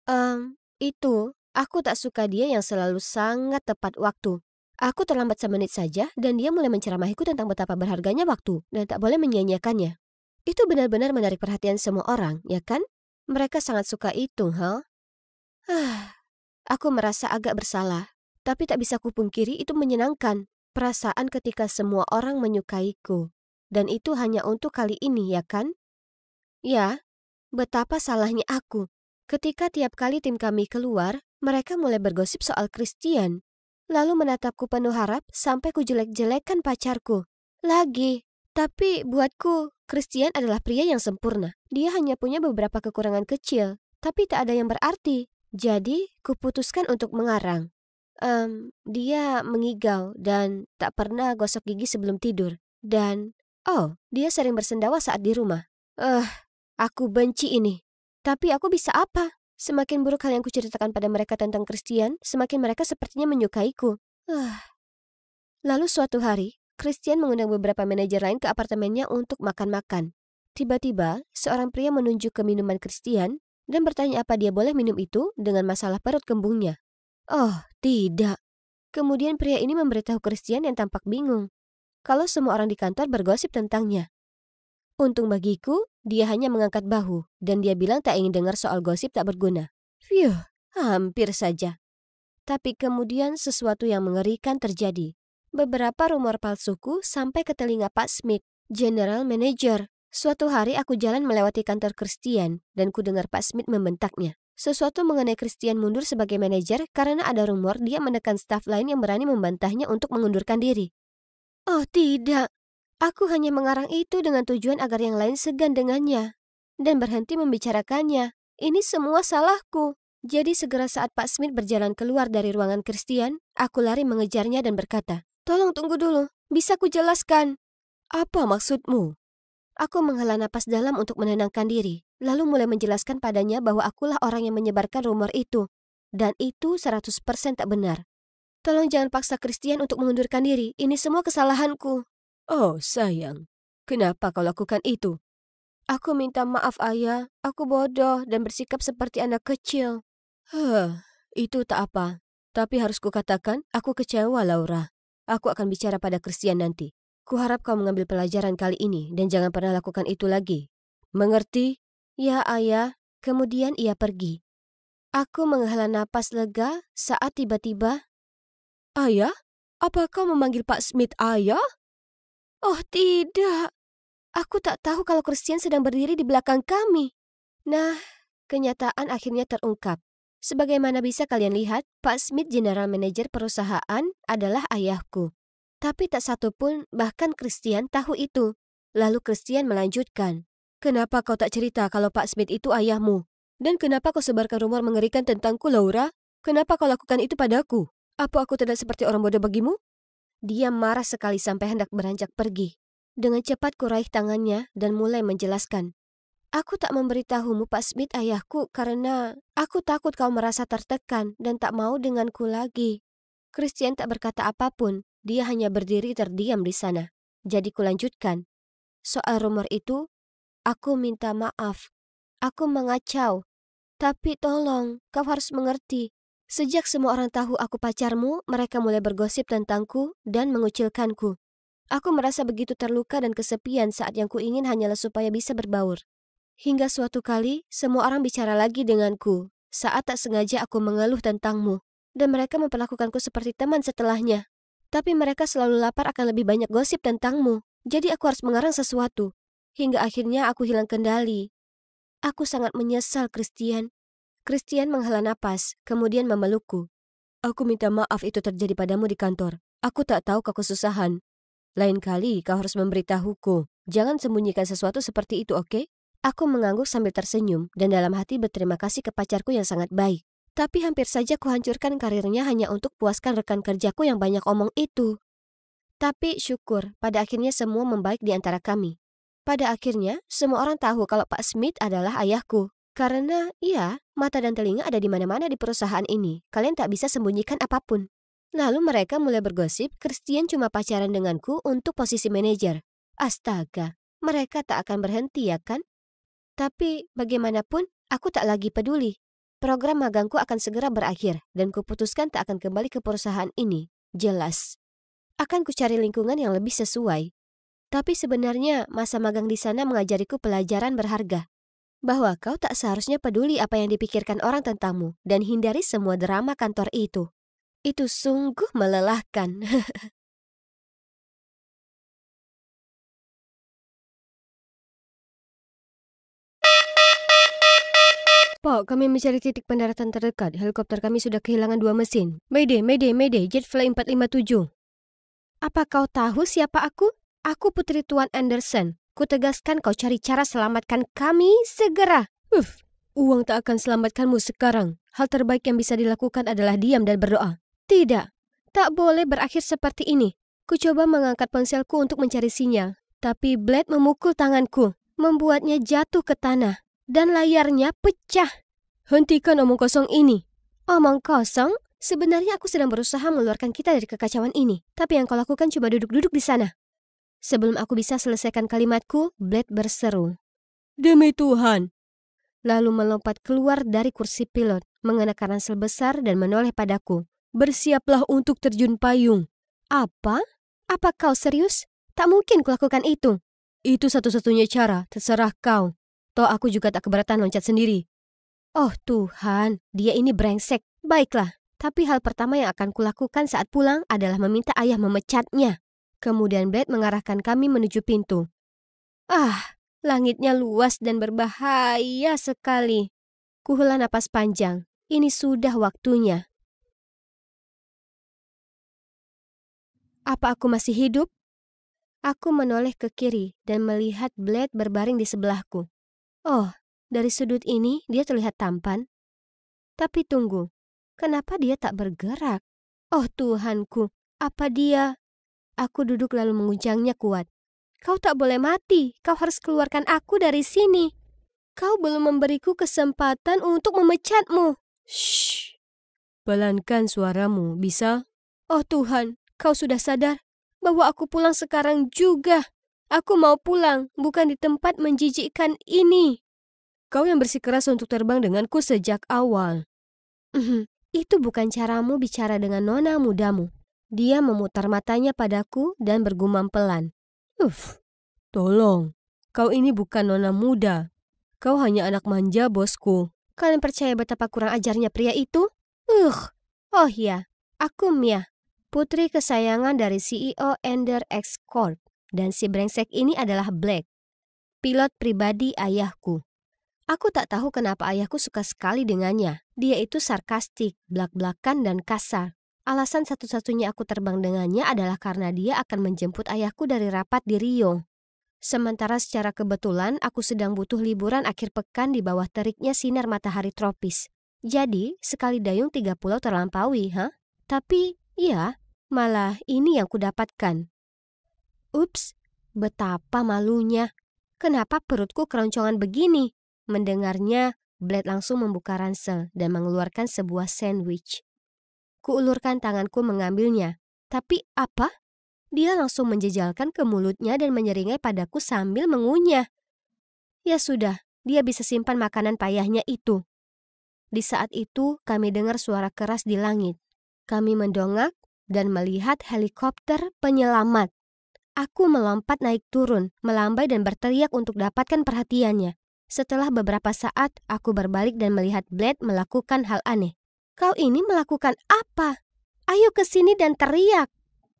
Um, itu, Aku tak suka dia yang selalu sangat tepat waktu. Aku terlambat semenit saja dan dia mulai menceramahiku tentang betapa berharganya waktu dan tak boleh menyia-nyiakannya. Itu benar-benar menarik perhatian semua orang, ya kan? Mereka sangat suka itu, hal. Huh? Ah, aku merasa agak bersalah, tapi tak bisa kupungkiri itu menyenangkan. Perasaan ketika semua orang menyukaiku. Dan itu hanya untuk kali ini, ya kan? Ya, betapa salahnya aku. Ketika tiap kali tim kami keluar, mereka mulai bergosip soal Christian, lalu menatapku penuh harap sampai ku jelek-jelekan pacarku. Lagi, tapi buatku, Christian adalah pria yang sempurna. Dia hanya punya beberapa kekurangan kecil, tapi tak ada yang berarti. Jadi, kuputuskan untuk mengarang. Um, dia mengigau dan tak pernah gosok gigi sebelum tidur. Dan, oh, dia sering bersendawa saat di rumah. Eh, uh, aku benci ini. Tapi aku bisa apa? Semakin buruk hal yang kuceritakan pada mereka tentang Christian, semakin mereka sepertinya menyukaiku. Uh. Lalu suatu hari, Christian mengundang beberapa manajer lain ke apartemennya untuk makan-makan. Tiba-tiba, seorang pria menunjuk ke minuman Christian dan bertanya apa dia boleh minum itu dengan masalah perut kembungnya. Oh, tidak. Kemudian pria ini memberitahu Christian yang tampak bingung kalau semua orang di kantor bergosip tentangnya. Untung bagiku, dia hanya mengangkat bahu, dan dia bilang tak ingin dengar soal gosip tak berguna. Phew, hampir saja. Tapi kemudian sesuatu yang mengerikan terjadi. Beberapa rumor palsuku sampai ke telinga Pak Smith, General Manager. Suatu hari aku jalan melewati kantor Christian, dan ku dengar Pak Smith membentaknya. Sesuatu mengenai Christian mundur sebagai manajer karena ada rumor dia menekan staf lain yang berani membantahnya untuk mengundurkan diri. Oh tidak, Aku hanya mengarang itu dengan tujuan agar yang lain segan dengannya dan berhenti membicarakannya. Ini semua salahku. Jadi segera saat Pak Smith berjalan keluar dari ruangan Christian, aku lari mengejarnya dan berkata, Tolong tunggu dulu, bisa ku jelaskan. Apa maksudmu? Aku menghela napas dalam untuk menenangkan diri, lalu mulai menjelaskan padanya bahwa akulah orang yang menyebarkan rumor itu. Dan itu 100% tak benar. Tolong jangan paksa Christian untuk mengundurkan diri, ini semua kesalahanku. Oh, sayang, kenapa kau lakukan itu? Aku minta maaf ayah, aku bodoh dan bersikap seperti anak kecil. Huh, itu tak apa. Tapi harus kukatakan, aku kecewa, Laura. Aku akan bicara pada Christian nanti. Kuharap kau mengambil pelajaran kali ini dan jangan pernah lakukan itu lagi. Mengerti? Ya, ayah. Kemudian ia pergi. Aku menghela napas lega saat tiba-tiba... Ayah? Apa kau memanggil Pak Smith ayah? Oh tidak, aku tak tahu kalau Christian sedang berdiri di belakang kami. Nah, kenyataan akhirnya terungkap. Sebagaimana bisa kalian lihat, Pak Smith, General Manager perusahaan, adalah ayahku. Tapi tak satu pun, bahkan Christian tahu itu. Lalu Christian melanjutkan, Kenapa kau tak cerita kalau Pak Smith itu ayahmu? Dan kenapa kau sebarkan rumor mengerikan tentangku, Laura? Kenapa kau lakukan itu padaku? Apa aku tidak seperti orang bodoh bagimu? Dia marah sekali sampai hendak beranjak pergi. Dengan cepat kuraih tangannya dan mulai menjelaskan. Aku tak memberitahumu Pak Smith ayahku karena aku takut kau merasa tertekan dan tak mau denganku lagi. Christian tak berkata apapun, dia hanya berdiri terdiam di sana. Jadi kulanjutkan. Soal rumor itu, aku minta maaf. Aku mengacau. Tapi tolong, kau harus mengerti, Sejak semua orang tahu aku pacarmu, mereka mulai bergosip tentangku dan mengucilkanku. Aku merasa begitu terluka dan kesepian saat yang ku ingin hanyalah supaya bisa berbaur. Hingga suatu kali, semua orang bicara lagi denganku saat tak sengaja aku mengeluh tentangmu, dan mereka memperlakukanku seperti teman setelahnya. Tapi mereka selalu lapar akan lebih banyak gosip tentangmu, jadi aku harus mengarang sesuatu. Hingga akhirnya aku hilang kendali. Aku sangat menyesal, Christian. Christian menghela napas, kemudian memelukku. Aku minta maaf itu terjadi padamu di kantor. Aku tak tahu kau kesusahan. Lain kali kau harus memberitahuku. Jangan sembunyikan sesuatu seperti itu, oke? Okay? Aku mengangguk sambil tersenyum dan dalam hati berterima kasih ke pacarku yang sangat baik. Tapi hampir saja kuhancurkan karirnya hanya untuk puaskan rekan kerjaku yang banyak omong itu. Tapi syukur, pada akhirnya semua membaik di antara kami. Pada akhirnya, semua orang tahu kalau Pak Smith adalah ayahku. Karena, iya, mata dan telinga ada di mana-mana di perusahaan ini. Kalian tak bisa sembunyikan apapun. Lalu mereka mulai bergosip, Christian cuma pacaran denganku untuk posisi manajer. Astaga, mereka tak akan berhenti ya kan? Tapi bagaimanapun, aku tak lagi peduli. Program magangku akan segera berakhir dan kuputuskan tak akan kembali ke perusahaan ini. Jelas. Akan kucari lingkungan yang lebih sesuai. Tapi sebenarnya masa magang di sana mengajariku pelajaran berharga bahwa kau tak seharusnya peduli apa yang dipikirkan orang tentangmu dan hindari semua drama kantor itu. Itu sungguh melelahkan. Pak, kami mencari titik pendaratan terdekat. Helikopter kami sudah kehilangan dua mesin. Mayday, Mayday, Mayday, Jet Fly 457. Apa kau tahu siapa aku? Aku putri Tuan Anderson tegaskan kau cari cara selamatkan kami segera. Uff, uang tak akan selamatkanmu sekarang. Hal terbaik yang bisa dilakukan adalah diam dan berdoa. Tidak, tak boleh berakhir seperti ini. Kucoba mengangkat ponselku untuk mencari sinyal, tapi Blade memukul tanganku, membuatnya jatuh ke tanah, dan layarnya pecah. Hentikan omong kosong ini. Omong kosong? Sebenarnya aku sedang berusaha mengeluarkan kita dari kekacauan ini, tapi yang kau lakukan cuma duduk-duduk di sana. Sebelum aku bisa selesaikan kalimatku, Blade berseru. Demi Tuhan! Lalu melompat keluar dari kursi pilot, mengenakan ransel besar dan menoleh padaku. Bersiaplah untuk terjun payung. Apa? Apa kau serius? Tak mungkin kulakukan itu. Itu satu-satunya cara, terserah kau. Toh aku juga tak keberatan loncat sendiri. Oh Tuhan, dia ini brengsek. Baiklah, tapi hal pertama yang akan kulakukan saat pulang adalah meminta ayah memecatnya. Kemudian Blade mengarahkan kami menuju pintu. Ah, langitnya luas dan berbahaya sekali. Kuhela napas panjang. Ini sudah waktunya. Apa aku masih hidup? Aku menoleh ke kiri dan melihat Blade berbaring di sebelahku. Oh, dari sudut ini dia terlihat tampan. Tapi tunggu, kenapa dia tak bergerak? Oh Tuhanku, apa dia Aku duduk lalu mengujangnya kuat. Kau tak boleh mati, kau harus keluarkan aku dari sini. Kau belum memberiku kesempatan untuk memecatmu. Shh. Pelankan suaramu, bisa? Oh Tuhan, kau sudah sadar bahwa aku pulang sekarang juga. Aku mau pulang, bukan di tempat menjijikkan ini. Kau yang bersikeras untuk terbang denganku sejak awal. Mhm, itu bukan caramu bicara dengan nona mudamu. Dia memutar matanya padaku dan bergumam pelan. Uff, tolong. Kau ini bukan nona muda. Kau hanya anak manja, bosku. Kalian percaya betapa kurang ajarnya pria itu? Ugh, oh ya, aku Mia, putri kesayangan dari CEO Ender X Corp. Dan si brengsek ini adalah Black, pilot pribadi ayahku. Aku tak tahu kenapa ayahku suka sekali dengannya. Dia itu sarkastik, blak-blakan, dan kasar. Alasan satu-satunya aku terbang dengannya adalah karena dia akan menjemput ayahku dari rapat di Rio. Sementara secara kebetulan aku sedang butuh liburan akhir pekan di bawah teriknya sinar matahari tropis. Jadi, sekali dayung tiga pulau terlampaui, ha? Huh? Tapi, ya, malah ini yang kudapatkan. Ups, betapa malunya. Kenapa perutku keroncongan begini? Mendengarnya, Blade langsung membuka ransel dan mengeluarkan sebuah sandwich. Kuulurkan tanganku mengambilnya. Tapi apa? Dia langsung menjejalkan ke mulutnya dan menyeringai padaku sambil mengunyah. Ya sudah, dia bisa simpan makanan payahnya itu. Di saat itu, kami dengar suara keras di langit. Kami mendongak dan melihat helikopter penyelamat. Aku melompat naik turun, melambai dan berteriak untuk dapatkan perhatiannya. Setelah beberapa saat, aku berbalik dan melihat Blade melakukan hal aneh. Kau ini melakukan apa? Ayo ke sini dan teriak.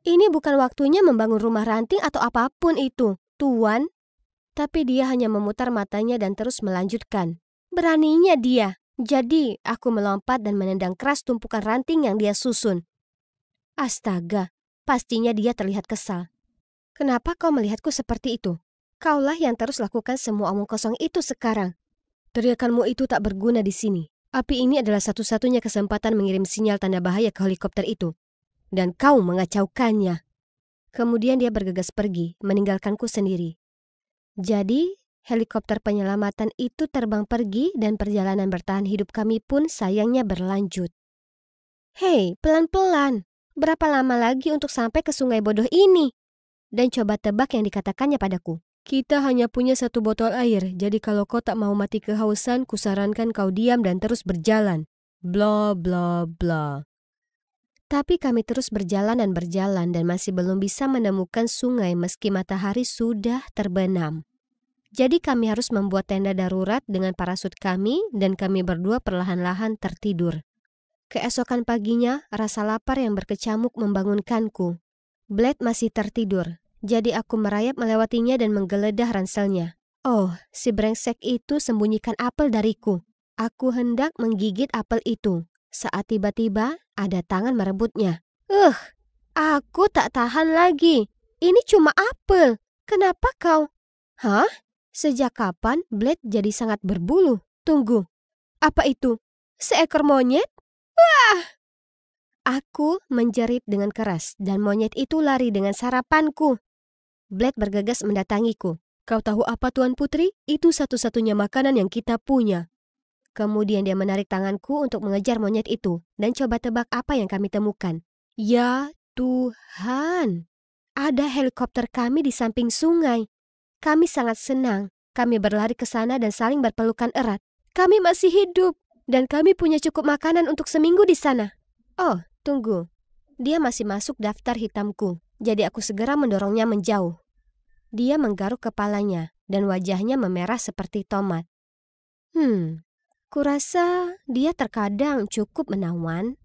Ini bukan waktunya membangun rumah ranting atau apapun itu, Tuan. Tapi dia hanya memutar matanya dan terus melanjutkan. Beraninya dia. Jadi, aku melompat dan menendang keras tumpukan ranting yang dia susun. Astaga, pastinya dia terlihat kesal. Kenapa kau melihatku seperti itu? Kaulah yang terus lakukan semua omong kosong itu sekarang. Teriakanmu itu tak berguna di sini. Api ini adalah satu-satunya kesempatan mengirim sinyal tanda bahaya ke helikopter itu. Dan kau mengacaukannya. Kemudian dia bergegas pergi, meninggalkanku sendiri. Jadi, helikopter penyelamatan itu terbang pergi dan perjalanan bertahan hidup kami pun sayangnya berlanjut. Hei, pelan-pelan. Berapa lama lagi untuk sampai ke sungai bodoh ini? Dan coba tebak yang dikatakannya padaku. Kita hanya punya satu botol air, jadi kalau kau tak mau mati kehausan, kusarankan kau diam dan terus berjalan. Bla bla bla. Tapi kami terus berjalan dan berjalan dan masih belum bisa menemukan sungai meski matahari sudah terbenam. Jadi kami harus membuat tenda darurat dengan parasut kami dan kami berdua perlahan-lahan tertidur. Keesokan paginya, rasa lapar yang berkecamuk membangunkanku. Blade masih tertidur, jadi aku merayap melewatinya dan menggeledah ranselnya. Oh, si brengsek itu sembunyikan apel dariku. Aku hendak menggigit apel itu. Saat tiba-tiba ada tangan merebutnya. Eh, aku tak tahan lagi. Ini cuma apel. Kenapa kau? Hah? Sejak kapan Blade jadi sangat berbulu? Tunggu. Apa itu? Seekor monyet? Wah! Aku menjerit dengan keras dan monyet itu lari dengan sarapanku. Black bergegas mendatangiku. Kau tahu apa Tuan Putri? Itu satu-satunya makanan yang kita punya. Kemudian dia menarik tanganku untuk mengejar monyet itu dan coba tebak apa yang kami temukan. Ya Tuhan, ada helikopter kami di samping sungai. Kami sangat senang. Kami berlari ke sana dan saling berpelukan erat. Kami masih hidup dan kami punya cukup makanan untuk seminggu di sana. Oh, tunggu. Dia masih masuk daftar hitamku. Jadi aku segera mendorongnya menjauh. Dia menggaruk kepalanya dan wajahnya memerah seperti tomat. Hmm, kurasa dia terkadang cukup menawan,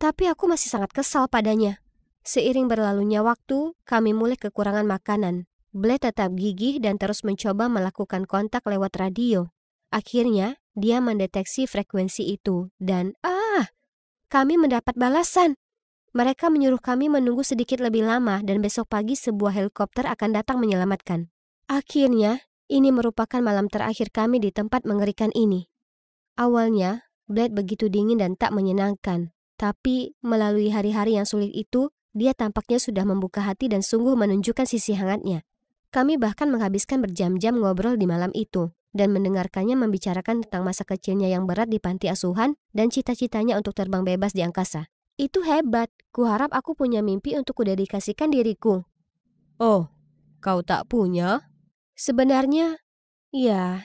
tapi aku masih sangat kesal padanya. Seiring berlalunya waktu, kami mulai kekurangan makanan. Blake tetap gigih dan terus mencoba melakukan kontak lewat radio. Akhirnya, dia mendeteksi frekuensi itu dan ah, kami mendapat balasan. Mereka menyuruh kami menunggu sedikit lebih lama dan besok pagi sebuah helikopter akan datang menyelamatkan. Akhirnya, ini merupakan malam terakhir kami di tempat mengerikan ini. Awalnya, Blade begitu dingin dan tak menyenangkan. Tapi, melalui hari-hari yang sulit itu, dia tampaknya sudah membuka hati dan sungguh menunjukkan sisi hangatnya. Kami bahkan menghabiskan berjam-jam ngobrol di malam itu dan mendengarkannya membicarakan tentang masa kecilnya yang berat di panti asuhan dan cita-citanya untuk terbang bebas di angkasa. Itu hebat. Kuharap aku punya mimpi untuk kudedikasikan diriku. Oh, kau tak punya? Sebenarnya, ya.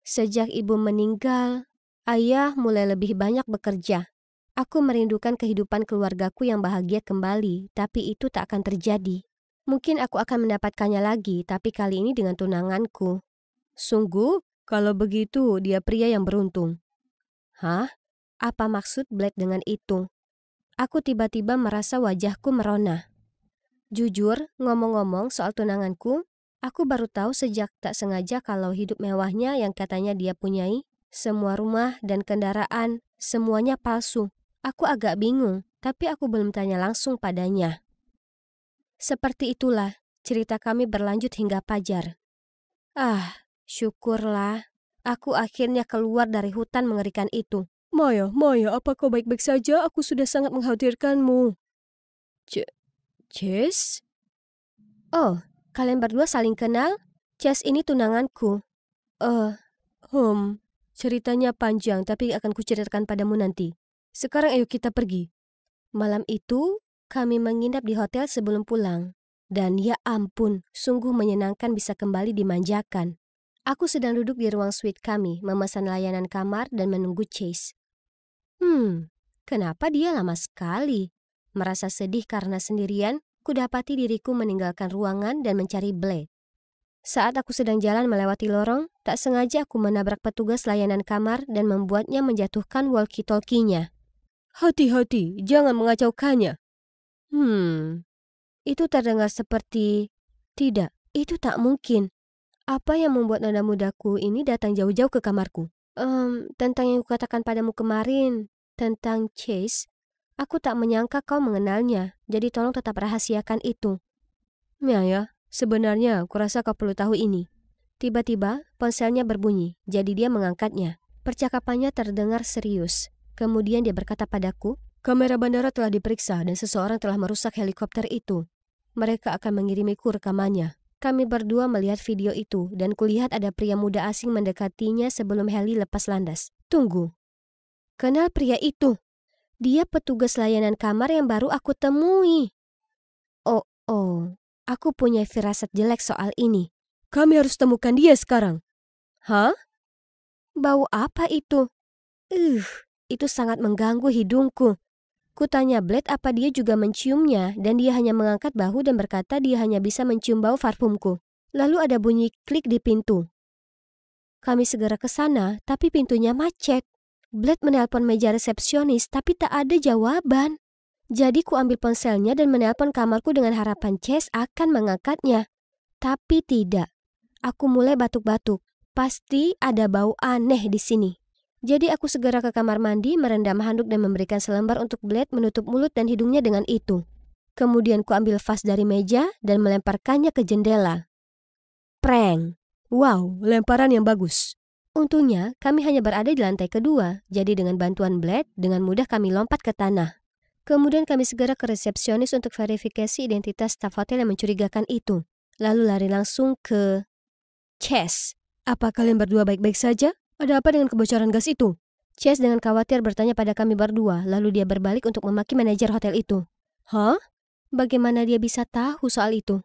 Sejak ibu meninggal, ayah mulai lebih banyak bekerja. Aku merindukan kehidupan keluargaku yang bahagia kembali, tapi itu tak akan terjadi. Mungkin aku akan mendapatkannya lagi, tapi kali ini dengan tunanganku. Sungguh, kalau begitu dia pria yang beruntung. Hah? Apa maksud Black dengan itu? aku tiba-tiba merasa wajahku merona. Jujur, ngomong-ngomong soal tunanganku, aku baru tahu sejak tak sengaja kalau hidup mewahnya yang katanya dia punyai, semua rumah dan kendaraan, semuanya palsu. Aku agak bingung, tapi aku belum tanya langsung padanya. Seperti itulah, cerita kami berlanjut hingga pajar. Ah, syukurlah, aku akhirnya keluar dari hutan mengerikan itu. Maya, Maya, apa kau baik-baik saja? Aku sudah sangat mengkhawatirkanmu. C Jess? Oh, kalian berdua saling kenal? Jess ini tunanganku. Eh, uh, hmm, ceritanya panjang tapi akan kuceritakan padamu nanti. Sekarang ayo kita pergi. Malam itu, kami menginap di hotel sebelum pulang. Dan ya ampun, sungguh menyenangkan bisa kembali dimanjakan. Aku sedang duduk di ruang suite kami, memesan layanan kamar dan menunggu Chase. Hmm, kenapa dia lama sekali? Merasa sedih karena sendirian, kudapati diriku meninggalkan ruangan dan mencari Blade. Saat aku sedang jalan melewati lorong, tak sengaja aku menabrak petugas layanan kamar dan membuatnya menjatuhkan walkie-talkie-nya. Hati-hati, jangan mengacaukannya. Hmm, itu terdengar seperti... Tidak, itu tak mungkin. Apa yang membuat nona mudaku ini datang jauh-jauh ke kamarku? Um, tentang yang kukatakan padamu kemarin, tentang Chase, aku tak menyangka kau mengenalnya, jadi tolong tetap rahasiakan itu. Ya ya, sebenarnya rasa kau perlu tahu ini. Tiba-tiba, ponselnya berbunyi, jadi dia mengangkatnya. Percakapannya terdengar serius. Kemudian dia berkata padaku, kamera bandara telah diperiksa dan seseorang telah merusak helikopter itu. Mereka akan mengirimiku rekamannya. Kami berdua melihat video itu dan kulihat ada pria muda asing mendekatinya sebelum heli lepas landas. Tunggu. Kenal pria itu. Dia petugas layanan kamar yang baru aku temui. Oh, oh. Aku punya firasat jelek soal ini. Kami harus temukan dia sekarang. Hah? Bau apa itu? Uh, itu sangat mengganggu hidungku. Kutanya Blade apa dia juga menciumnya dan dia hanya mengangkat bahu dan berkata dia hanya bisa mencium bau parfumku. Lalu ada bunyi klik di pintu. Kami segera ke sana, tapi pintunya macet. Blade menelpon meja resepsionis, tapi tak ada jawaban. Jadi ku ambil ponselnya dan menelpon kamarku dengan harapan Chase akan mengangkatnya. Tapi tidak. Aku mulai batuk-batuk. Pasti ada bau aneh di sini. Jadi aku segera ke kamar mandi, merendam handuk dan memberikan selembar untuk Blade menutup mulut dan hidungnya dengan itu. Kemudian ku ambil vas dari meja dan melemparkannya ke jendela. Prank! Wow, lemparan yang bagus. Untungnya, kami hanya berada di lantai kedua, jadi dengan bantuan Blade, dengan mudah kami lompat ke tanah. Kemudian kami segera ke resepsionis untuk verifikasi identitas staf hotel yang mencurigakan itu. Lalu lari langsung ke... Chess. Apa kalian berdua baik-baik saja? Ada apa dengan kebocoran gas itu? Chase dengan khawatir bertanya pada kami berdua, lalu dia berbalik untuk memaki manajer hotel itu. Hah? Bagaimana dia bisa tahu soal itu?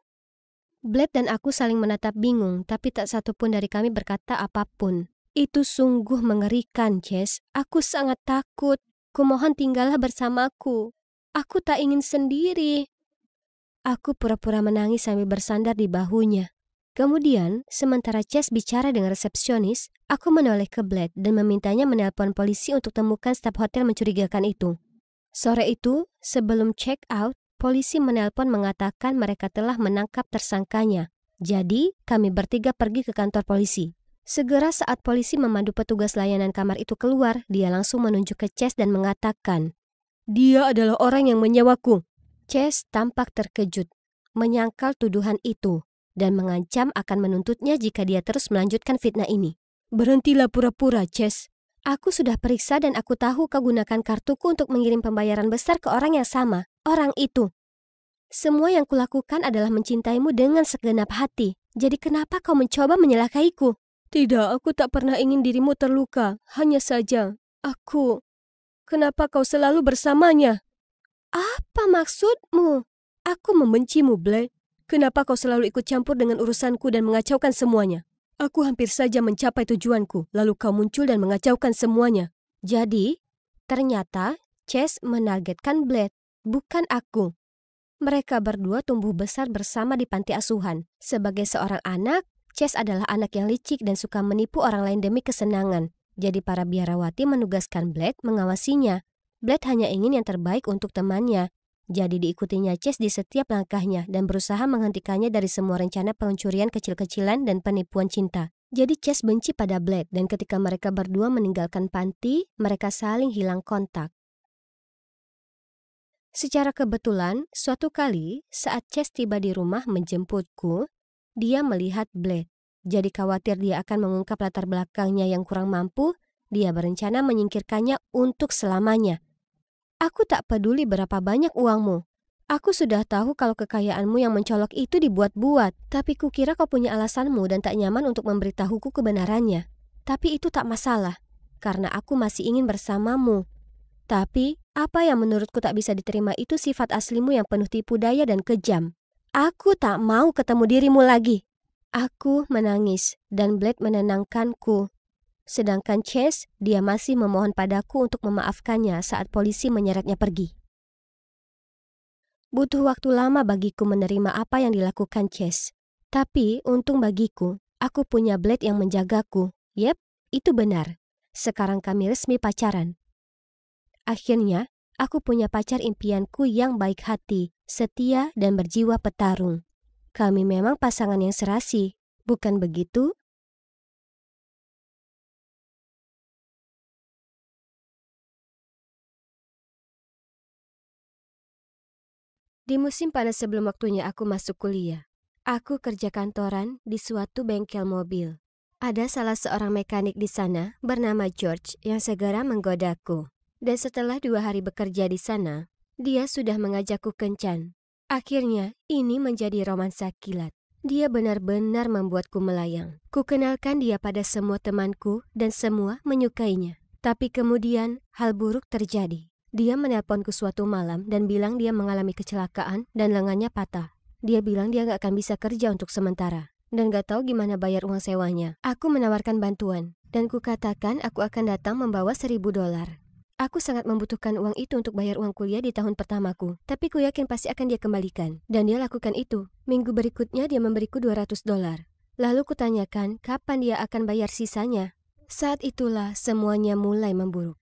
Blade dan aku saling menatap bingung, tapi tak satupun dari kami berkata apapun. Itu sungguh mengerikan, Ches. Aku sangat takut. Kumohon tinggallah bersamaku. Aku tak ingin sendiri. Aku pura-pura menangis sambil bersandar di bahunya. Kemudian, sementara Chess bicara dengan resepsionis, aku menoleh ke Blade dan memintanya menelpon polisi untuk temukan staf hotel mencurigakan itu. Sore itu, sebelum check out, polisi menelpon mengatakan mereka telah menangkap tersangkanya. Jadi, kami bertiga pergi ke kantor polisi. Segera saat polisi memandu petugas layanan kamar itu keluar, dia langsung menunjuk ke Chess dan mengatakan, Dia adalah orang yang menyewaku. Chess tampak terkejut, menyangkal tuduhan itu dan mengancam akan menuntutnya jika dia terus melanjutkan fitnah ini. Berhentilah pura-pura, Ches. Aku sudah periksa dan aku tahu kau gunakan kartuku untuk mengirim pembayaran besar ke orang yang sama, orang itu. Semua yang kulakukan adalah mencintaimu dengan segenap hati. Jadi kenapa kau mencoba menyalahkaiku? Tidak, aku tak pernah ingin dirimu terluka. Hanya saja, aku... Kenapa kau selalu bersamanya? Apa maksudmu? Aku membencimu, Blake. Kenapa kau selalu ikut campur dengan urusanku dan mengacaukan semuanya? Aku hampir saja mencapai tujuanku, lalu kau muncul dan mengacaukan semuanya. Jadi, ternyata Chase menargetkan Blade, bukan aku. Mereka berdua tumbuh besar bersama di panti asuhan. Sebagai seorang anak, Chase adalah anak yang licik dan suka menipu orang lain demi kesenangan. Jadi para biarawati menugaskan Blade mengawasinya. Blade hanya ingin yang terbaik untuk temannya, jadi diikutinya Chase di setiap langkahnya dan berusaha menghentikannya dari semua rencana pencurian kecil-kecilan dan penipuan cinta. Jadi Chase benci pada Blade dan ketika mereka berdua meninggalkan panti, mereka saling hilang kontak. Secara kebetulan, suatu kali saat Chase tiba di rumah menjemputku, dia melihat Blade. Jadi khawatir dia akan mengungkap latar belakangnya yang kurang mampu, dia berencana menyingkirkannya untuk selamanya. Aku tak peduli berapa banyak uangmu. Aku sudah tahu kalau kekayaanmu yang mencolok itu dibuat-buat, tapi kukira kau punya alasanmu dan tak nyaman untuk memberitahuku kebenarannya. Tapi itu tak masalah, karena aku masih ingin bersamamu. Tapi, apa yang menurutku tak bisa diterima itu sifat aslimu yang penuh tipu daya dan kejam. Aku tak mau ketemu dirimu lagi. Aku menangis, dan Blade menenangkanku Sedangkan Chase, dia masih memohon padaku untuk memaafkannya saat polisi menyeretnya pergi. Butuh waktu lama bagiku menerima apa yang dilakukan Chase. Tapi untung bagiku, aku punya Blade yang menjagaku. Yep, itu benar. Sekarang kami resmi pacaran. Akhirnya, aku punya pacar impianku yang baik hati, setia, dan berjiwa petarung. Kami memang pasangan yang serasi, bukan begitu? Di musim panas sebelum waktunya aku masuk kuliah, aku kerja kantoran di suatu bengkel mobil. Ada salah seorang mekanik di sana bernama George yang segera menggodaku. Dan setelah dua hari bekerja di sana, dia sudah mengajakku kencan. Akhirnya, ini menjadi romansa kilat. Dia benar-benar membuatku melayang. Kukenalkan dia pada semua temanku dan semua menyukainya. Tapi kemudian hal buruk terjadi. Dia menelponku suatu malam dan bilang dia mengalami kecelakaan dan lengannya patah. Dia bilang dia gak akan bisa kerja untuk sementara dan gak tahu gimana bayar uang sewanya. Aku menawarkan bantuan dan kukatakan aku akan datang membawa seribu dolar. Aku sangat membutuhkan uang itu untuk bayar uang kuliah di tahun pertamaku, tapi ku yakin pasti akan dia kembalikan. Dan dia lakukan itu. Minggu berikutnya dia memberiku 200 dolar. Lalu kutanyakan kapan dia akan bayar sisanya. Saat itulah semuanya mulai memburuk.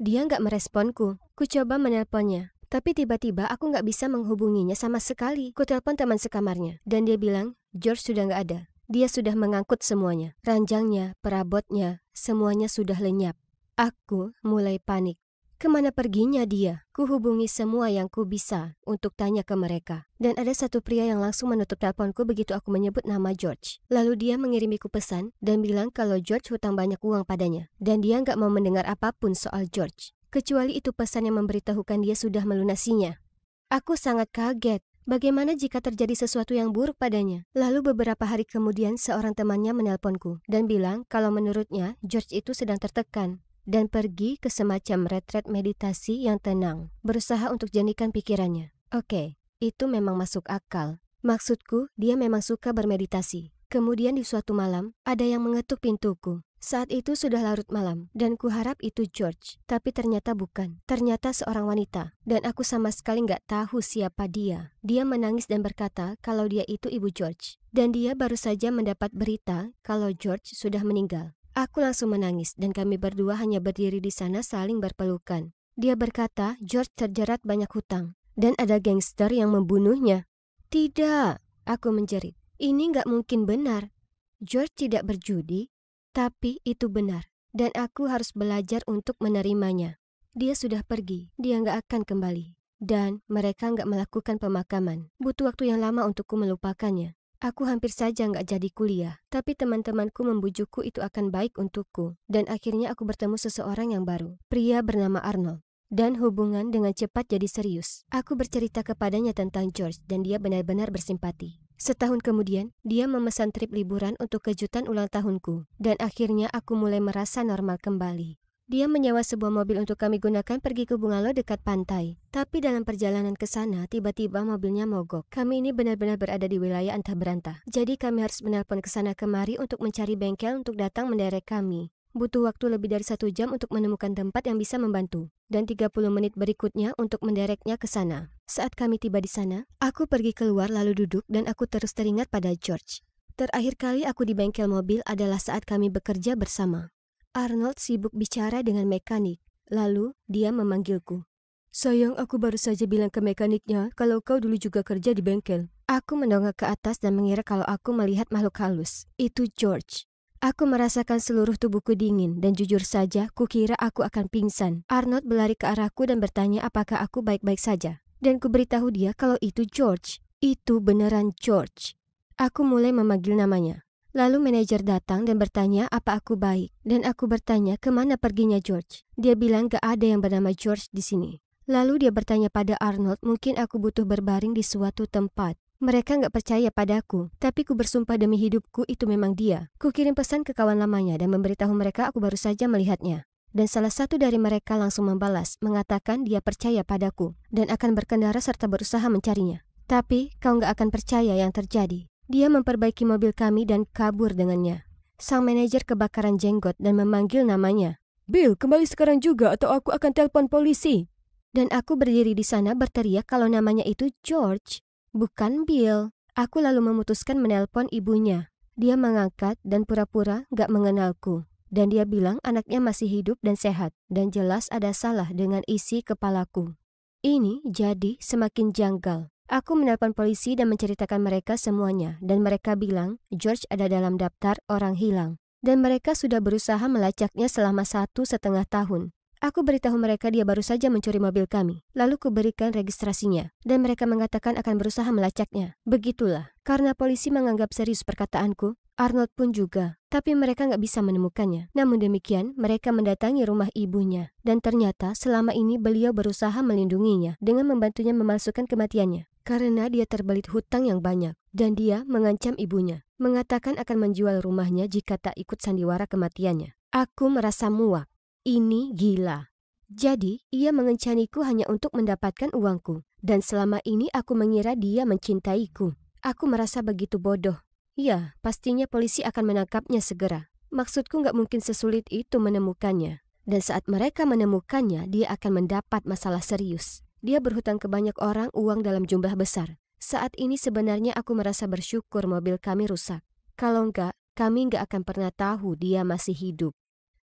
Dia nggak meresponku. Ku coba menelponnya, tapi tiba-tiba aku nggak bisa menghubunginya sama sekali. Kutelepon teman sekamarnya, dan dia bilang, George sudah nggak ada. Dia sudah mengangkut semuanya. Ranjangnya, perabotnya, semuanya sudah lenyap. Aku mulai panik. Kemana perginya dia? Kuhubungi semua yang ku bisa untuk tanya ke mereka. Dan ada satu pria yang langsung menutup teleponku begitu aku menyebut nama George. Lalu dia mengirimiku pesan dan bilang kalau George hutang banyak uang padanya. Dan dia nggak mau mendengar apapun soal George kecuali itu pesan yang memberitahukan dia sudah melunasinya. Aku sangat kaget. Bagaimana jika terjadi sesuatu yang buruk padanya? Lalu beberapa hari kemudian seorang temannya menelponku dan bilang kalau menurutnya George itu sedang tertekan dan pergi ke semacam retret meditasi yang tenang, berusaha untuk jernihkan pikirannya. Oke, okay, itu memang masuk akal. Maksudku, dia memang suka bermeditasi. Kemudian di suatu malam, ada yang mengetuk pintuku. Saat itu sudah larut malam, dan kuharap itu George, tapi ternyata bukan. Ternyata seorang wanita, dan aku sama sekali nggak tahu siapa dia. Dia menangis dan berkata kalau dia itu ibu George, dan dia baru saja mendapat berita kalau George sudah meninggal. Aku langsung menangis, dan kami berdua hanya berdiri di sana saling berpelukan. Dia berkata, George terjerat banyak hutang, dan ada gangster yang membunuhnya. Tidak, aku menjerit. Ini nggak mungkin benar. George tidak berjudi, tapi itu benar, dan aku harus belajar untuk menerimanya. Dia sudah pergi, dia nggak akan kembali. Dan mereka nggak melakukan pemakaman. Butuh waktu yang lama untukku melupakannya. Aku hampir saja nggak jadi kuliah, tapi teman-temanku membujukku itu akan baik untukku. Dan akhirnya aku bertemu seseorang yang baru, pria bernama Arnold. Dan hubungan dengan cepat jadi serius. Aku bercerita kepadanya tentang George dan dia benar-benar bersimpati. Setahun kemudian, dia memesan trip liburan untuk kejutan ulang tahunku, dan akhirnya aku mulai merasa normal kembali. Dia menyewa sebuah mobil untuk kami gunakan pergi ke bungalow dekat pantai. Tapi dalam perjalanan ke sana, tiba-tiba mobilnya mogok. Kami ini benar-benar berada di wilayah antah berantah. Jadi kami harus menelpon ke sana kemari untuk mencari bengkel untuk datang menderek kami butuh waktu lebih dari satu jam untuk menemukan tempat yang bisa membantu, dan 30 menit berikutnya untuk mendereknya ke sana. Saat kami tiba di sana, aku pergi keluar lalu duduk dan aku terus teringat pada George. Terakhir kali aku di bengkel mobil adalah saat kami bekerja bersama. Arnold sibuk bicara dengan mekanik, lalu dia memanggilku. Sayang, aku baru saja bilang ke mekaniknya kalau kau dulu juga kerja di bengkel. Aku mendongak ke atas dan mengira kalau aku melihat makhluk halus. Itu George. Aku merasakan seluruh tubuhku dingin dan jujur saja kukira aku akan pingsan. Arnold berlari ke arahku dan bertanya apakah aku baik-baik saja. Dan ku beritahu dia kalau itu George. Itu beneran George. Aku mulai memanggil namanya. Lalu manajer datang dan bertanya apa aku baik. Dan aku bertanya kemana perginya George. Dia bilang gak ada yang bernama George di sini. Lalu dia bertanya pada Arnold mungkin aku butuh berbaring di suatu tempat. Mereka nggak percaya padaku, tapi ku bersumpah demi hidupku itu memang dia. Ku kirim pesan ke kawan lamanya dan memberitahu mereka aku baru saja melihatnya. Dan salah satu dari mereka langsung membalas, mengatakan dia percaya padaku dan akan berkendara serta berusaha mencarinya. Tapi kau nggak akan percaya yang terjadi. Dia memperbaiki mobil kami dan kabur dengannya. Sang manajer kebakaran jenggot dan memanggil namanya. Bill, kembali sekarang juga atau aku akan telepon polisi. Dan aku berdiri di sana berteriak kalau namanya itu George. Bukan Bill. Aku lalu memutuskan menelpon ibunya. Dia mengangkat dan pura-pura gak mengenalku. Dan dia bilang anaknya masih hidup dan sehat, dan jelas ada salah dengan isi kepalaku. Ini jadi semakin janggal. Aku menelpon polisi dan menceritakan mereka semuanya, dan mereka bilang George ada dalam daftar orang hilang. Dan mereka sudah berusaha melacaknya selama satu setengah tahun. Aku beritahu mereka dia baru saja mencuri mobil kami. Lalu kuberikan registrasinya, dan mereka mengatakan akan berusaha melacaknya. Begitulah, karena polisi menganggap serius perkataanku, Arnold pun juga, tapi mereka nggak bisa menemukannya. Namun demikian, mereka mendatangi rumah ibunya. Dan ternyata selama ini beliau berusaha melindunginya dengan membantunya memalsukan kematiannya. Karena dia terbelit hutang yang banyak, dan dia mengancam ibunya. Mengatakan akan menjual rumahnya jika tak ikut sandiwara kematiannya. Aku merasa muak ini gila. Jadi, ia mengencaniku hanya untuk mendapatkan uangku, dan selama ini aku mengira dia mencintaiku. Aku merasa begitu bodoh. Ya, pastinya polisi akan menangkapnya segera. Maksudku nggak mungkin sesulit itu menemukannya. Dan saat mereka menemukannya, dia akan mendapat masalah serius. Dia berhutang ke banyak orang uang dalam jumlah besar. Saat ini sebenarnya aku merasa bersyukur mobil kami rusak. Kalau nggak, kami nggak akan pernah tahu dia masih hidup.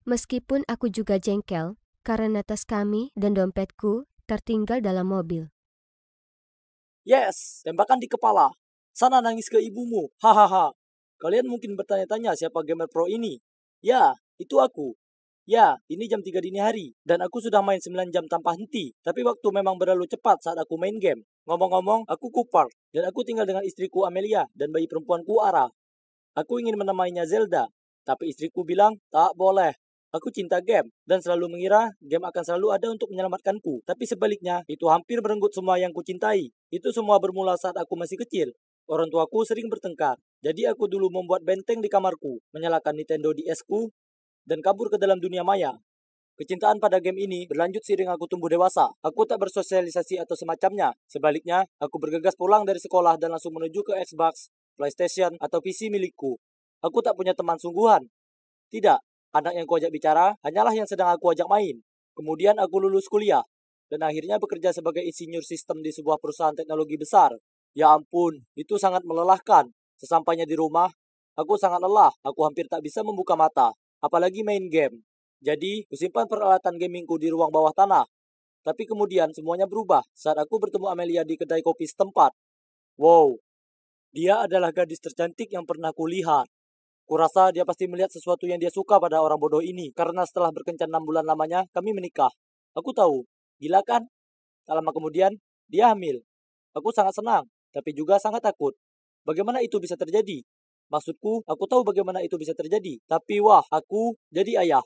Meskipun aku juga jengkel, karena tas kami dan dompetku tertinggal dalam mobil. Yes, tembakan di kepala. Sana nangis ke ibumu, hahaha. Kalian mungkin bertanya-tanya siapa gamer pro ini. Ya, itu aku. Ya, ini jam 3 dini hari, dan aku sudah main 9 jam tanpa henti. Tapi waktu memang berlalu cepat saat aku main game. Ngomong-ngomong, aku Cooper, dan aku tinggal dengan istriku Amelia dan bayi perempuanku Ara. Aku ingin menamainya Zelda, tapi istriku bilang, tak boleh, Aku cinta game dan selalu mengira game akan selalu ada untuk menyelamatkanku. Tapi sebaliknya, itu hampir merenggut semua yang kucintai. Itu semua bermula saat aku masih kecil. Orang tuaku sering bertengkar. Jadi aku dulu membuat benteng di kamarku, menyalakan Nintendo DS-ku, dan kabur ke dalam dunia maya. Kecintaan pada game ini berlanjut seiring aku tumbuh dewasa. Aku tak bersosialisasi atau semacamnya. Sebaliknya, aku bergegas pulang dari sekolah dan langsung menuju ke Xbox, PlayStation, atau PC milikku. Aku tak punya teman sungguhan. Tidak, Anak yang kuajak bicara hanyalah yang sedang aku ajak main. Kemudian aku lulus kuliah dan akhirnya bekerja sebagai insinyur sistem di sebuah perusahaan teknologi besar. Ya ampun, itu sangat melelahkan. Sesampainya di rumah, aku sangat lelah. Aku hampir tak bisa membuka mata, apalagi main game. Jadi, kusimpan peralatan gamingku di ruang bawah tanah. Tapi kemudian semuanya berubah saat aku bertemu Amelia di kedai kopi setempat. Wow, dia adalah gadis tercantik yang pernah kulihat. Kurasa dia pasti melihat sesuatu yang dia suka pada orang bodoh ini karena setelah berkencan enam bulan lamanya kami menikah. Aku tahu, gila kan? Tak lama kemudian, dia hamil. Aku sangat senang, tapi juga sangat takut. Bagaimana itu bisa terjadi? Maksudku, aku tahu bagaimana itu bisa terjadi, tapi wah, aku jadi ayah.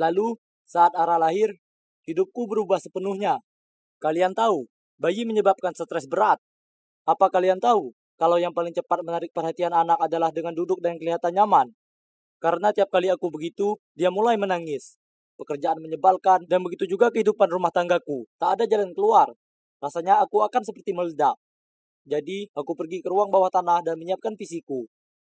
Lalu, saat arah lahir, hidupku berubah sepenuhnya. Kalian tahu, bayi menyebabkan stres berat. Apa kalian tahu? Kalau yang paling cepat menarik perhatian anak adalah dengan duduk dan kelihatan nyaman. Karena tiap kali aku begitu, dia mulai menangis. Pekerjaan menyebalkan dan begitu juga kehidupan rumah tanggaku. Tak ada jalan keluar. Rasanya aku akan seperti meledak. Jadi, aku pergi ke ruang bawah tanah dan menyiapkan pc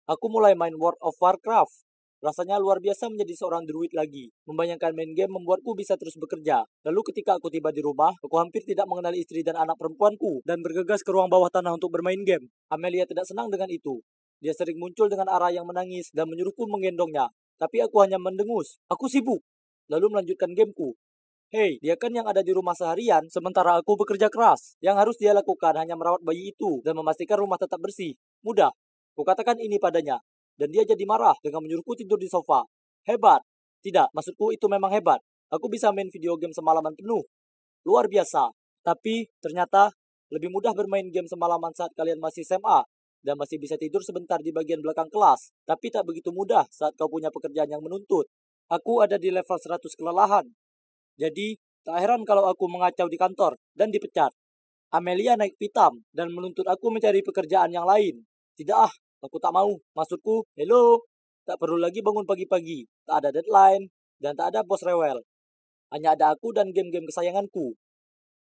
Aku mulai main World of Warcraft. Rasanya luar biasa menjadi seorang druid lagi. Membayangkan main game membuatku bisa terus bekerja. Lalu ketika aku tiba di rumah, aku hampir tidak mengenali istri dan anak perempuanku dan bergegas ke ruang bawah tanah untuk bermain game. Amelia tidak senang dengan itu. Dia sering muncul dengan arah yang menangis dan menyuruhku menggendongnya. Tapi aku hanya mendengus. Aku sibuk. Lalu melanjutkan gameku. Hei, dia kan yang ada di rumah seharian, sementara aku bekerja keras. Yang harus dia lakukan hanya merawat bayi itu dan memastikan rumah tetap bersih. Mudah. Kukatakan ini padanya, dan dia jadi marah dengan menyuruhku tidur di sofa. Hebat. Tidak, maksudku itu memang hebat. Aku bisa main video game semalaman penuh. Luar biasa. Tapi ternyata lebih mudah bermain game semalaman saat kalian masih SMA dan masih bisa tidur sebentar di bagian belakang kelas. Tapi tak begitu mudah saat kau punya pekerjaan yang menuntut. Aku ada di level 100 kelelahan. Jadi, tak heran kalau aku mengacau di kantor dan dipecat. Amelia naik pitam dan menuntut aku mencari pekerjaan yang lain. Tidak ah, Aku tak mau. Maksudku, hello. Tak perlu lagi bangun pagi-pagi. Tak ada deadline. Dan tak ada bos rewel. Hanya ada aku dan game-game kesayanganku.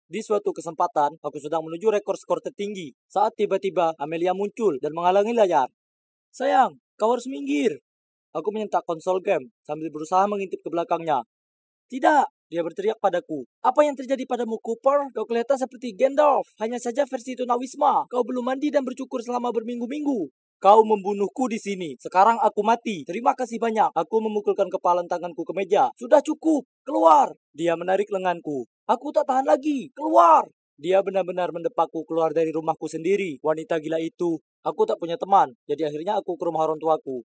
Di suatu kesempatan, aku sedang menuju rekor skor tertinggi. Saat tiba-tiba Amelia muncul dan menghalangi layar. Sayang, kau harus minggir. Aku menyentak konsol game sambil berusaha mengintip ke belakangnya. Tidak, dia berteriak padaku. Apa yang terjadi padamu, Cooper? Kau kelihatan seperti Gandalf, hanya saja versi tunawisma. Kau belum mandi dan bercukur selama berminggu-minggu. Kau membunuhku di sini. Sekarang aku mati. Terima kasih banyak. Aku memukulkan kepalan tanganku ke meja. Sudah cukup. Keluar. Dia menarik lenganku. Aku tak tahan lagi. Keluar. Dia benar-benar mendepakku keluar dari rumahku sendiri. Wanita gila itu. Aku tak punya teman. Jadi akhirnya aku ke rumah orang tuaku.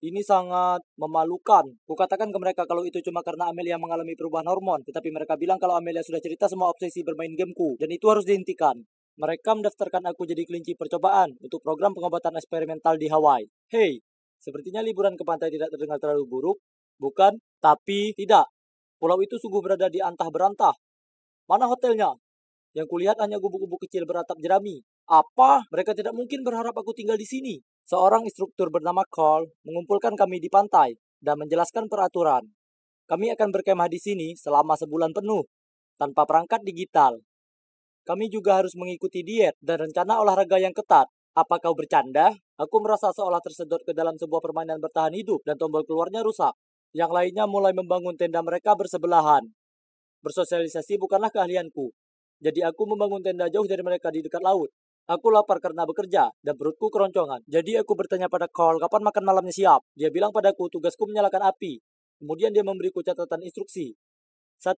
Ini sangat memalukan. Kukatakan ke mereka kalau itu cuma karena Amelia mengalami perubahan hormon. Tetapi mereka bilang kalau Amelia sudah cerita semua obsesi bermain gameku. Dan itu harus dihentikan. Mereka mendaftarkan aku jadi kelinci percobaan untuk program pengobatan eksperimental di Hawaii. Hei, sepertinya liburan ke pantai tidak terdengar terlalu buruk. Bukan, tapi tidak. Pulau itu sungguh berada di antah berantah. Mana hotelnya? Yang kulihat hanya gubuk-gubuk kecil beratap jerami. Apa? Mereka tidak mungkin berharap aku tinggal di sini. Seorang instruktur bernama Carl mengumpulkan kami di pantai dan menjelaskan peraturan. Kami akan berkemah di sini selama sebulan penuh, tanpa perangkat digital. Kami juga harus mengikuti diet dan rencana olahraga yang ketat. Apa kau bercanda? Aku merasa seolah tersedot ke dalam sebuah permainan bertahan hidup dan tombol keluarnya rusak. Yang lainnya mulai membangun tenda mereka bersebelahan. Bersosialisasi bukanlah keahlianku. Jadi aku membangun tenda jauh dari mereka di dekat laut. Aku lapar karena bekerja dan perutku keroncongan. Jadi aku bertanya pada Carl kapan makan malamnya siap. Dia bilang padaku tugasku menyalakan api. Kemudian dia memberiku catatan instruksi. 1.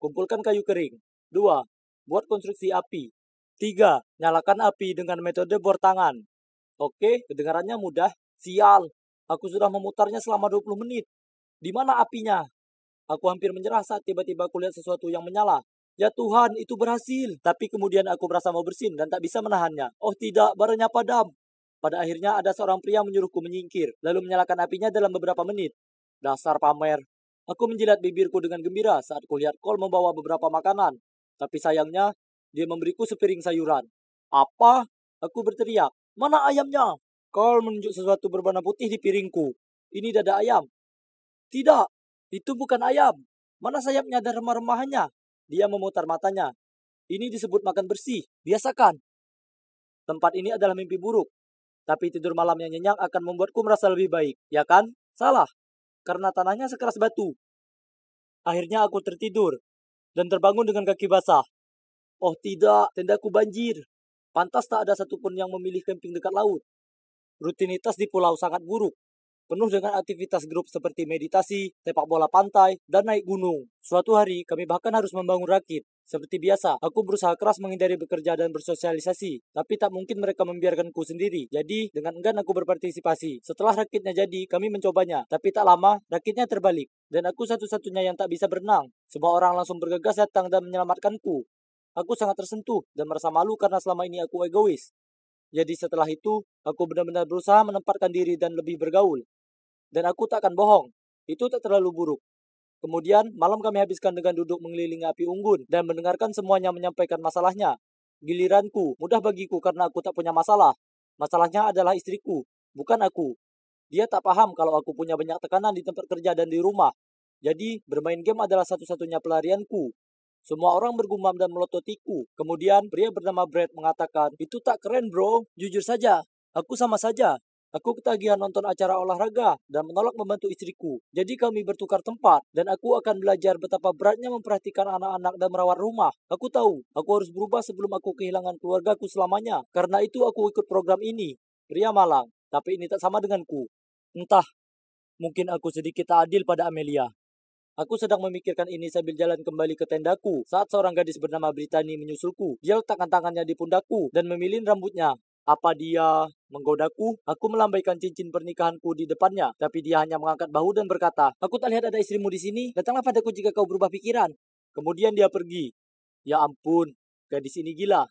Kumpulkan kayu kering. 2. Buat konstruksi api. tiga, Nyalakan api dengan metode bor tangan. Oke, kedengarannya mudah. Sial, aku sudah memutarnya selama 20 menit. Di mana apinya? Aku hampir menyerah saat tiba-tiba kulihat sesuatu yang menyala. Ya Tuhan, itu berhasil. Tapi kemudian aku merasa mau bersin dan tak bisa menahannya. Oh tidak, barangnya padam. Pada akhirnya ada seorang pria menyuruhku menyingkir, lalu menyalakan apinya dalam beberapa menit. Dasar pamer. Aku menjilat bibirku dengan gembira saat kulihat Kol membawa beberapa makanan. Tapi sayangnya, dia memberiku sepiring sayuran. Apa? Aku berteriak. Mana ayamnya? Carl menunjuk sesuatu berwarna putih di piringku. Ini dada ayam. Tidak, itu bukan ayam. Mana sayapnya dan remah-remahannya? Dia memutar matanya. Ini disebut makan bersih, biasakan. Tempat ini adalah mimpi buruk. Tapi tidur malam yang nyenyak akan membuatku merasa lebih baik, ya kan? Salah, karena tanahnya sekeras batu. Akhirnya aku tertidur dan terbangun dengan kaki basah. Oh tidak, tendaku banjir. Pantas tak ada satupun yang memilih camping dekat laut. Rutinitas di pulau sangat buruk penuh dengan aktivitas grup seperti meditasi, sepak bola pantai, dan naik gunung. Suatu hari, kami bahkan harus membangun rakit. Seperti biasa, aku berusaha keras menghindari bekerja dan bersosialisasi, tapi tak mungkin mereka membiarkanku sendiri. Jadi, dengan enggan aku berpartisipasi. Setelah rakitnya jadi, kami mencobanya, tapi tak lama rakitnya terbalik. Dan aku satu-satunya yang tak bisa berenang. Semua orang langsung bergegas datang dan menyelamatkanku. Aku sangat tersentuh dan merasa malu karena selama ini aku egois. Jadi setelah itu, aku benar-benar berusaha menempatkan diri dan lebih bergaul dan aku tak akan bohong. Itu tak terlalu buruk. Kemudian, malam kami habiskan dengan duduk mengelilingi api unggun dan mendengarkan semuanya menyampaikan masalahnya. Giliranku, mudah bagiku karena aku tak punya masalah. Masalahnya adalah istriku, bukan aku. Dia tak paham kalau aku punya banyak tekanan di tempat kerja dan di rumah. Jadi, bermain game adalah satu-satunya pelarianku. Semua orang bergumam dan melototiku. Kemudian, pria bernama Brad mengatakan, itu tak keren bro, jujur saja. Aku sama saja, Aku ketagihan nonton acara olahraga dan menolak membantu istriku. Jadi kami bertukar tempat dan aku akan belajar betapa beratnya memperhatikan anak-anak dan merawat rumah. Aku tahu, aku harus berubah sebelum aku kehilangan keluargaku selamanya. Karena itu aku ikut program ini. Ria Malang, tapi ini tak sama denganku. Entah, mungkin aku sedikit tak adil pada Amelia. Aku sedang memikirkan ini sambil jalan kembali ke tendaku saat seorang gadis bernama Brittany menyusulku. Dia letakkan tangannya di pundakku dan memilin rambutnya. Apa dia menggodaku? Uh, aku melambaikan cincin pernikahanku di depannya, tapi dia hanya mengangkat bahu dan berkata, Aku tak lihat ada istrimu di sini, datanglah padaku jika kau berubah pikiran. Kemudian dia pergi. Ya ampun, gadis ini gila.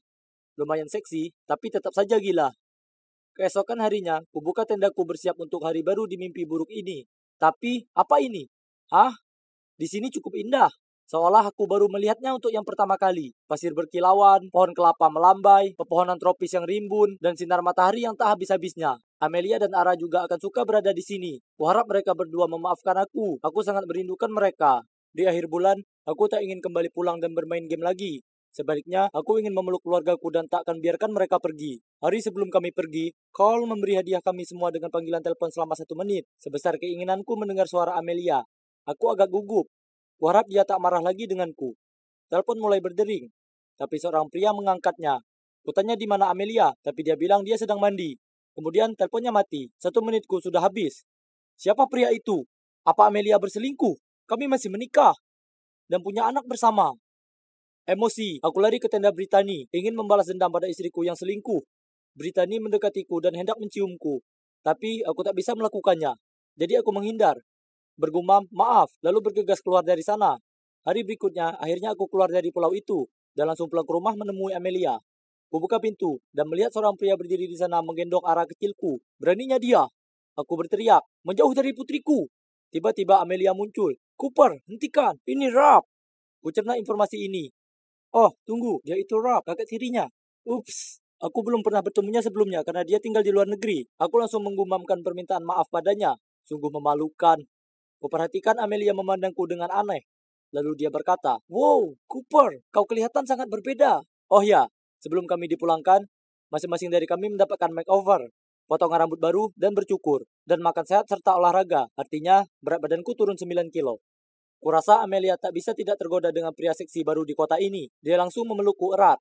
Lumayan seksi, tapi tetap saja gila. Keesokan harinya, kubuka tendaku bersiap untuk hari baru di mimpi buruk ini. Tapi, apa ini? Hah? Di sini cukup indah. Seolah aku baru melihatnya untuk yang pertama kali. Pasir berkilauan, pohon kelapa melambai, pepohonan tropis yang rimbun, dan sinar matahari yang tak habis-habisnya. Amelia dan Ara juga akan suka berada di sini. Kuharap mereka berdua memaafkan aku. Aku sangat merindukan mereka. Di akhir bulan, aku tak ingin kembali pulang dan bermain game lagi. Sebaliknya, aku ingin memeluk keluargaku dan tak akan biarkan mereka pergi. Hari sebelum kami pergi, Carl memberi hadiah kami semua dengan panggilan telepon selama satu menit, sebesar keinginanku mendengar suara Amelia. Aku agak gugup, Kuharap dia tak marah lagi denganku. Telepon mulai berdering, tapi seorang pria mengangkatnya. Kutanya di mana Amelia, tapi dia bilang dia sedang mandi. Kemudian teleponnya mati. Satu menitku sudah habis. Siapa pria itu? Apa Amelia berselingkuh? Kami masih menikah dan punya anak bersama. Emosi, aku lari ke tenda Britani, ingin membalas dendam pada istriku yang selingkuh. Britani mendekatiku dan hendak menciumku, tapi aku tak bisa melakukannya. Jadi aku menghindar bergumam, maaf, lalu bergegas keluar dari sana. Hari berikutnya, akhirnya aku keluar dari pulau itu dan langsung pulang ke rumah menemui Amelia. Kubuka pintu dan melihat seorang pria berdiri di sana menggendong arah kecilku. Beraninya dia. Aku berteriak, menjauh dari putriku. Tiba-tiba Amelia muncul. Cooper, hentikan, ini Rap. Kucerna informasi ini. Oh, tunggu, dia itu Rap, kakak tirinya. Ups, aku belum pernah bertemunya sebelumnya karena dia tinggal di luar negeri. Aku langsung menggumamkan permintaan maaf padanya. Sungguh memalukan. Kuperhatikan Amelia memandangku dengan aneh. Lalu dia berkata, Wow, Cooper, kau kelihatan sangat berbeda. Oh ya, sebelum kami dipulangkan, masing-masing dari kami mendapatkan makeover, potongan rambut baru, dan bercukur, dan makan sehat serta olahraga. Artinya, berat badanku turun 9 kilo. Kurasa Amelia tak bisa tidak tergoda dengan pria seksi baru di kota ini. Dia langsung memelukku erat.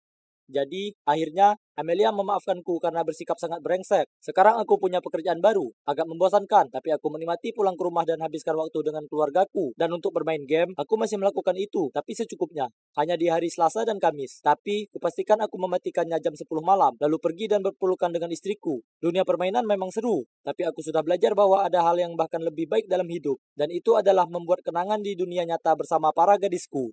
Jadi, akhirnya Amelia memaafkanku karena bersikap sangat brengsek. Sekarang aku punya pekerjaan baru, agak membosankan, tapi aku menikmati pulang ke rumah dan habiskan waktu dengan keluargaku. Dan untuk bermain game, aku masih melakukan itu, tapi secukupnya. Hanya di hari Selasa dan Kamis. Tapi, kupastikan aku mematikannya jam 10 malam, lalu pergi dan berpelukan dengan istriku. Dunia permainan memang seru, tapi aku sudah belajar bahwa ada hal yang bahkan lebih baik dalam hidup. Dan itu adalah membuat kenangan di dunia nyata bersama para gadisku.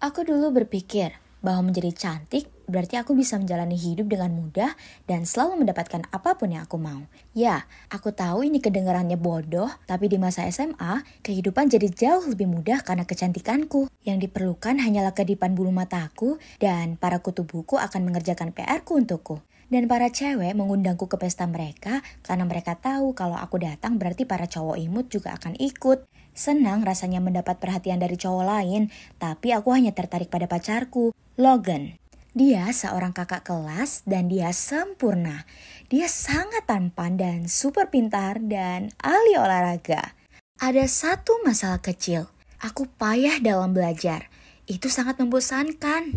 Aku dulu berpikir bahwa menjadi cantik berarti aku bisa menjalani hidup dengan mudah dan selalu mendapatkan apapun yang aku mau. Ya, aku tahu ini kedengarannya bodoh, tapi di masa SMA, kehidupan jadi jauh lebih mudah karena kecantikanku. Yang diperlukan hanyalah kedipan bulu mataku dan para kutu buku akan mengerjakan PR-ku untukku. Dan para cewek mengundangku ke pesta mereka karena mereka tahu kalau aku datang berarti para cowok imut juga akan ikut. Senang rasanya mendapat perhatian dari cowok lain, tapi aku hanya tertarik pada pacarku, Logan. Dia seorang kakak kelas dan dia sempurna. Dia sangat tampan dan super pintar dan ahli olahraga. Ada satu masalah kecil. Aku payah dalam belajar. Itu sangat membosankan.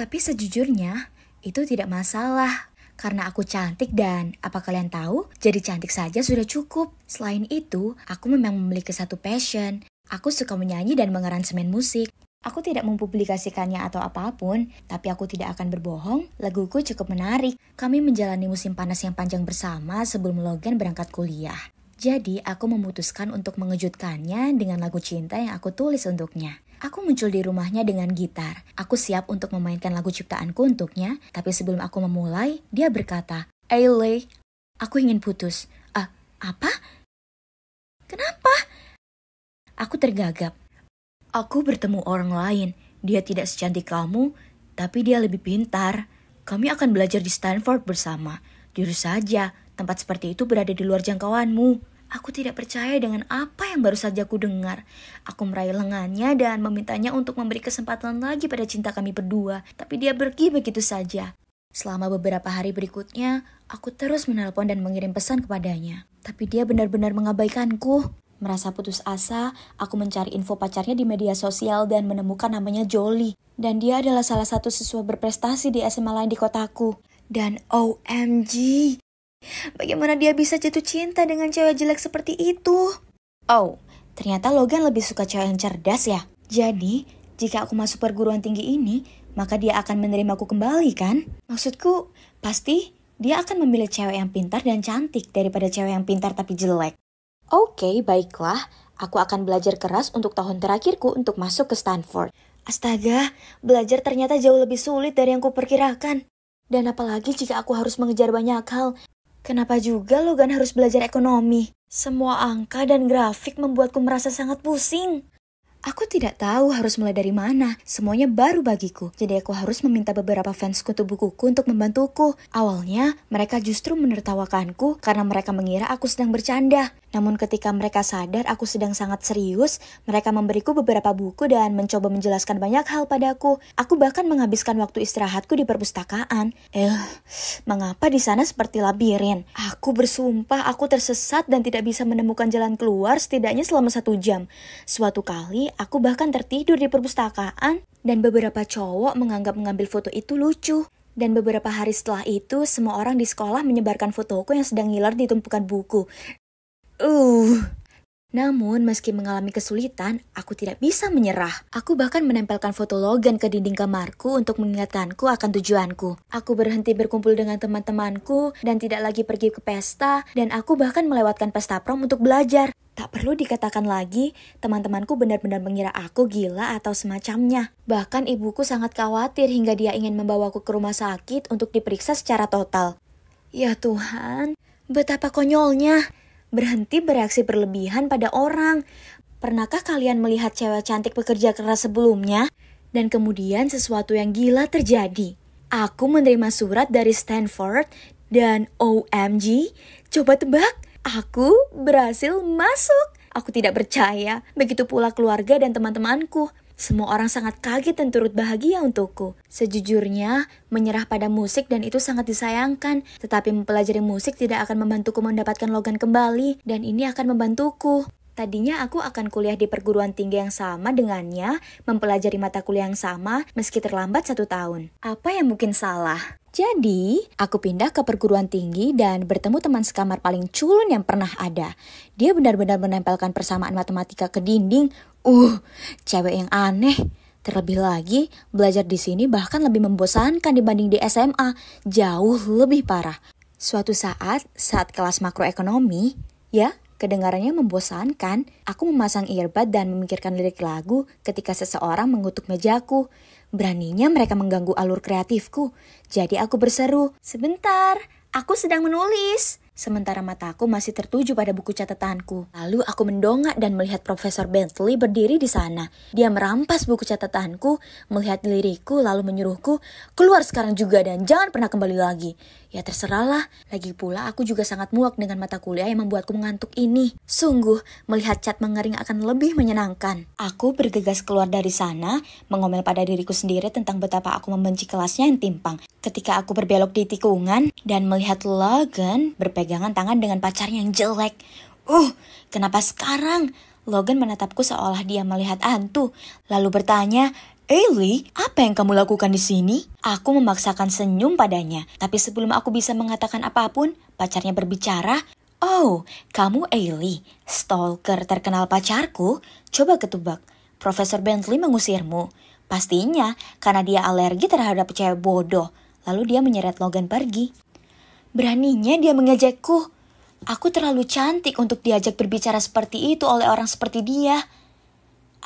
Tapi sejujurnya, itu tidak masalah karena aku cantik dan apa kalian tahu? Jadi cantik saja sudah cukup. Selain itu, aku memang memiliki satu passion. Aku suka menyanyi dan mengaransemen musik. Aku tidak mempublikasikannya atau apapun, tapi aku tidak akan berbohong, laguku cukup menarik. Kami menjalani musim panas yang panjang bersama sebelum Logan berangkat kuliah. Jadi, aku memutuskan untuk mengejutkannya dengan lagu cinta yang aku tulis untuknya. Aku muncul di rumahnya dengan gitar. Aku siap untuk memainkan lagu ciptaanku untuknya, tapi sebelum aku memulai, dia berkata, Ailey, aku ingin putus. Ah, apa? Kenapa? Aku tergagap. Aku bertemu orang lain. Dia tidak secantik kamu, tapi dia lebih pintar. Kami akan belajar di Stanford bersama. Jurus saja, tempat seperti itu berada di luar jangkauanmu. Aku tidak percaya dengan apa yang baru saja ku dengar. Aku meraih lengannya dan memintanya untuk memberi kesempatan lagi pada cinta kami berdua, tapi dia pergi begitu saja. Selama beberapa hari berikutnya, aku terus menelpon dan mengirim pesan kepadanya. Tapi dia benar-benar mengabaikanku. Merasa putus asa, aku mencari info pacarnya di media sosial dan menemukan namanya Jolly. Dan dia adalah salah satu siswa berprestasi di SMA lain di kotaku. Dan OMG, Bagaimana dia bisa jatuh cinta dengan cewek jelek seperti itu? Oh, ternyata Logan lebih suka cewek yang cerdas ya. Jadi, jika aku masuk perguruan tinggi ini, maka dia akan menerimaku kembali kan? Maksudku, pasti dia akan memilih cewek yang pintar dan cantik daripada cewek yang pintar tapi jelek. Oke, okay, baiklah. Aku akan belajar keras untuk tahun terakhirku untuk masuk ke Stanford. Astaga, belajar ternyata jauh lebih sulit dari yang kuperkirakan. Dan apalagi jika aku harus mengejar banyak hal, Kenapa juga Logan harus belajar ekonomi? Semua angka dan grafik membuatku merasa sangat pusing. Aku tidak tahu harus mulai dari mana, semuanya baru bagiku. Jadi aku harus meminta beberapa fans untuk bukuku untuk membantuku. Awalnya, mereka justru menertawakanku karena mereka mengira aku sedang bercanda. Namun ketika mereka sadar aku sedang sangat serius, mereka memberiku beberapa buku dan mencoba menjelaskan banyak hal padaku. Aku bahkan menghabiskan waktu istirahatku di perpustakaan. Eh, mengapa di sana seperti labirin? Aku bersumpah aku tersesat dan tidak bisa menemukan jalan keluar setidaknya selama satu jam. Suatu kali, aku bahkan tertidur di perpustakaan dan beberapa cowok menganggap mengambil foto itu lucu. Dan beberapa hari setelah itu, semua orang di sekolah menyebarkan fotoku yang sedang ngiler di tumpukan buku. Uh. Namun, meski mengalami kesulitan, aku tidak bisa menyerah. Aku bahkan menempelkan foto Logan ke dinding kamarku untuk mengingatkanku akan tujuanku. Aku berhenti berkumpul dengan teman-temanku dan tidak lagi pergi ke pesta, dan aku bahkan melewatkan pesta prom untuk belajar. Tak perlu dikatakan lagi, teman-temanku benar-benar mengira aku gila atau semacamnya. Bahkan ibuku sangat khawatir hingga dia ingin membawaku ke rumah sakit untuk diperiksa secara total. Ya Tuhan, betapa konyolnya. Berhenti bereaksi berlebihan pada orang. Pernahkah kalian melihat cewek cantik bekerja keras sebelumnya? Dan kemudian sesuatu yang gila terjadi. Aku menerima surat dari Stanford dan OMG, coba tebak, aku berhasil masuk. Aku tidak percaya, begitu pula keluarga dan teman-temanku. Semua orang sangat kaget dan turut bahagia untukku. Sejujurnya, menyerah pada musik dan itu sangat disayangkan, tetapi mempelajari musik tidak akan membantuku mendapatkan logan kembali, dan ini akan membantuku. Tadinya aku akan kuliah di perguruan tinggi yang sama dengannya, mempelajari mata kuliah yang sama, meski terlambat satu tahun. Apa yang mungkin salah? Jadi, aku pindah ke perguruan tinggi dan bertemu teman sekamar paling culun yang pernah ada. Dia benar-benar menempelkan persamaan matematika ke dinding. Uh, cewek yang aneh. Terlebih lagi, belajar di sini bahkan lebih membosankan dibanding di SMA, jauh lebih parah. Suatu saat, saat kelas makroekonomi, ya, kedengarannya membosankan, aku memasang earbud dan memikirkan lirik lagu ketika seseorang mengutuk mejaku. Beraninya mereka mengganggu alur kreatifku. Jadi aku berseru, "Sebentar, aku sedang menulis." Sementara mataku masih tertuju pada buku catatanku. Lalu aku mendongak dan melihat Profesor Bentley berdiri di sana. Dia merampas buku catatanku, melihat liriku, lalu menyuruhku, keluar sekarang juga dan jangan pernah kembali lagi. Ya terserahlah, lagi pula aku juga sangat muak dengan mata kuliah yang membuatku mengantuk ini. Sungguh, melihat cat mengering akan lebih menyenangkan. Aku bergegas keluar dari sana, mengomel pada diriku sendiri tentang betapa aku membenci kelasnya yang timpang. Ketika aku berbelok di tikungan dan melihat Logan berpegangan tangan dengan pacarnya yang jelek. Uh, kenapa sekarang? Logan menatapku seolah dia melihat hantu, lalu bertanya, Ailey, apa yang kamu lakukan di sini? Aku memaksakan senyum padanya, tapi sebelum aku bisa mengatakan apapun, pacarnya berbicara. Oh, kamu Ailey, stalker terkenal pacarku? Coba ketebak, Profesor Bentley mengusirmu. Pastinya, karena dia alergi terhadap cewek bodoh. Lalu dia menyeret Logan pergi. Beraninya dia mengejekku. Aku terlalu cantik untuk diajak berbicara seperti itu oleh orang seperti dia.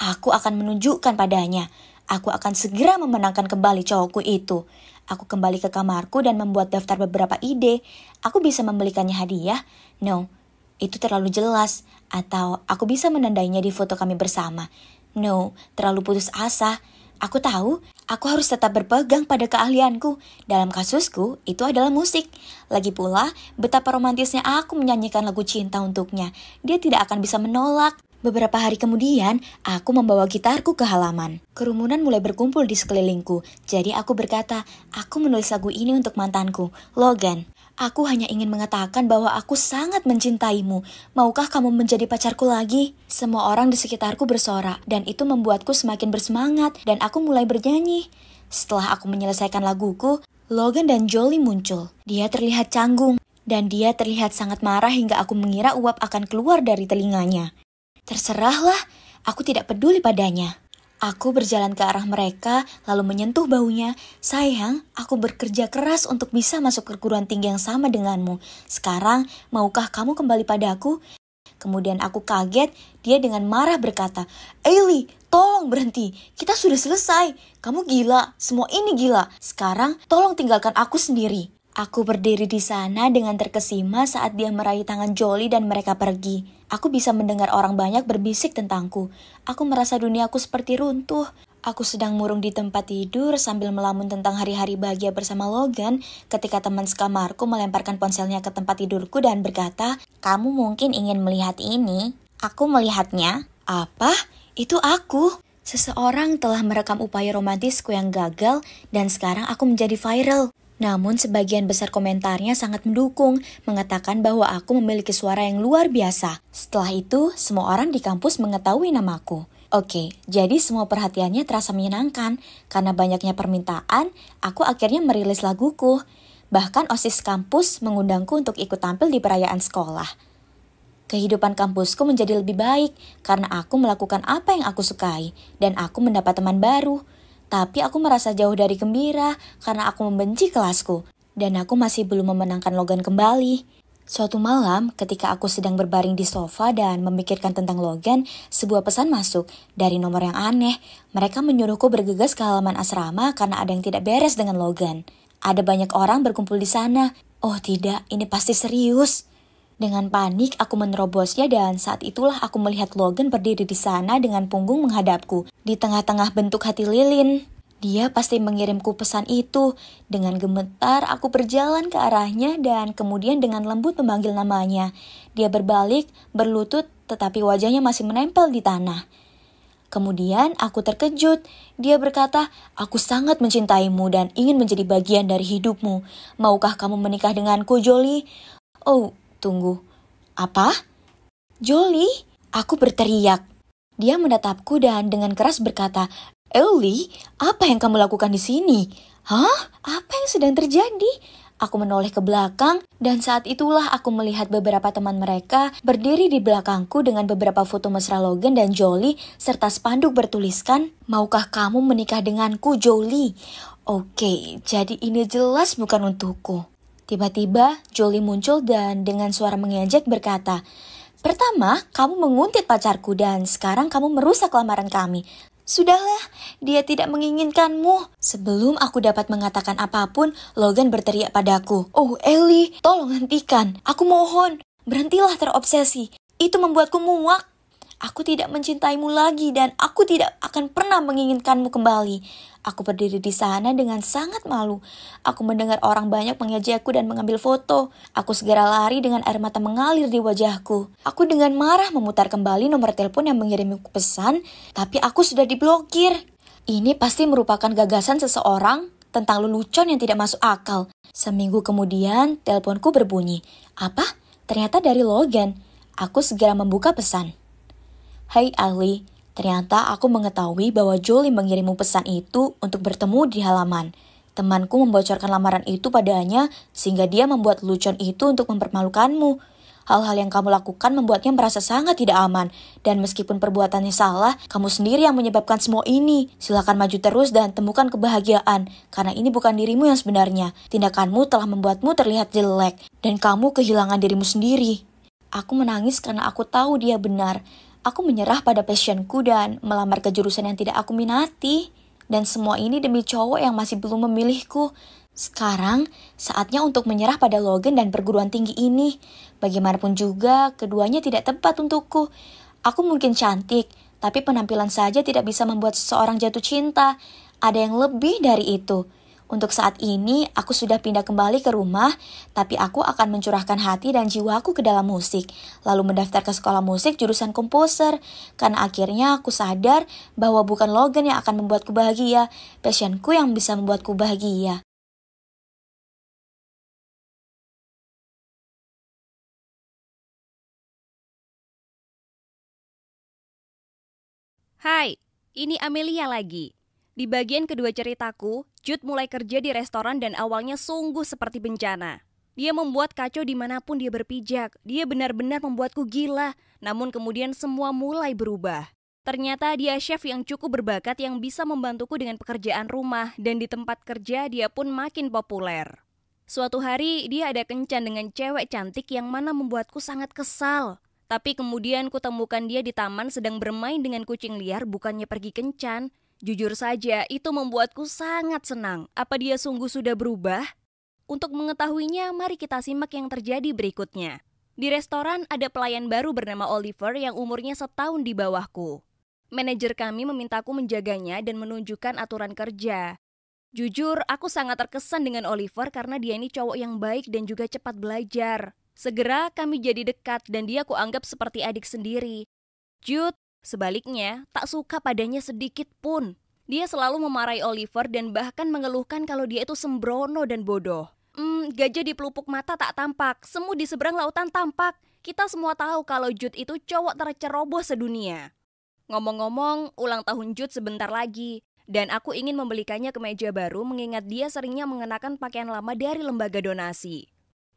Aku akan menunjukkan padanya Aku akan segera memenangkan kembali cowokku itu. Aku kembali ke kamarku dan membuat daftar beberapa ide. Aku bisa membelikannya hadiah. No, itu terlalu jelas. Atau aku bisa menandainya di foto kami bersama. No, terlalu putus asa. Aku tahu, aku harus tetap berpegang pada keahlianku. Dalam kasusku, itu adalah musik. Lagi pula, betapa romantisnya aku menyanyikan lagu cinta untuknya. Dia tidak akan bisa menolak. Beberapa hari kemudian, aku membawa gitarku ke halaman. Kerumunan mulai berkumpul di sekelilingku, jadi aku berkata, aku menulis lagu ini untuk mantanku, Logan. Aku hanya ingin mengatakan bahwa aku sangat mencintaimu. Maukah kamu menjadi pacarku lagi? Semua orang di sekitarku bersorak, dan itu membuatku semakin bersemangat, dan aku mulai bernyanyi. Setelah aku menyelesaikan laguku, Logan dan jolly muncul. Dia terlihat canggung, dan dia terlihat sangat marah hingga aku mengira uap akan keluar dari telinganya. Terserahlah, aku tidak peduli padanya. Aku berjalan ke arah mereka, lalu menyentuh baunya. Sayang, aku bekerja keras untuk bisa masuk perguruan tinggi yang sama denganmu. Sekarang, maukah kamu kembali padaku? Kemudian aku kaget, dia dengan marah berkata, Eli, tolong berhenti, kita sudah selesai. Kamu gila, semua ini gila. Sekarang, tolong tinggalkan aku sendiri. Aku berdiri di sana dengan terkesima saat dia meraih tangan Jolly dan mereka pergi. Aku bisa mendengar orang banyak berbisik tentangku. Aku merasa duniaku seperti runtuh. Aku sedang murung di tempat tidur sambil melamun tentang hari-hari bahagia bersama Logan ketika teman sekamarku melemparkan ponselnya ke tempat tidurku dan berkata, Kamu mungkin ingin melihat ini. Aku melihatnya. Apa? Itu aku. Seseorang telah merekam upaya romantisku yang gagal dan sekarang aku menjadi viral. Namun sebagian besar komentarnya sangat mendukung, mengatakan bahwa aku memiliki suara yang luar biasa. Setelah itu, semua orang di kampus mengetahui namaku. Oke, jadi semua perhatiannya terasa menyenangkan. Karena banyaknya permintaan, aku akhirnya merilis laguku. Bahkan OSIS kampus mengundangku untuk ikut tampil di perayaan sekolah. Kehidupan kampusku menjadi lebih baik karena aku melakukan apa yang aku sukai dan aku mendapat teman baru. Tapi aku merasa jauh dari gembira karena aku membenci kelasku dan aku masih belum memenangkan Logan kembali. Suatu malam, ketika aku sedang berbaring di sofa dan memikirkan tentang Logan, sebuah pesan masuk dari nomor yang aneh. Mereka menyuruhku bergegas ke halaman asrama karena ada yang tidak beres dengan Logan. Ada banyak orang berkumpul di sana. Oh tidak, ini pasti serius. Dengan panik, aku menerobosnya dan saat itulah aku melihat Logan berdiri di sana dengan punggung menghadapku, di tengah-tengah bentuk hati lilin. Dia pasti mengirimku pesan itu. Dengan gemetar, aku berjalan ke arahnya dan kemudian dengan lembut memanggil namanya. Dia berbalik, berlutut, tetapi wajahnya masih menempel di tanah. Kemudian aku terkejut. Dia berkata, "Aku sangat mencintaimu dan ingin menjadi bagian dari hidupmu. Maukah kamu menikah denganku, Jolie?" Oh, Tunggu, apa? Jolly, aku berteriak. Dia menatapku dan dengan keras berkata, Ellie, apa yang kamu lakukan di sini? Hah? Apa yang sedang terjadi? Aku menoleh ke belakang dan saat itulah aku melihat beberapa teman mereka berdiri di belakangku dengan beberapa foto mesra Logan dan Jolly serta spanduk bertuliskan Maukah kamu menikah denganku Jolly? Oke, jadi ini jelas bukan untukku. Tiba-tiba Jolly muncul dan dengan suara mengejek berkata, Pertama, kamu menguntit pacarku dan sekarang kamu merusak lamaran kami. Sudahlah, dia tidak menginginkanmu. Sebelum aku dapat mengatakan apapun, Logan berteriak padaku. Oh, Ellie, tolong hentikan. Aku mohon, berhentilah terobsesi. Itu membuatku muak. Aku tidak mencintaimu lagi dan aku tidak akan pernah menginginkanmu kembali. Aku berdiri di sana dengan sangat malu. Aku mendengar orang banyak mengejekku dan mengambil foto. Aku segera lari dengan air mata mengalir di wajahku. Aku dengan marah memutar kembali nomor telepon yang mengirimku pesan, tapi aku sudah diblokir. Ini pasti merupakan gagasan seseorang tentang lelucon yang tidak masuk akal. Seminggu kemudian, teleponku berbunyi. Apa? Ternyata dari Logan. Aku segera membuka pesan. Hai Ali, ternyata aku mengetahui bahwa Jolie mengirimmu pesan itu untuk bertemu di halaman. Temanku membocorkan lamaran itu padanya sehingga dia membuat lucon itu untuk mempermalukanmu. Hal-hal yang kamu lakukan membuatnya merasa sangat tidak aman. Dan meskipun perbuatannya salah, kamu sendiri yang menyebabkan semua ini. Silakan maju terus dan temukan kebahagiaan, karena ini bukan dirimu yang sebenarnya. Tindakanmu telah membuatmu terlihat jelek, dan kamu kehilangan dirimu sendiri. Aku menangis karena aku tahu dia benar. Aku menyerah pada passionku dan melamar ke jurusan yang tidak aku minati. Dan semua ini demi cowok yang masih belum memilihku. Sekarang, saatnya untuk menyerah pada Logan dan perguruan tinggi ini. Bagaimanapun juga, keduanya tidak tepat untukku. Aku mungkin cantik, tapi penampilan saja tidak bisa membuat seseorang jatuh cinta. Ada yang lebih dari itu. Untuk saat ini, aku sudah pindah kembali ke rumah, tapi aku akan mencurahkan hati dan jiwaku ke dalam musik, lalu mendaftar ke sekolah musik jurusan komposer, karena akhirnya aku sadar bahwa bukan Logan yang akan membuatku bahagia, passionku yang bisa membuatku bahagia. Hai, ini Amelia lagi. Di bagian kedua ceritaku, Jude mulai kerja di restoran dan awalnya sungguh seperti bencana. Dia membuat kacau dimanapun dia berpijak. Dia benar-benar membuatku gila. Namun kemudian semua mulai berubah. Ternyata dia chef yang cukup berbakat yang bisa membantuku dengan pekerjaan rumah dan di tempat kerja dia pun makin populer. Suatu hari dia ada kencan dengan cewek cantik yang mana membuatku sangat kesal. Tapi kemudian kutemukan dia di taman sedang bermain dengan kucing liar bukannya pergi kencan. Jujur saja, itu membuatku sangat senang. Apa dia sungguh sudah berubah? Untuk mengetahuinya, mari kita simak yang terjadi berikutnya. Di restoran ada pelayan baru bernama Oliver yang umurnya setahun di bawahku. Manajer kami memintaku menjaganya dan menunjukkan aturan kerja. Jujur, aku sangat terkesan dengan Oliver karena dia ini cowok yang baik dan juga cepat belajar. Segera kami jadi dekat dan dia kuanggap seperti adik sendiri. Jude, Sebaliknya, tak suka padanya sedikit pun. Dia selalu memarahi Oliver dan bahkan mengeluhkan kalau dia itu sembrono dan bodoh. Hmm, gajah di pelupuk mata tak tampak, semu di seberang lautan tampak. Kita semua tahu kalau Jude itu cowok terceroboh sedunia. Ngomong-ngomong, ulang tahun Jude sebentar lagi. Dan aku ingin membelikannya ke meja baru mengingat dia seringnya mengenakan pakaian lama dari lembaga donasi.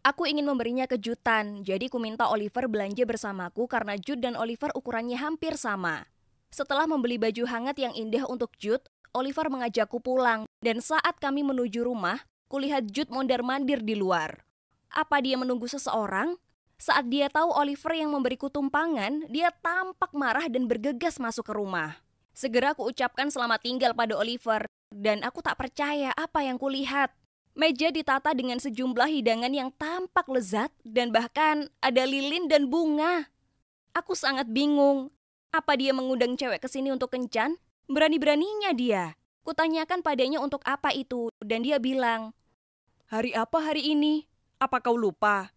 Aku ingin memberinya kejutan, jadi ku minta Oliver belanja bersamaku karena Jude dan Oliver ukurannya hampir sama. Setelah membeli baju hangat yang indah untuk Jude, Oliver mengajakku pulang, dan saat kami menuju rumah, kulihat Jude mondar-mandir di luar. Apa dia menunggu seseorang? Saat dia tahu Oliver yang memberiku tumpangan, dia tampak marah dan bergegas masuk ke rumah. Segera ucapkan selamat tinggal pada Oliver, dan aku tak percaya apa yang kulihat. Meja ditata dengan sejumlah hidangan yang tampak lezat dan bahkan ada lilin dan bunga. Aku sangat bingung. Apa dia mengundang cewek ke sini untuk kencan? Berani-beraninya dia. Kutanyakan padanya untuk apa itu dan dia bilang, "Hari apa hari ini? Apa kau lupa?"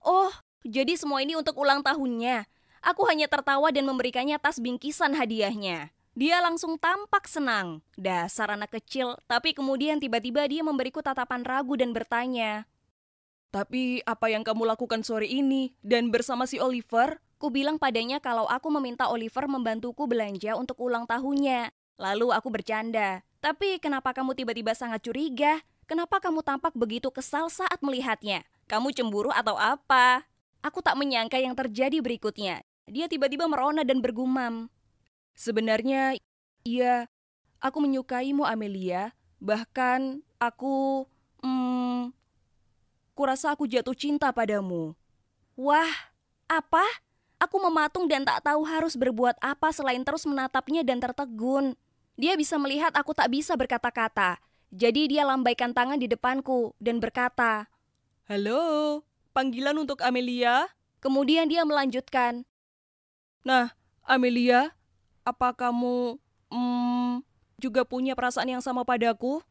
Oh, jadi semua ini untuk ulang tahunnya. Aku hanya tertawa dan memberikannya tas bingkisan hadiahnya. Dia langsung tampak senang. Dasar anak kecil, tapi kemudian tiba-tiba dia memberiku tatapan ragu dan bertanya. Tapi apa yang kamu lakukan sore ini dan bersama si Oliver? Ku bilang padanya kalau aku meminta Oliver membantuku belanja untuk ulang tahunnya. Lalu aku bercanda. Tapi kenapa kamu tiba-tiba sangat curiga? Kenapa kamu tampak begitu kesal saat melihatnya? Kamu cemburu atau apa? Aku tak menyangka yang terjadi berikutnya. Dia tiba-tiba merona dan bergumam. Sebenarnya, iya, aku menyukaimu Amelia, bahkan aku, hmm, kurasa aku jatuh cinta padamu. Wah, apa? Aku mematung dan tak tahu harus berbuat apa selain terus menatapnya dan tertegun. Dia bisa melihat aku tak bisa berkata-kata. Jadi dia lambaikan tangan di depanku dan berkata, Halo, panggilan untuk Amelia? Kemudian dia melanjutkan, Nah, Amelia, apa kamu hmm, juga punya perasaan yang sama padaku?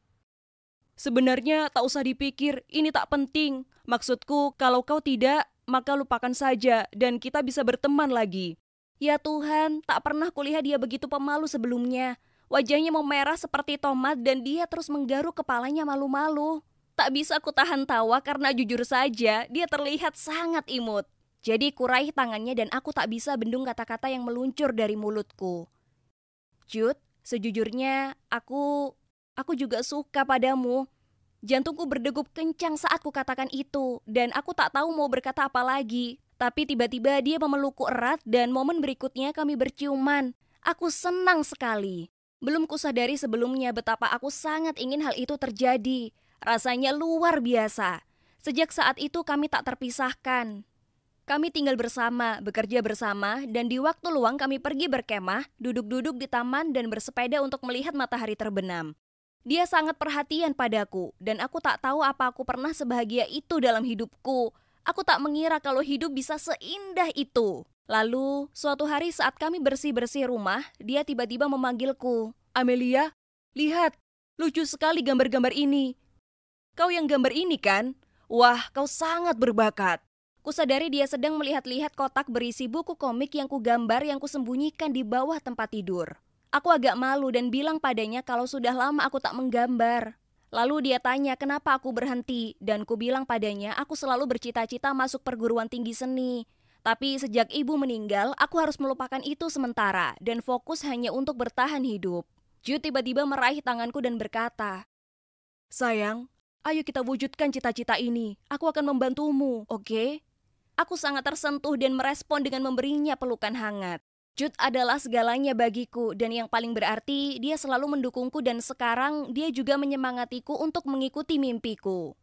Sebenarnya tak usah dipikir, ini tak penting. Maksudku, kalau kau tidak, maka lupakan saja dan kita bisa berteman lagi. Ya Tuhan, tak pernah kulihat dia begitu pemalu sebelumnya. Wajahnya mau merah seperti tomat dan dia terus menggaruk kepalanya malu-malu. Tak bisa aku tahan tawa karena jujur saja, dia terlihat sangat imut. Jadi kuraih tangannya dan aku tak bisa bendung kata-kata yang meluncur dari mulutku. Jude, sejujurnya aku aku juga suka padamu. Jantungku berdegup kencang saat kukatakan itu dan aku tak tahu mau berkata apa lagi. Tapi tiba-tiba dia memelukku erat dan momen berikutnya kami berciuman. Aku senang sekali. Belum kusadari sebelumnya betapa aku sangat ingin hal itu terjadi. Rasanya luar biasa. Sejak saat itu kami tak terpisahkan. Kami tinggal bersama, bekerja bersama, dan di waktu luang kami pergi berkemah, duduk-duduk di taman dan bersepeda untuk melihat matahari terbenam. Dia sangat perhatian padaku, dan aku tak tahu apa aku pernah sebahagia itu dalam hidupku. Aku tak mengira kalau hidup bisa seindah itu. Lalu, suatu hari saat kami bersih-bersih rumah, dia tiba-tiba memanggilku. Amelia, lihat, lucu sekali gambar-gambar ini. Kau yang gambar ini kan? Wah, kau sangat berbakat. Kusadari dia sedang melihat-lihat kotak berisi buku komik yang kugambar yang kusembunyikan di bawah tempat tidur. Aku agak malu dan bilang padanya kalau sudah lama aku tak menggambar. Lalu dia tanya kenapa aku berhenti dan ku bilang padanya aku selalu bercita-cita masuk perguruan tinggi seni. Tapi sejak ibu meninggal, aku harus melupakan itu sementara dan fokus hanya untuk bertahan hidup. Ju tiba-tiba meraih tanganku dan berkata, Sayang, ayo kita wujudkan cita-cita ini. Aku akan membantumu, oke? Okay? Aku sangat tersentuh dan merespon dengan memberinya pelukan hangat. Jud adalah segalanya bagiku dan yang paling berarti dia selalu mendukungku dan sekarang dia juga menyemangatiku untuk mengikuti mimpiku.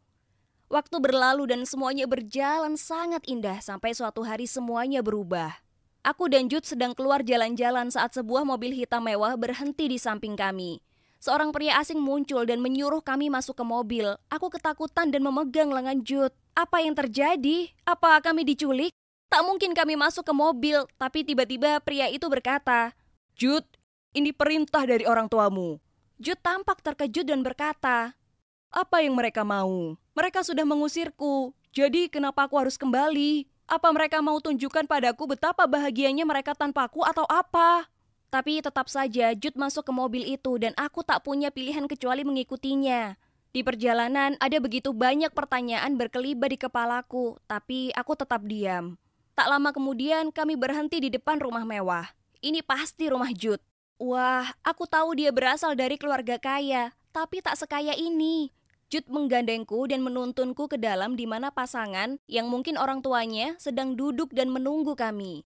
Waktu berlalu dan semuanya berjalan sangat indah sampai suatu hari semuanya berubah. Aku dan Jud sedang keluar jalan-jalan saat sebuah mobil hitam mewah berhenti di samping kami. Seorang pria asing muncul dan menyuruh kami masuk ke mobil. Aku ketakutan dan memegang lengan Jud. Apa yang terjadi? Apa kami diculik? Tak mungkin kami masuk ke mobil, tapi tiba-tiba pria itu berkata, Jud, ini perintah dari orang tuamu. Jud tampak terkejut dan berkata, Apa yang mereka mau? Mereka sudah mengusirku, jadi kenapa aku harus kembali? Apa mereka mau tunjukkan padaku betapa bahagianya mereka tanpaku atau apa? Tapi tetap saja Jud masuk ke mobil itu dan aku tak punya pilihan kecuali mengikutinya. Di perjalanan ada begitu banyak pertanyaan berkelibat di kepalaku, tapi aku tetap diam. Tak lama kemudian kami berhenti di depan rumah mewah. Ini pasti rumah Jud. Wah, aku tahu dia berasal dari keluarga kaya, tapi tak sekaya ini. Jud menggandengku dan menuntunku ke dalam di mana pasangan yang mungkin orang tuanya sedang duduk dan menunggu kami.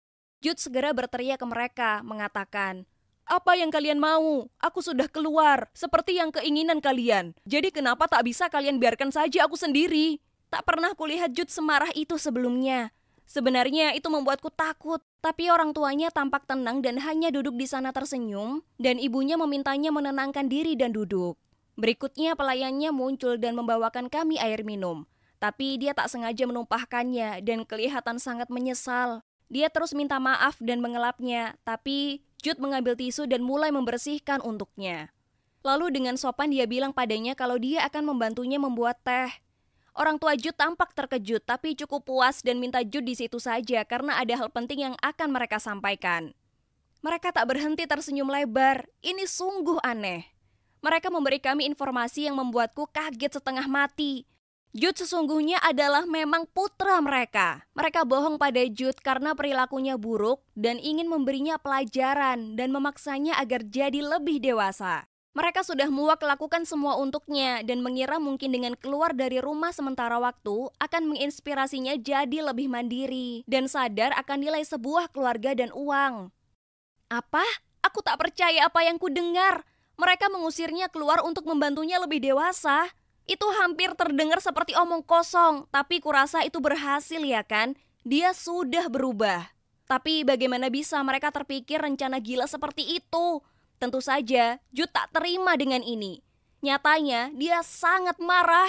Jud segera berteriak ke mereka, mengatakan, apa yang kalian mau? Aku sudah keluar, seperti yang keinginan kalian. Jadi kenapa tak bisa kalian biarkan saja aku sendiri? Tak pernah kulihat Jud semarah itu sebelumnya. Sebenarnya itu membuatku takut. Tapi orang tuanya tampak tenang dan hanya duduk di sana tersenyum, dan ibunya memintanya menenangkan diri dan duduk. Berikutnya pelayannya muncul dan membawakan kami air minum. Tapi dia tak sengaja menumpahkannya dan kelihatan sangat menyesal. Dia terus minta maaf dan mengelapnya, tapi Jude mengambil tisu dan mulai membersihkan untuknya. Lalu dengan sopan dia bilang padanya kalau dia akan membantunya membuat teh. Orang tua Jude tampak terkejut tapi cukup puas dan minta Jude di situ saja karena ada hal penting yang akan mereka sampaikan. Mereka tak berhenti tersenyum lebar. Ini sungguh aneh. Mereka memberi kami informasi yang membuatku kaget setengah mati. Jud sesungguhnya adalah memang putra mereka. Mereka bohong pada Jud karena perilakunya buruk dan ingin memberinya pelajaran dan memaksanya agar jadi lebih dewasa. Mereka sudah muak lakukan semua untuknya dan mengira mungkin dengan keluar dari rumah sementara waktu akan menginspirasinya jadi lebih mandiri dan sadar akan nilai sebuah keluarga dan uang. Apa? Aku tak percaya apa yang kudengar. Mereka mengusirnya keluar untuk membantunya lebih dewasa. Itu hampir terdengar seperti omong kosong, tapi kurasa itu berhasil ya kan? Dia sudah berubah. Tapi bagaimana bisa mereka terpikir rencana gila seperti itu? Tentu saja, Jud tak terima dengan ini. Nyatanya, dia sangat marah.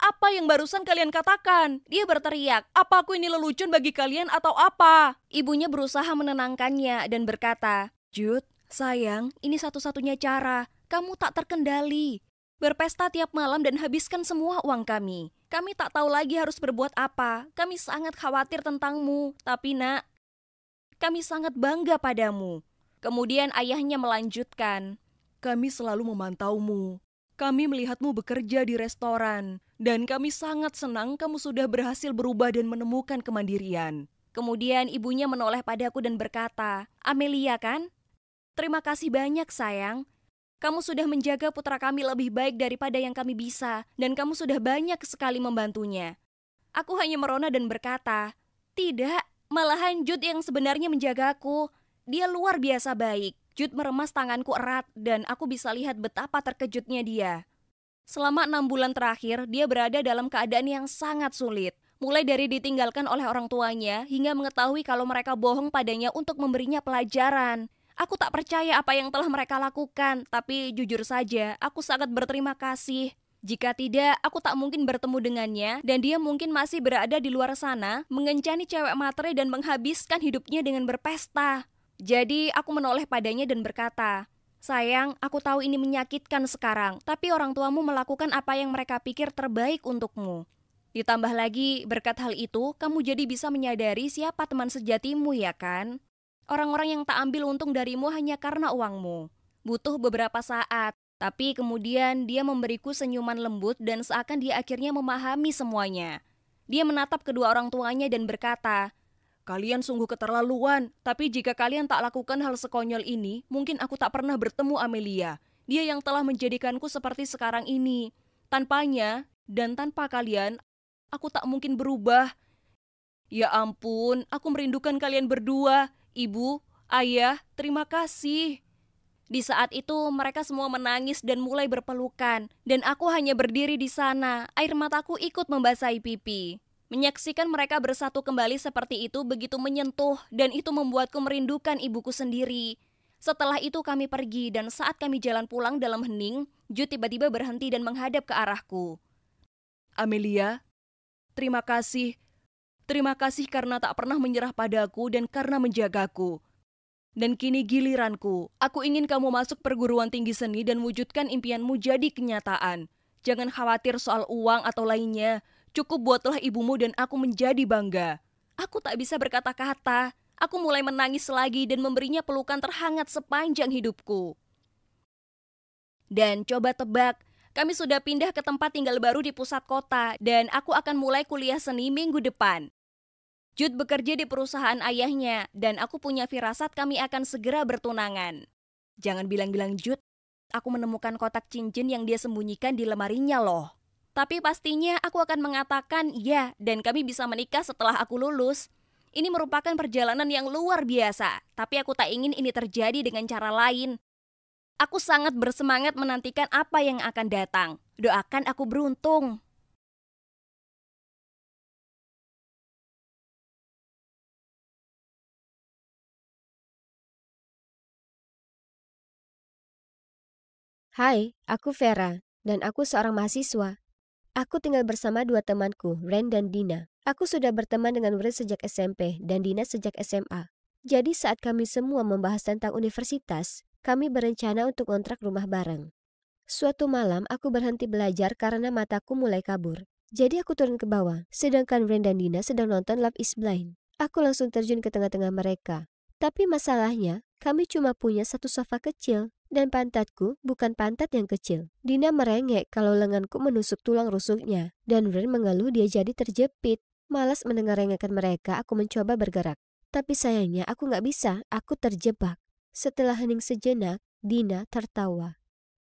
Apa yang barusan kalian katakan? Dia berteriak, apa aku ini lelucon bagi kalian atau apa? Ibunya berusaha menenangkannya dan berkata, Jud, sayang, ini satu-satunya cara. Kamu tak terkendali. Berpesta tiap malam dan habiskan semua uang kami. Kami tak tahu lagi harus berbuat apa. Kami sangat khawatir tentangmu, tapi nak, kami sangat bangga padamu. Kemudian ayahnya melanjutkan, "Kami selalu memantaumu. Kami melihatmu bekerja di restoran, dan kami sangat senang kamu sudah berhasil berubah dan menemukan kemandirian." Kemudian ibunya menoleh padaku dan berkata, "Amelia, kan? Terima kasih banyak, sayang. Kamu sudah menjaga putra kami lebih baik daripada yang kami bisa, dan kamu sudah banyak sekali membantunya. Aku hanya merona dan berkata, Tidak, malahan Jud yang sebenarnya menjagaku. Dia luar biasa baik. Jud meremas tanganku erat, dan aku bisa lihat betapa terkejutnya dia. Selama enam bulan terakhir, dia berada dalam keadaan yang sangat sulit. Mulai dari ditinggalkan oleh orang tuanya, hingga mengetahui kalau mereka bohong padanya untuk memberinya pelajaran. Aku tak percaya apa yang telah mereka lakukan, tapi jujur saja, aku sangat berterima kasih. Jika tidak, aku tak mungkin bertemu dengannya dan dia mungkin masih berada di luar sana, mengencani cewek materi dan menghabiskan hidupnya dengan berpesta. Jadi, aku menoleh padanya dan berkata, Sayang, aku tahu ini menyakitkan sekarang, tapi orang tuamu melakukan apa yang mereka pikir terbaik untukmu. Ditambah lagi, berkat hal itu, kamu jadi bisa menyadari siapa teman sejatimu, ya kan? Orang-orang yang tak ambil untung darimu hanya karena uangmu. Butuh beberapa saat, tapi kemudian dia memberiku senyuman lembut dan seakan dia akhirnya memahami semuanya. Dia menatap kedua orang tuanya dan berkata, Kalian sungguh keterlaluan, tapi jika kalian tak lakukan hal sekonyol ini, mungkin aku tak pernah bertemu Amelia. Dia yang telah menjadikanku seperti sekarang ini. Tanpanya dan tanpa kalian, aku tak mungkin berubah. Ya ampun, aku merindukan kalian berdua. Ibu, Ayah, terima kasih. Di saat itu mereka semua menangis dan mulai berpelukan dan aku hanya berdiri di sana. Air mataku ikut membasahi pipi. Menyaksikan mereka bersatu kembali seperti itu begitu menyentuh dan itu membuatku merindukan ibuku sendiri. Setelah itu kami pergi dan saat kami jalan pulang dalam hening, Ju tiba-tiba berhenti dan menghadap ke arahku. Amelia, terima kasih Terima kasih karena tak pernah menyerah padaku dan karena menjagaku. Dan kini giliranku, aku ingin kamu masuk perguruan tinggi seni dan wujudkan impianmu jadi kenyataan. Jangan khawatir soal uang atau lainnya, cukup buatlah ibumu dan aku menjadi bangga. Aku tak bisa berkata-kata, aku mulai menangis lagi dan memberinya pelukan terhangat sepanjang hidupku. Dan coba tebak, kami sudah pindah ke tempat tinggal baru di pusat kota dan aku akan mulai kuliah seni minggu depan. Jude bekerja di perusahaan ayahnya dan aku punya firasat kami akan segera bertunangan. Jangan bilang-bilang Jude, aku menemukan kotak cincin yang dia sembunyikan di lemarinya loh. Tapi pastinya aku akan mengatakan ya dan kami bisa menikah setelah aku lulus. Ini merupakan perjalanan yang luar biasa, tapi aku tak ingin ini terjadi dengan cara lain. Aku sangat bersemangat menantikan apa yang akan datang. Doakan aku beruntung. Hai, aku Vera, dan aku seorang mahasiswa. Aku tinggal bersama dua temanku, Ren dan Dina. Aku sudah berteman dengan Ren sejak SMP dan Dina sejak SMA. Jadi saat kami semua membahas tentang universitas, kami berencana untuk kontrak rumah bareng. Suatu malam aku berhenti belajar karena mataku mulai kabur. Jadi aku turun ke bawah, sedangkan Ren dan Dina sedang nonton Love is Blind. Aku langsung terjun ke tengah-tengah mereka. Tapi masalahnya, kami cuma punya satu sofa kecil, dan pantatku bukan pantat yang kecil. Dina merengek kalau lenganku menusuk tulang rusuknya, dan Ren mengeluh dia jadi terjepit. Malas mendengar rengekan mereka, aku mencoba bergerak. Tapi sayangnya aku nggak bisa, aku terjebak. Setelah hening sejenak, Dina tertawa.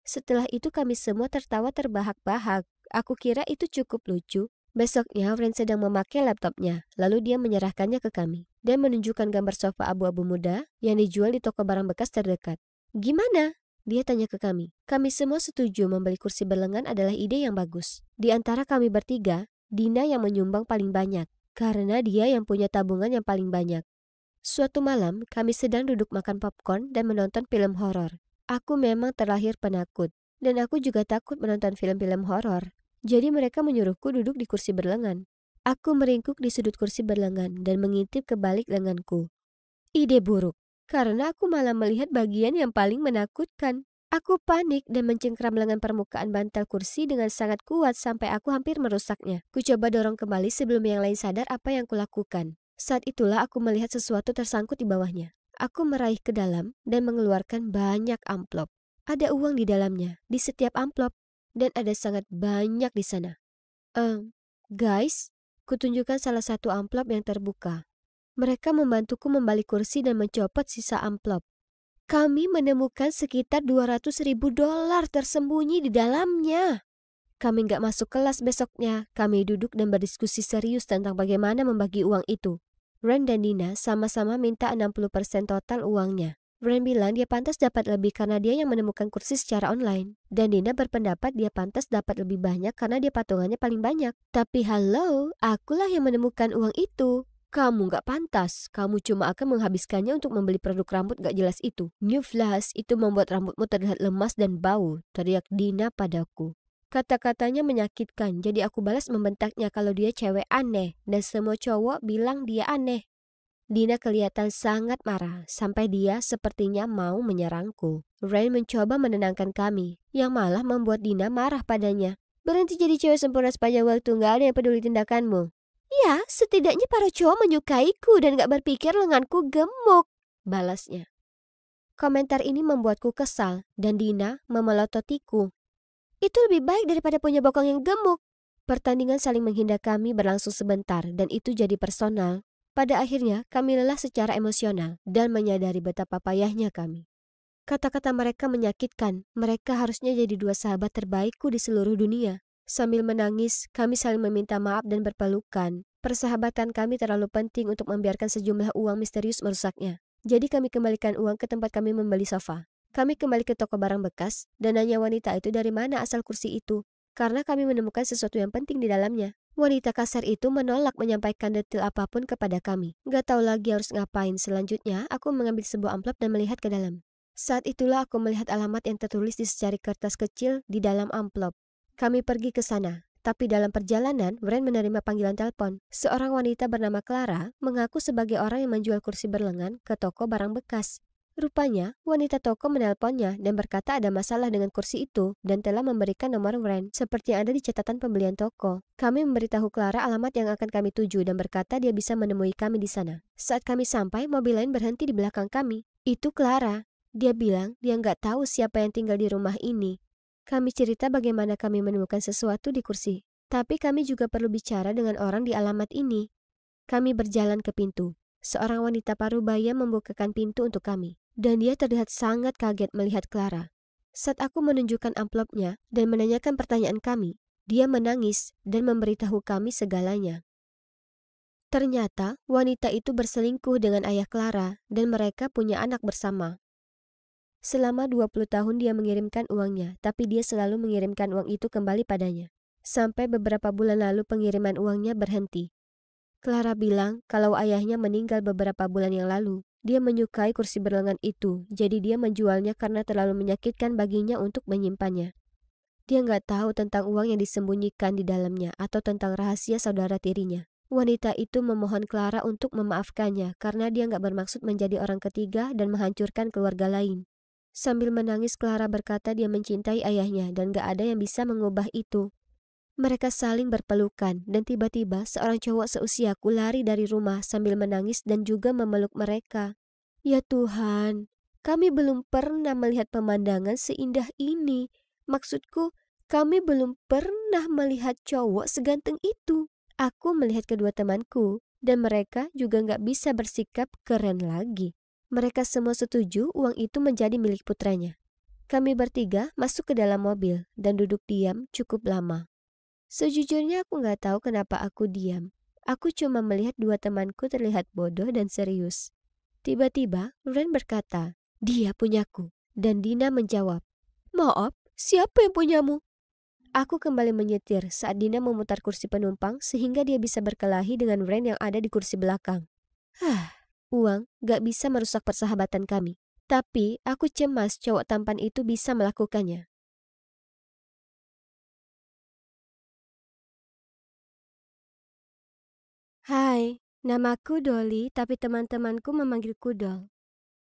Setelah itu kami semua tertawa terbahak-bahak. Aku kira itu cukup lucu. Besoknya, Fren sedang memakai laptopnya, lalu dia menyerahkannya ke kami dan menunjukkan gambar sofa abu-abu muda yang dijual di toko barang bekas terdekat. Gimana? Dia tanya ke kami. Kami semua setuju membeli kursi berlengan adalah ide yang bagus. Di antara kami bertiga, Dina yang menyumbang paling banyak. Karena dia yang punya tabungan yang paling banyak. Suatu malam, kami sedang duduk makan popcorn dan menonton film horor. Aku memang terlahir penakut, dan aku juga takut menonton film-film horor. Jadi mereka menyuruhku duduk di kursi berlengan. Aku meringkuk di sudut kursi berlengan dan mengintip ke balik lenganku. Ide buruk, karena aku malah melihat bagian yang paling menakutkan. Aku panik dan mencengkram lengan permukaan bantal kursi dengan sangat kuat sampai aku hampir merusaknya. Kucoba dorong kembali sebelum yang lain sadar apa yang kulakukan. Saat itulah aku melihat sesuatu tersangkut di bawahnya. Aku meraih ke dalam dan mengeluarkan banyak amplop. Ada uang di dalamnya, di setiap amplop. Dan ada sangat banyak di sana. Ehm, guys, kutunjukkan salah satu amplop yang terbuka. Mereka membantuku membalik kursi dan mencopot sisa amplop. Kami menemukan sekitar 200 ribu dolar tersembunyi di dalamnya. Kami nggak masuk kelas besoknya, kami duduk dan berdiskusi serius tentang bagaimana membagi uang itu. Ren dan Dina sama-sama minta 60% total uangnya. Ren bilang dia pantas dapat lebih karena dia yang menemukan kursi secara online. Dan Dina berpendapat dia pantas dapat lebih banyak karena dia patungannya paling banyak. Tapi halo, akulah yang menemukan uang itu. Kamu gak pantas. Kamu cuma akan menghabiskannya untuk membeli produk rambut gak jelas itu. New Flash itu membuat rambutmu terlihat lemas dan bau, teriak Dina padaku. Kata-katanya menyakitkan, jadi aku balas membentaknya kalau dia cewek aneh dan semua cowok bilang dia aneh. Dina kelihatan sangat marah, sampai dia sepertinya mau menyerangku. Rain mencoba menenangkan kami, yang malah membuat Dina marah padanya. Berhenti jadi cewek sempurna sepanjang waktu, gak ada yang peduli tindakanmu. Ya, setidaknya para cowok menyukaiku dan gak berpikir lenganku gemuk, balasnya. Komentar ini membuatku kesal dan Dina memelototiku. Itu lebih baik daripada punya bokong yang gemuk. Pertandingan saling menghindar kami berlangsung sebentar dan itu jadi personal. Pada akhirnya, kami lelah secara emosional dan menyadari betapa payahnya kami. Kata-kata mereka menyakitkan. Mereka harusnya jadi dua sahabat terbaikku di seluruh dunia. Sambil menangis, kami saling meminta maaf dan berpelukan. Persahabatan kami terlalu penting untuk membiarkan sejumlah uang misterius merusaknya. Jadi kami kembalikan uang ke tempat kami membeli sofa. Kami kembali ke toko barang bekas dan nanya wanita itu dari mana asal kursi itu, karena kami menemukan sesuatu yang penting di dalamnya. Wanita kasar itu menolak menyampaikan detail apapun kepada kami. Gak tahu lagi harus ngapain. Selanjutnya, aku mengambil sebuah amplop dan melihat ke dalam. Saat itulah aku melihat alamat yang tertulis di secari kertas kecil di dalam amplop. Kami pergi ke sana. Tapi dalam perjalanan, Wren menerima panggilan telepon. Seorang wanita bernama Clara mengaku sebagai orang yang menjual kursi berlengan ke toko barang bekas. Rupanya, wanita toko menelponnya dan berkata ada masalah dengan kursi itu dan telah memberikan nomor Wren seperti yang ada di catatan pembelian toko. Kami memberitahu Clara alamat yang akan kami tuju dan berkata dia bisa menemui kami di sana. Saat kami sampai, mobil lain berhenti di belakang kami. Itu Clara. Dia bilang dia nggak tahu siapa yang tinggal di rumah ini. Kami cerita bagaimana kami menemukan sesuatu di kursi. Tapi kami juga perlu bicara dengan orang di alamat ini. Kami berjalan ke pintu. Seorang wanita parubaya membukakan pintu untuk kami dan dia terlihat sangat kaget melihat Clara. Saat aku menunjukkan amplopnya dan menanyakan pertanyaan kami, dia menangis dan memberitahu kami segalanya. Ternyata wanita itu berselingkuh dengan ayah Clara dan mereka punya anak bersama. Selama 20 tahun dia mengirimkan uangnya, tapi dia selalu mengirimkan uang itu kembali padanya. Sampai beberapa bulan lalu pengiriman uangnya berhenti. Clara bilang kalau ayahnya meninggal beberapa bulan yang lalu dia menyukai kursi berlengan itu, jadi dia menjualnya karena terlalu menyakitkan baginya untuk menyimpannya. Dia nggak tahu tentang uang yang disembunyikan di dalamnya atau tentang rahasia saudara tirinya. Wanita itu memohon Clara untuk memaafkannya karena dia nggak bermaksud menjadi orang ketiga dan menghancurkan keluarga lain. Sambil menangis, Clara berkata dia mencintai ayahnya dan gak ada yang bisa mengubah itu. Mereka saling berpelukan dan tiba-tiba seorang cowok seusiaku lari dari rumah sambil menangis dan juga memeluk mereka. Ya Tuhan, kami belum pernah melihat pemandangan seindah ini. Maksudku, kami belum pernah melihat cowok seganteng itu. Aku melihat kedua temanku dan mereka juga nggak bisa bersikap keren lagi. Mereka semua setuju uang itu menjadi milik putranya. Kami bertiga masuk ke dalam mobil dan duduk diam cukup lama. Sejujurnya aku nggak tahu kenapa aku diam. Aku cuma melihat dua temanku terlihat bodoh dan serius. Tiba-tiba, Ren berkata, dia punyaku. Dan Dina menjawab, maaf, siapa yang punyamu? Aku kembali menyetir saat Dina memutar kursi penumpang sehingga dia bisa berkelahi dengan Ren yang ada di kursi belakang. Hah, uang gak bisa merusak persahabatan kami. Tapi aku cemas cowok tampan itu bisa melakukannya. Hai, namaku Dolly, tapi teman-temanku memanggilku Dol.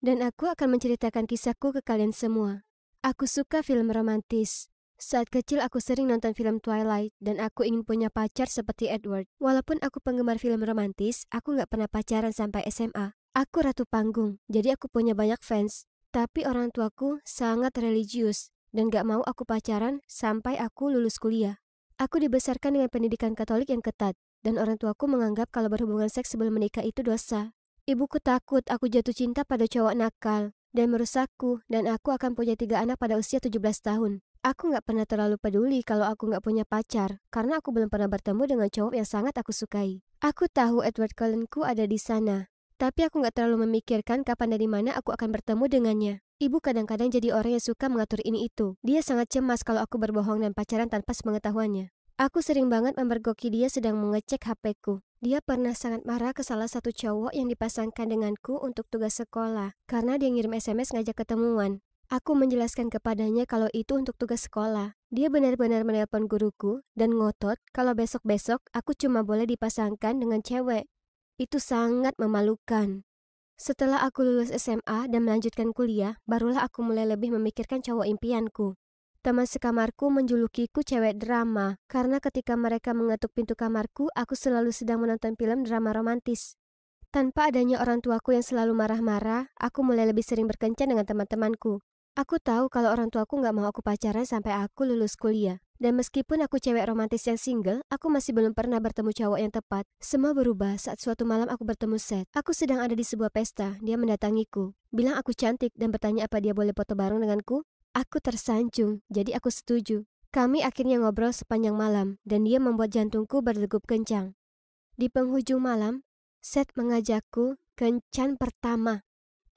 Dan aku akan menceritakan kisahku ke kalian semua. Aku suka film romantis. Saat kecil aku sering nonton film Twilight dan aku ingin punya pacar seperti Edward. Walaupun aku penggemar film romantis, aku nggak pernah pacaran sampai SMA. Aku ratu panggung, jadi aku punya banyak fans. Tapi orang tuaku sangat religius dan gak mau aku pacaran sampai aku lulus kuliah. Aku dibesarkan dengan pendidikan Katolik yang ketat, dan orang tuaku menganggap kalau berhubungan seks sebelum menikah itu dosa. Ibuku takut aku jatuh cinta pada cowok nakal dan merusakku dan aku akan punya tiga anak pada usia 17 tahun. Aku nggak pernah terlalu peduli kalau aku nggak punya pacar, karena aku belum pernah bertemu dengan cowok yang sangat aku sukai. Aku tahu Edward Cullenku ada di sana, tapi aku nggak terlalu memikirkan kapan dari mana aku akan bertemu dengannya. Ibu kadang-kadang jadi orang yang suka mengatur ini itu. Dia sangat cemas kalau aku berbohong dan pacaran tanpa sepengetahuannya. Aku sering banget memergoki dia sedang mengecek HP-ku. Dia pernah sangat marah ke salah satu cowok yang dipasangkan denganku untuk tugas sekolah karena dia ngirim SMS ngajak ketemuan. Aku menjelaskan kepadanya kalau itu untuk tugas sekolah. Dia benar-benar menelpon guruku dan ngotot kalau besok-besok aku cuma boleh dipasangkan dengan cewek. Itu sangat memalukan. Setelah aku lulus SMA dan melanjutkan kuliah, barulah aku mulai lebih memikirkan cowok impianku. Teman sekamarku menjulukiku cewek drama, karena ketika mereka mengetuk pintu kamarku, aku selalu sedang menonton film drama romantis. Tanpa adanya orang tuaku yang selalu marah-marah, aku mulai lebih sering berkencan dengan teman-temanku. Aku tahu kalau orang tuaku nggak mau aku pacaran sampai aku lulus kuliah. Dan meskipun aku cewek romantis yang single, aku masih belum pernah bertemu cowok yang tepat. Semua berubah saat suatu malam aku bertemu Seth. Aku sedang ada di sebuah pesta, dia mendatangiku. Bilang aku cantik dan bertanya apa dia boleh foto bareng denganku. Aku tersanjung, jadi aku setuju. Kami akhirnya ngobrol sepanjang malam, dan dia membuat jantungku berdegup kencang. Di penghujung malam, Seth mengajakku kencan pertama.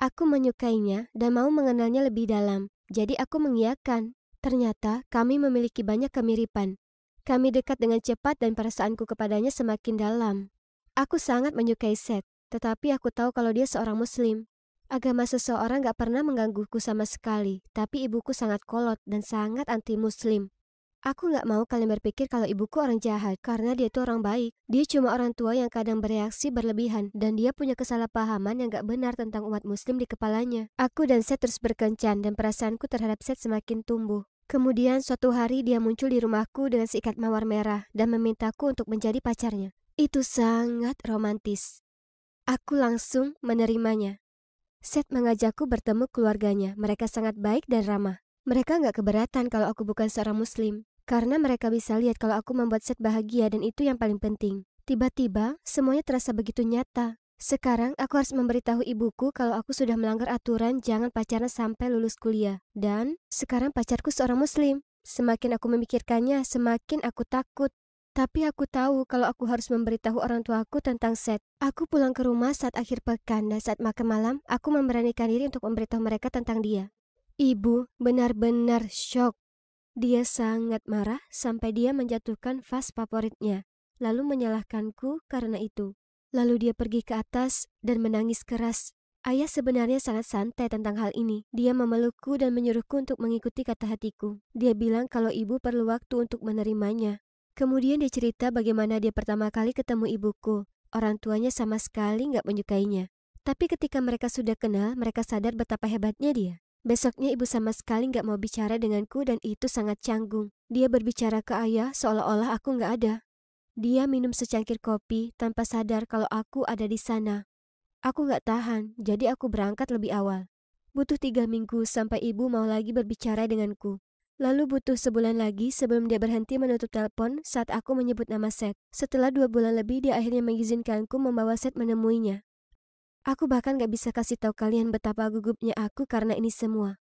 Aku menyukainya dan mau mengenalnya lebih dalam, jadi aku mengiyakan. Ternyata kami memiliki banyak kemiripan. Kami dekat dengan cepat dan perasaanku kepadanya semakin dalam. Aku sangat menyukai Seth, tetapi aku tahu kalau dia seorang muslim, Agama seseorang gak pernah menggangguku sama sekali, tapi ibuku sangat kolot dan sangat anti-muslim. Aku gak mau kalian berpikir kalau ibuku orang jahat, karena dia tuh orang baik. Dia cuma orang tua yang kadang bereaksi berlebihan, dan dia punya kesalahpahaman yang gak benar tentang umat muslim di kepalanya. Aku dan Seth terus berkencan, dan perasaanku terhadap Seth semakin tumbuh. Kemudian suatu hari dia muncul di rumahku dengan sikat mawar merah, dan memintaku untuk menjadi pacarnya. Itu sangat romantis. Aku langsung menerimanya. Seth mengajakku bertemu keluarganya. Mereka sangat baik dan ramah. Mereka nggak keberatan kalau aku bukan seorang muslim. Karena mereka bisa lihat kalau aku membuat Seth bahagia dan itu yang paling penting. Tiba-tiba, semuanya terasa begitu nyata. Sekarang aku harus memberitahu ibuku kalau aku sudah melanggar aturan jangan pacaran sampai lulus kuliah. Dan sekarang pacarku seorang muslim. Semakin aku memikirkannya, semakin aku takut. Tapi aku tahu kalau aku harus memberitahu orang tuaku tentang Seth. Aku pulang ke rumah saat akhir pekan dan saat makan malam, aku memberanikan diri untuk memberitahu mereka tentang dia. Ibu benar-benar shock. Dia sangat marah sampai dia menjatuhkan vas favoritnya, lalu menyalahkanku karena itu. Lalu dia pergi ke atas dan menangis keras. Ayah sebenarnya sangat santai tentang hal ini. Dia memelukku dan menyuruhku untuk mengikuti kata hatiku. Dia bilang kalau ibu perlu waktu untuk menerimanya. Kemudian dia cerita bagaimana dia pertama kali ketemu ibuku. Orang tuanya sama sekali nggak menyukainya. Tapi ketika mereka sudah kenal, mereka sadar betapa hebatnya dia. Besoknya ibu sama sekali nggak mau bicara denganku dan itu sangat canggung. Dia berbicara ke ayah seolah-olah aku nggak ada. Dia minum secangkir kopi tanpa sadar kalau aku ada di sana. Aku nggak tahan, jadi aku berangkat lebih awal. Butuh tiga minggu sampai ibu mau lagi berbicara denganku. Lalu butuh sebulan lagi sebelum dia berhenti menutup telepon saat aku menyebut nama Seth. Setelah dua bulan lebih, dia akhirnya mengizinkanku membawa Seth menemuinya. Aku bahkan gak bisa kasih tahu kalian betapa gugupnya aku karena ini semua.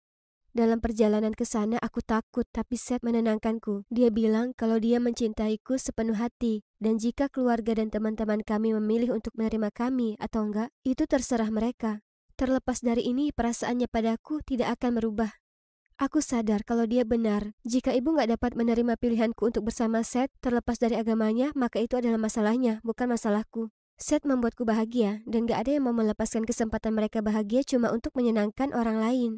Dalam perjalanan ke sana aku takut, tapi Seth menenangkanku. Dia bilang kalau dia mencintaiku sepenuh hati, dan jika keluarga dan teman-teman kami memilih untuk menerima kami atau enggak, itu terserah mereka. Terlepas dari ini, perasaannya padaku tidak akan merubah. Aku sadar kalau dia benar. Jika ibu nggak dapat menerima pilihanku untuk bersama Seth, terlepas dari agamanya, maka itu adalah masalahnya, bukan masalahku. Seth membuatku bahagia, dan gak ada yang mau melepaskan kesempatan mereka bahagia cuma untuk menyenangkan orang lain.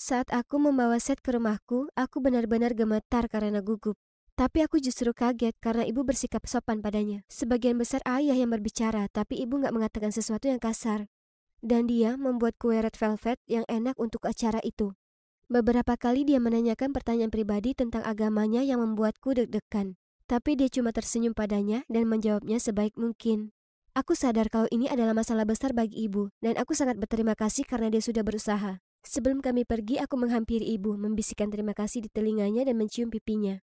Saat aku membawa Seth ke rumahku, aku benar-benar gemetar karena gugup. Tapi aku justru kaget karena ibu bersikap sopan padanya. Sebagian besar ayah yang berbicara, tapi ibu nggak mengatakan sesuatu yang kasar. Dan dia membuat kue red velvet yang enak untuk acara itu. Beberapa kali dia menanyakan pertanyaan pribadi tentang agamanya yang membuatku deg-degan. Tapi dia cuma tersenyum padanya dan menjawabnya sebaik mungkin. Aku sadar kalau ini adalah masalah besar bagi ibu, dan aku sangat berterima kasih karena dia sudah berusaha. Sebelum kami pergi, aku menghampiri ibu, membisikkan terima kasih di telinganya dan mencium pipinya.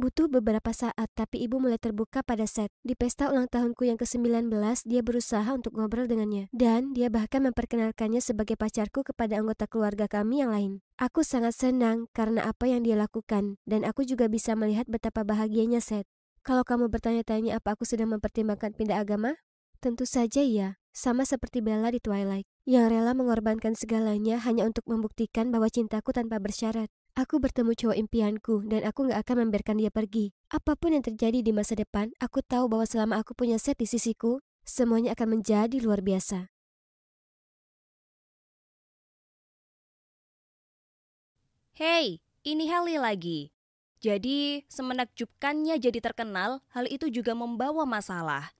Butuh beberapa saat, tapi ibu mulai terbuka pada Seth. Di pesta ulang tahunku yang ke-19, dia berusaha untuk ngobrol dengannya. Dan dia bahkan memperkenalkannya sebagai pacarku kepada anggota keluarga kami yang lain. Aku sangat senang karena apa yang dia lakukan, dan aku juga bisa melihat betapa bahagianya Seth. Kalau kamu bertanya-tanya apa aku sedang mempertimbangkan pindah agama? Tentu saja ya, sama seperti Bella di Twilight, yang rela mengorbankan segalanya hanya untuk membuktikan bahwa cintaku tanpa bersyarat. Aku bertemu cowok impianku dan aku gak akan membiarkan dia pergi. Apapun yang terjadi di masa depan, aku tahu bahwa selama aku punya set di sisiku, semuanya akan menjadi luar biasa. Hey, ini Heli lagi. Jadi, semenakjubkannya jadi terkenal, hal itu juga membawa masalah.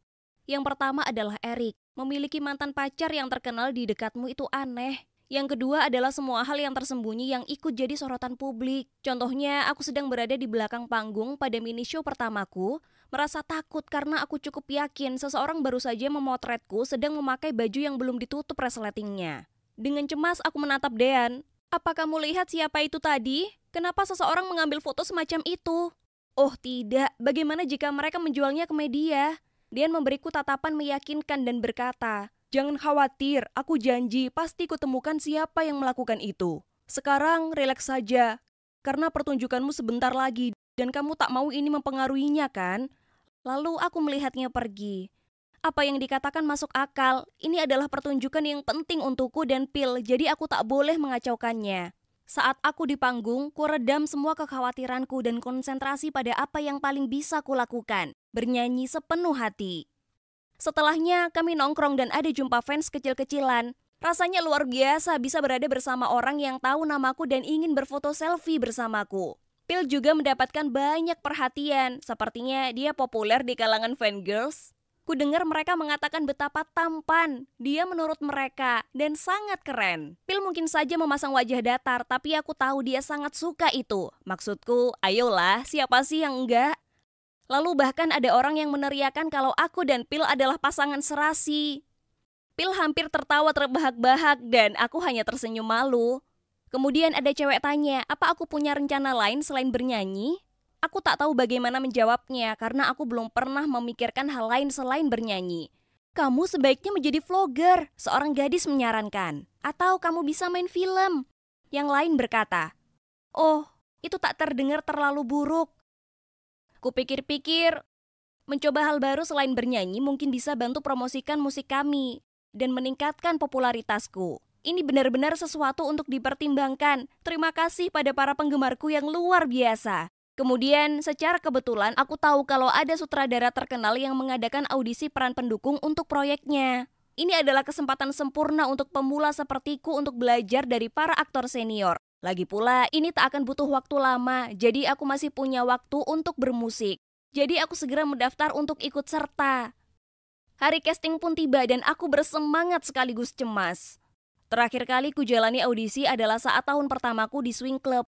Yang pertama adalah Eric Memiliki mantan pacar yang terkenal di dekatmu itu aneh. Yang kedua adalah semua hal yang tersembunyi yang ikut jadi sorotan publik. Contohnya, aku sedang berada di belakang panggung pada mini show pertamaku, merasa takut karena aku cukup yakin seseorang baru saja memotretku sedang memakai baju yang belum ditutup resletingnya. Dengan cemas aku menatap Dean. Apa kamu lihat siapa itu tadi? Kenapa seseorang mengambil foto semacam itu? Oh tidak, bagaimana jika mereka menjualnya ke media? Dean memberiku tatapan meyakinkan dan berkata, Jangan khawatir, aku janji pasti kutemukan siapa yang melakukan itu. Sekarang rileks saja, karena pertunjukanmu sebentar lagi dan kamu tak mau ini mempengaruhinya kan? Lalu aku melihatnya pergi. Apa yang dikatakan masuk akal, ini adalah pertunjukan yang penting untukku dan Pil, jadi aku tak boleh mengacaukannya. Saat aku di panggung, ku redam semua kekhawatiranku dan konsentrasi pada apa yang paling bisa kulakukan, bernyanyi sepenuh hati. Setelahnya, kami nongkrong dan ada jumpa fans kecil-kecilan. Rasanya luar biasa bisa berada bersama orang yang tahu namaku dan ingin berfoto selfie bersamaku. Pil juga mendapatkan banyak perhatian, sepertinya dia populer di kalangan fangirls. Ku dengar mereka mengatakan betapa tampan dia menurut mereka dan sangat keren. Pil mungkin saja memasang wajah datar, tapi aku tahu dia sangat suka itu. Maksudku, ayolah, siapa sih yang enggak? Lalu bahkan ada orang yang meneriakan kalau aku dan Pil adalah pasangan serasi. Pil hampir tertawa terbahak-bahak dan aku hanya tersenyum malu. Kemudian ada cewek tanya, apa aku punya rencana lain selain bernyanyi? Aku tak tahu bagaimana menjawabnya karena aku belum pernah memikirkan hal lain selain bernyanyi. Kamu sebaiknya menjadi vlogger, seorang gadis menyarankan. Atau kamu bisa main film. Yang lain berkata, Oh, itu tak terdengar terlalu buruk. Kupikir-pikir, mencoba hal baru selain bernyanyi mungkin bisa bantu promosikan musik kami dan meningkatkan popularitasku. Ini benar-benar sesuatu untuk dipertimbangkan. Terima kasih pada para penggemarku yang luar biasa. Kemudian, secara kebetulan aku tahu kalau ada sutradara terkenal yang mengadakan audisi peran pendukung untuk proyeknya. Ini adalah kesempatan sempurna untuk pemula sepertiku untuk belajar dari para aktor senior. Lagi pula, ini tak akan butuh waktu lama, jadi aku masih punya waktu untuk bermusik. Jadi aku segera mendaftar untuk ikut serta. Hari casting pun tiba dan aku bersemangat sekaligus cemas. Terakhir kali ku jalani audisi adalah saat tahun pertamaku di swing club.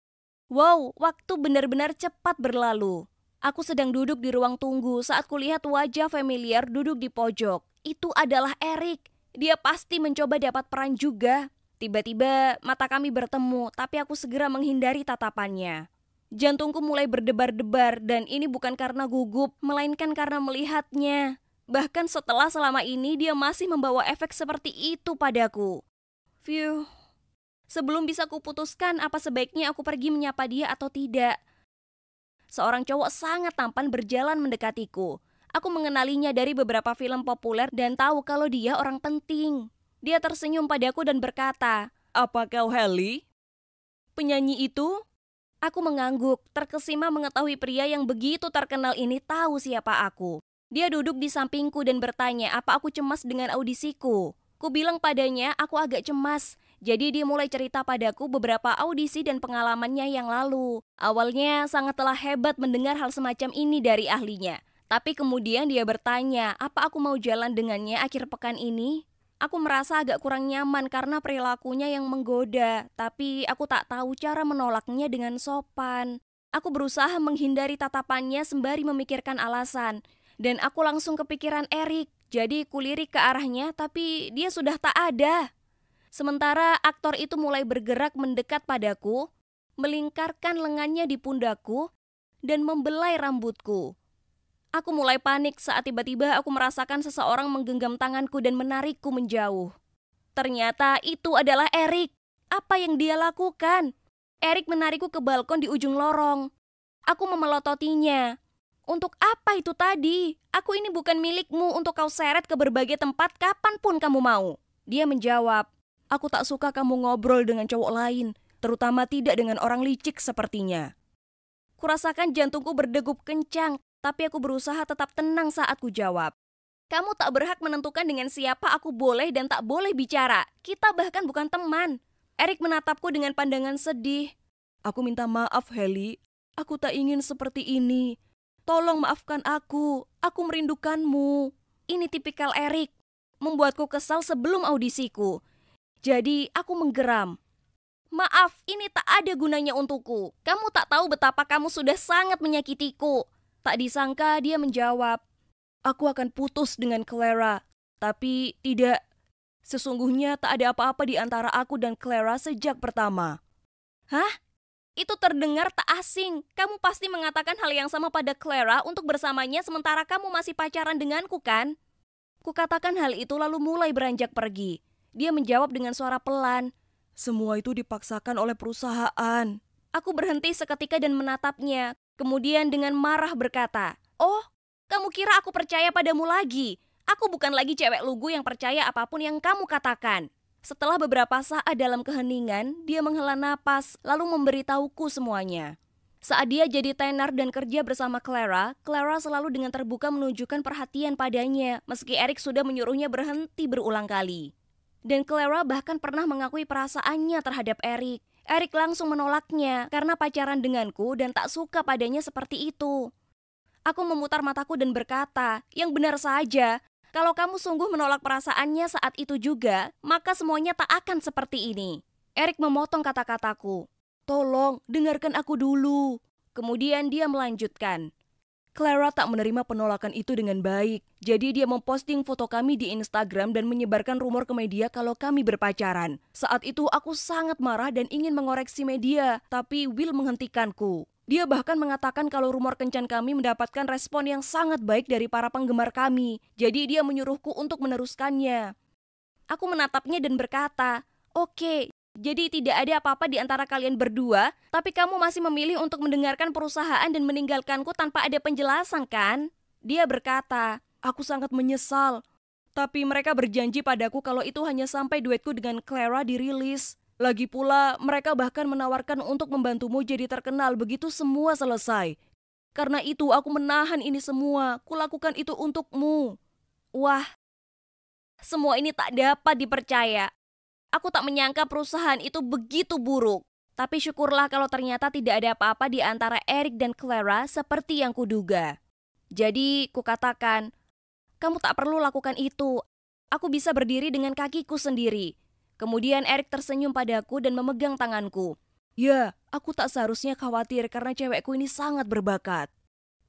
Wow, waktu benar-benar cepat berlalu. Aku sedang duduk di ruang tunggu saat kulihat wajah familiar duduk di pojok. Itu adalah Eric. Dia pasti mencoba dapat peran juga. Tiba-tiba mata kami bertemu, tapi aku segera menghindari tatapannya. Jantungku mulai berdebar-debar dan ini bukan karena gugup, melainkan karena melihatnya. Bahkan setelah selama ini dia masih membawa efek seperti itu padaku. Phew. Sebelum bisa kuputuskan apa sebaiknya aku pergi menyapa dia atau tidak. Seorang cowok sangat tampan berjalan mendekatiku. Aku mengenalinya dari beberapa film populer dan tahu kalau dia orang penting. Dia tersenyum padaku dan berkata, Apa kau Heli? Penyanyi itu? Aku mengangguk, terkesima mengetahui pria yang begitu terkenal ini tahu siapa aku. Dia duduk di sampingku dan bertanya apa aku cemas dengan audisiku. Ku bilang padanya aku agak cemas, jadi dia mulai cerita padaku beberapa audisi dan pengalamannya yang lalu. Awalnya sangat telah hebat mendengar hal semacam ini dari ahlinya. Tapi kemudian dia bertanya, apa aku mau jalan dengannya akhir pekan ini? aku merasa agak kurang nyaman karena perilakunya yang menggoda, tapi aku tak tahu cara menolaknya dengan sopan. Aku berusaha menghindari tatapannya sembari memikirkan alasan, dan aku langsung kepikiran Erik, jadi kulirik ke arahnya, tapi dia sudah tak ada. Sementara aktor itu mulai bergerak mendekat padaku, melingkarkan lengannya di pundaku, dan membelai rambutku. Aku mulai panik saat tiba-tiba aku merasakan seseorang menggenggam tanganku dan menarikku menjauh. Ternyata itu adalah Erik. Apa yang dia lakukan? Erik menarikku ke balkon di ujung lorong. Aku memelototinya. Untuk apa itu tadi? Aku ini bukan milikmu untuk kau seret ke berbagai tempat kapanpun kamu mau. Dia menjawab, aku tak suka kamu ngobrol dengan cowok lain, terutama tidak dengan orang licik sepertinya. Kurasakan jantungku berdegup kencang tapi aku berusaha tetap tenang saat ku jawab. Kamu tak berhak menentukan dengan siapa aku boleh dan tak boleh bicara. Kita bahkan bukan teman. Erik menatapku dengan pandangan sedih. Aku minta maaf, Heli. Aku tak ingin seperti ini. Tolong maafkan aku. Aku merindukanmu. Ini tipikal Erik. Membuatku kesal sebelum audisiku. Jadi aku menggeram. Maaf, ini tak ada gunanya untukku. Kamu tak tahu betapa kamu sudah sangat menyakitiku. Tak disangka dia menjawab, aku akan putus dengan Clara. Tapi tidak, sesungguhnya tak ada apa-apa di antara aku dan Clara sejak pertama. Hah? Itu terdengar tak asing. Kamu pasti mengatakan hal yang sama pada Clara untuk bersamanya sementara kamu masih pacaran denganku kan? Kukatakan hal itu lalu mulai beranjak pergi. Dia menjawab dengan suara pelan. Semua itu dipaksakan oleh perusahaan. Aku berhenti seketika dan menatapnya. Kemudian dengan marah berkata, Oh, kamu kira aku percaya padamu lagi? Aku bukan lagi cewek lugu yang percaya apapun yang kamu katakan. Setelah beberapa saat dalam keheningan, dia menghela napas lalu memberitahuku semuanya. Saat dia jadi tenar dan kerja bersama Clara, Clara selalu dengan terbuka menunjukkan perhatian padanya, meski Eric sudah menyuruhnya berhenti berulang kali. Dan Clara bahkan pernah mengakui perasaannya terhadap Eric. Erik langsung menolaknya karena pacaran denganku dan tak suka padanya seperti itu. Aku memutar mataku dan berkata, yang benar saja, kalau kamu sungguh menolak perasaannya saat itu juga, maka semuanya tak akan seperti ini. Erik memotong kata-kataku. Tolong, dengarkan aku dulu. Kemudian dia melanjutkan. Clara tak menerima penolakan itu dengan baik. Jadi dia memposting foto kami di Instagram dan menyebarkan rumor ke media kalau kami berpacaran. Saat itu aku sangat marah dan ingin mengoreksi media, tapi Will menghentikanku. Dia bahkan mengatakan kalau rumor kencan kami mendapatkan respon yang sangat baik dari para penggemar kami. Jadi dia menyuruhku untuk meneruskannya. Aku menatapnya dan berkata, "Oke, okay, jadi tidak ada apa-apa di antara kalian berdua, tapi kamu masih memilih untuk mendengarkan perusahaan dan meninggalkanku tanpa ada penjelasan kan? Dia berkata, aku sangat menyesal. Tapi mereka berjanji padaku kalau itu hanya sampai duetku dengan Clara dirilis. Lagi pula, mereka bahkan menawarkan untuk membantumu jadi terkenal begitu semua selesai. Karena itu aku menahan ini semua, kulakukan itu untukmu. Wah, semua ini tak dapat dipercaya. Aku tak menyangka perusahaan itu begitu buruk. Tapi syukurlah kalau ternyata tidak ada apa-apa di antara Eric dan Clara seperti yang kuduga. Jadi, kukatakan, kamu tak perlu lakukan itu. Aku bisa berdiri dengan kakiku sendiri. Kemudian Eric tersenyum padaku dan memegang tanganku. Ya, aku tak seharusnya khawatir karena cewekku ini sangat berbakat.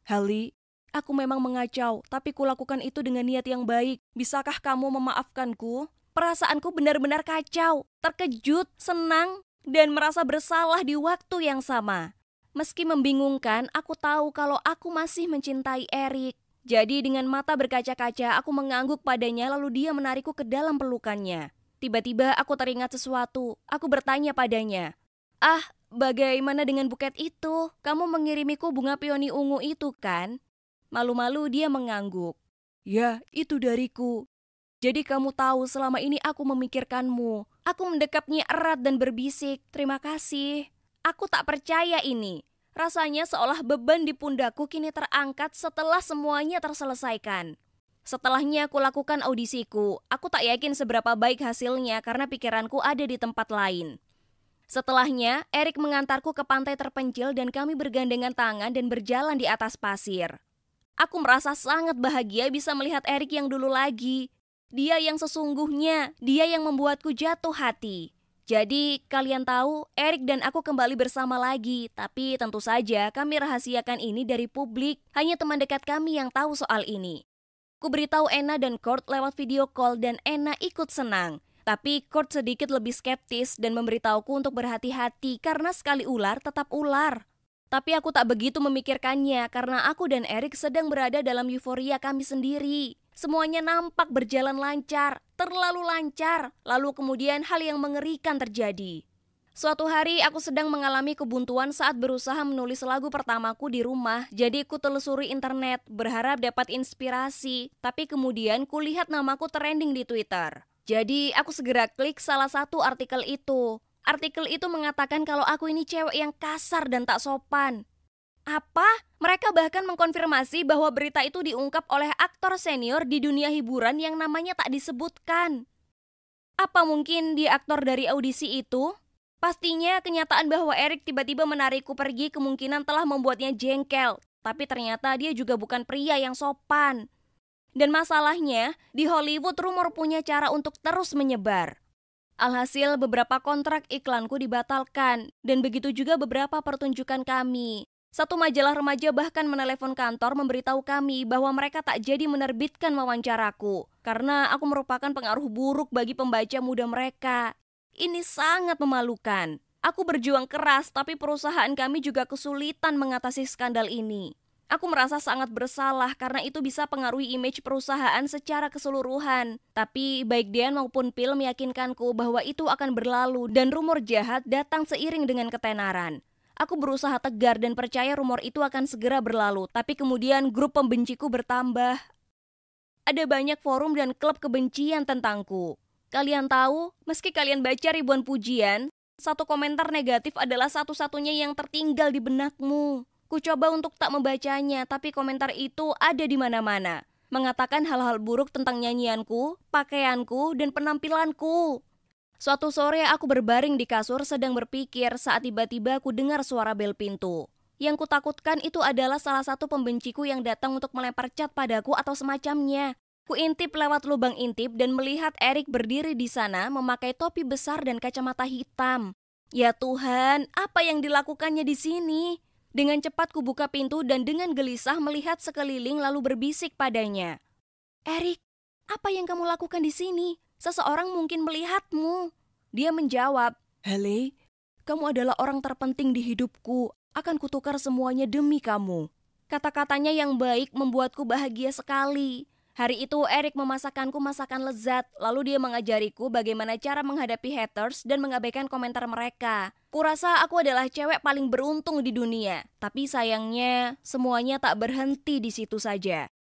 Heli, aku memang mengacau, tapi kulakukan itu dengan niat yang baik. Bisakah kamu memaafkanku? Perasaanku benar-benar kacau, terkejut, senang, dan merasa bersalah di waktu yang sama. Meski membingungkan, aku tahu kalau aku masih mencintai Erik. Jadi dengan mata berkaca-kaca, aku mengangguk padanya lalu dia menarikku ke dalam pelukannya. Tiba-tiba aku teringat sesuatu. Aku bertanya padanya, "Ah, bagaimana dengan buket itu? Kamu mengirimiku bunga pioni ungu itu kan?" Malu-malu dia mengangguk. "Ya, itu dariku. Jadi kamu tahu selama ini aku memikirkanmu. Aku mendekapnya erat dan berbisik, terima kasih. Aku tak percaya ini. Rasanya seolah beban di pundakku kini terangkat setelah semuanya terselesaikan. Setelahnya aku lakukan audisiku, aku tak yakin seberapa baik hasilnya karena pikiranku ada di tempat lain. Setelahnya, Erik mengantarku ke pantai terpencil dan kami bergandengan tangan dan berjalan di atas pasir. Aku merasa sangat bahagia bisa melihat Erik yang dulu lagi, dia yang sesungguhnya, dia yang membuatku jatuh hati. Jadi kalian tahu, Erik dan aku kembali bersama lagi, tapi tentu saja kami rahasiakan ini dari publik, hanya teman dekat kami yang tahu soal ini. Ku beritahu Ena dan Kurt lewat video call dan Ena ikut senang. Tapi Kurt sedikit lebih skeptis dan memberitahuku untuk berhati-hati karena sekali ular tetap ular. Tapi aku tak begitu memikirkannya karena aku dan Erik sedang berada dalam euforia kami sendiri. Semuanya nampak berjalan lancar, terlalu lancar, lalu kemudian hal yang mengerikan terjadi. Suatu hari aku sedang mengalami kebuntuan saat berusaha menulis lagu pertamaku di rumah, jadi ku telusuri internet, berharap dapat inspirasi, tapi kemudian lihat namaku trending di Twitter. Jadi aku segera klik salah satu artikel itu. Artikel itu mengatakan kalau aku ini cewek yang kasar dan tak sopan. Apa? Mereka bahkan mengkonfirmasi bahwa berita itu diungkap oleh aktor senior di dunia hiburan yang namanya tak disebutkan. Apa mungkin di aktor dari audisi itu? Pastinya kenyataan bahwa Eric tiba-tiba menarikku pergi kemungkinan telah membuatnya jengkel, tapi ternyata dia juga bukan pria yang sopan. Dan masalahnya, di Hollywood rumor punya cara untuk terus menyebar. Alhasil beberapa kontrak iklanku dibatalkan dan begitu juga beberapa pertunjukan kami. Satu majalah remaja bahkan menelepon kantor memberitahu kami bahwa mereka tak jadi menerbitkan wawancaraku karena aku merupakan pengaruh buruk bagi pembaca muda mereka. Ini sangat memalukan. Aku berjuang keras tapi perusahaan kami juga kesulitan mengatasi skandal ini. Aku merasa sangat bersalah karena itu bisa pengaruhi image perusahaan secara keseluruhan. Tapi baik Dian maupun Pil meyakinkanku bahwa itu akan berlalu dan rumor jahat datang seiring dengan ketenaran. Aku berusaha tegar dan percaya rumor itu akan segera berlalu, tapi kemudian grup pembenciku bertambah. Ada banyak forum dan klub kebencian tentangku. Kalian tahu, meski kalian baca ribuan pujian, satu komentar negatif adalah satu-satunya yang tertinggal di benakmu. Ku coba untuk tak membacanya, tapi komentar itu ada di mana-mana. Mengatakan hal-hal buruk tentang nyanyianku, pakaianku, dan penampilanku. Suatu sore aku berbaring di kasur sedang berpikir saat tiba-tiba aku dengar suara bel pintu. Yang kutakutkan itu adalah salah satu pembenciku yang datang untuk melempar cat padaku atau semacamnya. Ku intip lewat lubang intip dan melihat Erik berdiri di sana memakai topi besar dan kacamata hitam. Ya Tuhan, apa yang dilakukannya di sini? Dengan cepat ku buka pintu dan dengan gelisah melihat sekeliling lalu berbisik padanya. Erik, apa yang kamu lakukan di sini? seseorang mungkin melihatmu. Dia menjawab, Haley, kamu adalah orang terpenting di hidupku. Akan kutukar semuanya demi kamu. Kata-katanya yang baik membuatku bahagia sekali. Hari itu Erik memasakanku masakan lezat, lalu dia mengajariku bagaimana cara menghadapi haters dan mengabaikan komentar mereka. Kurasa aku adalah cewek paling beruntung di dunia, tapi sayangnya semuanya tak berhenti di situ saja.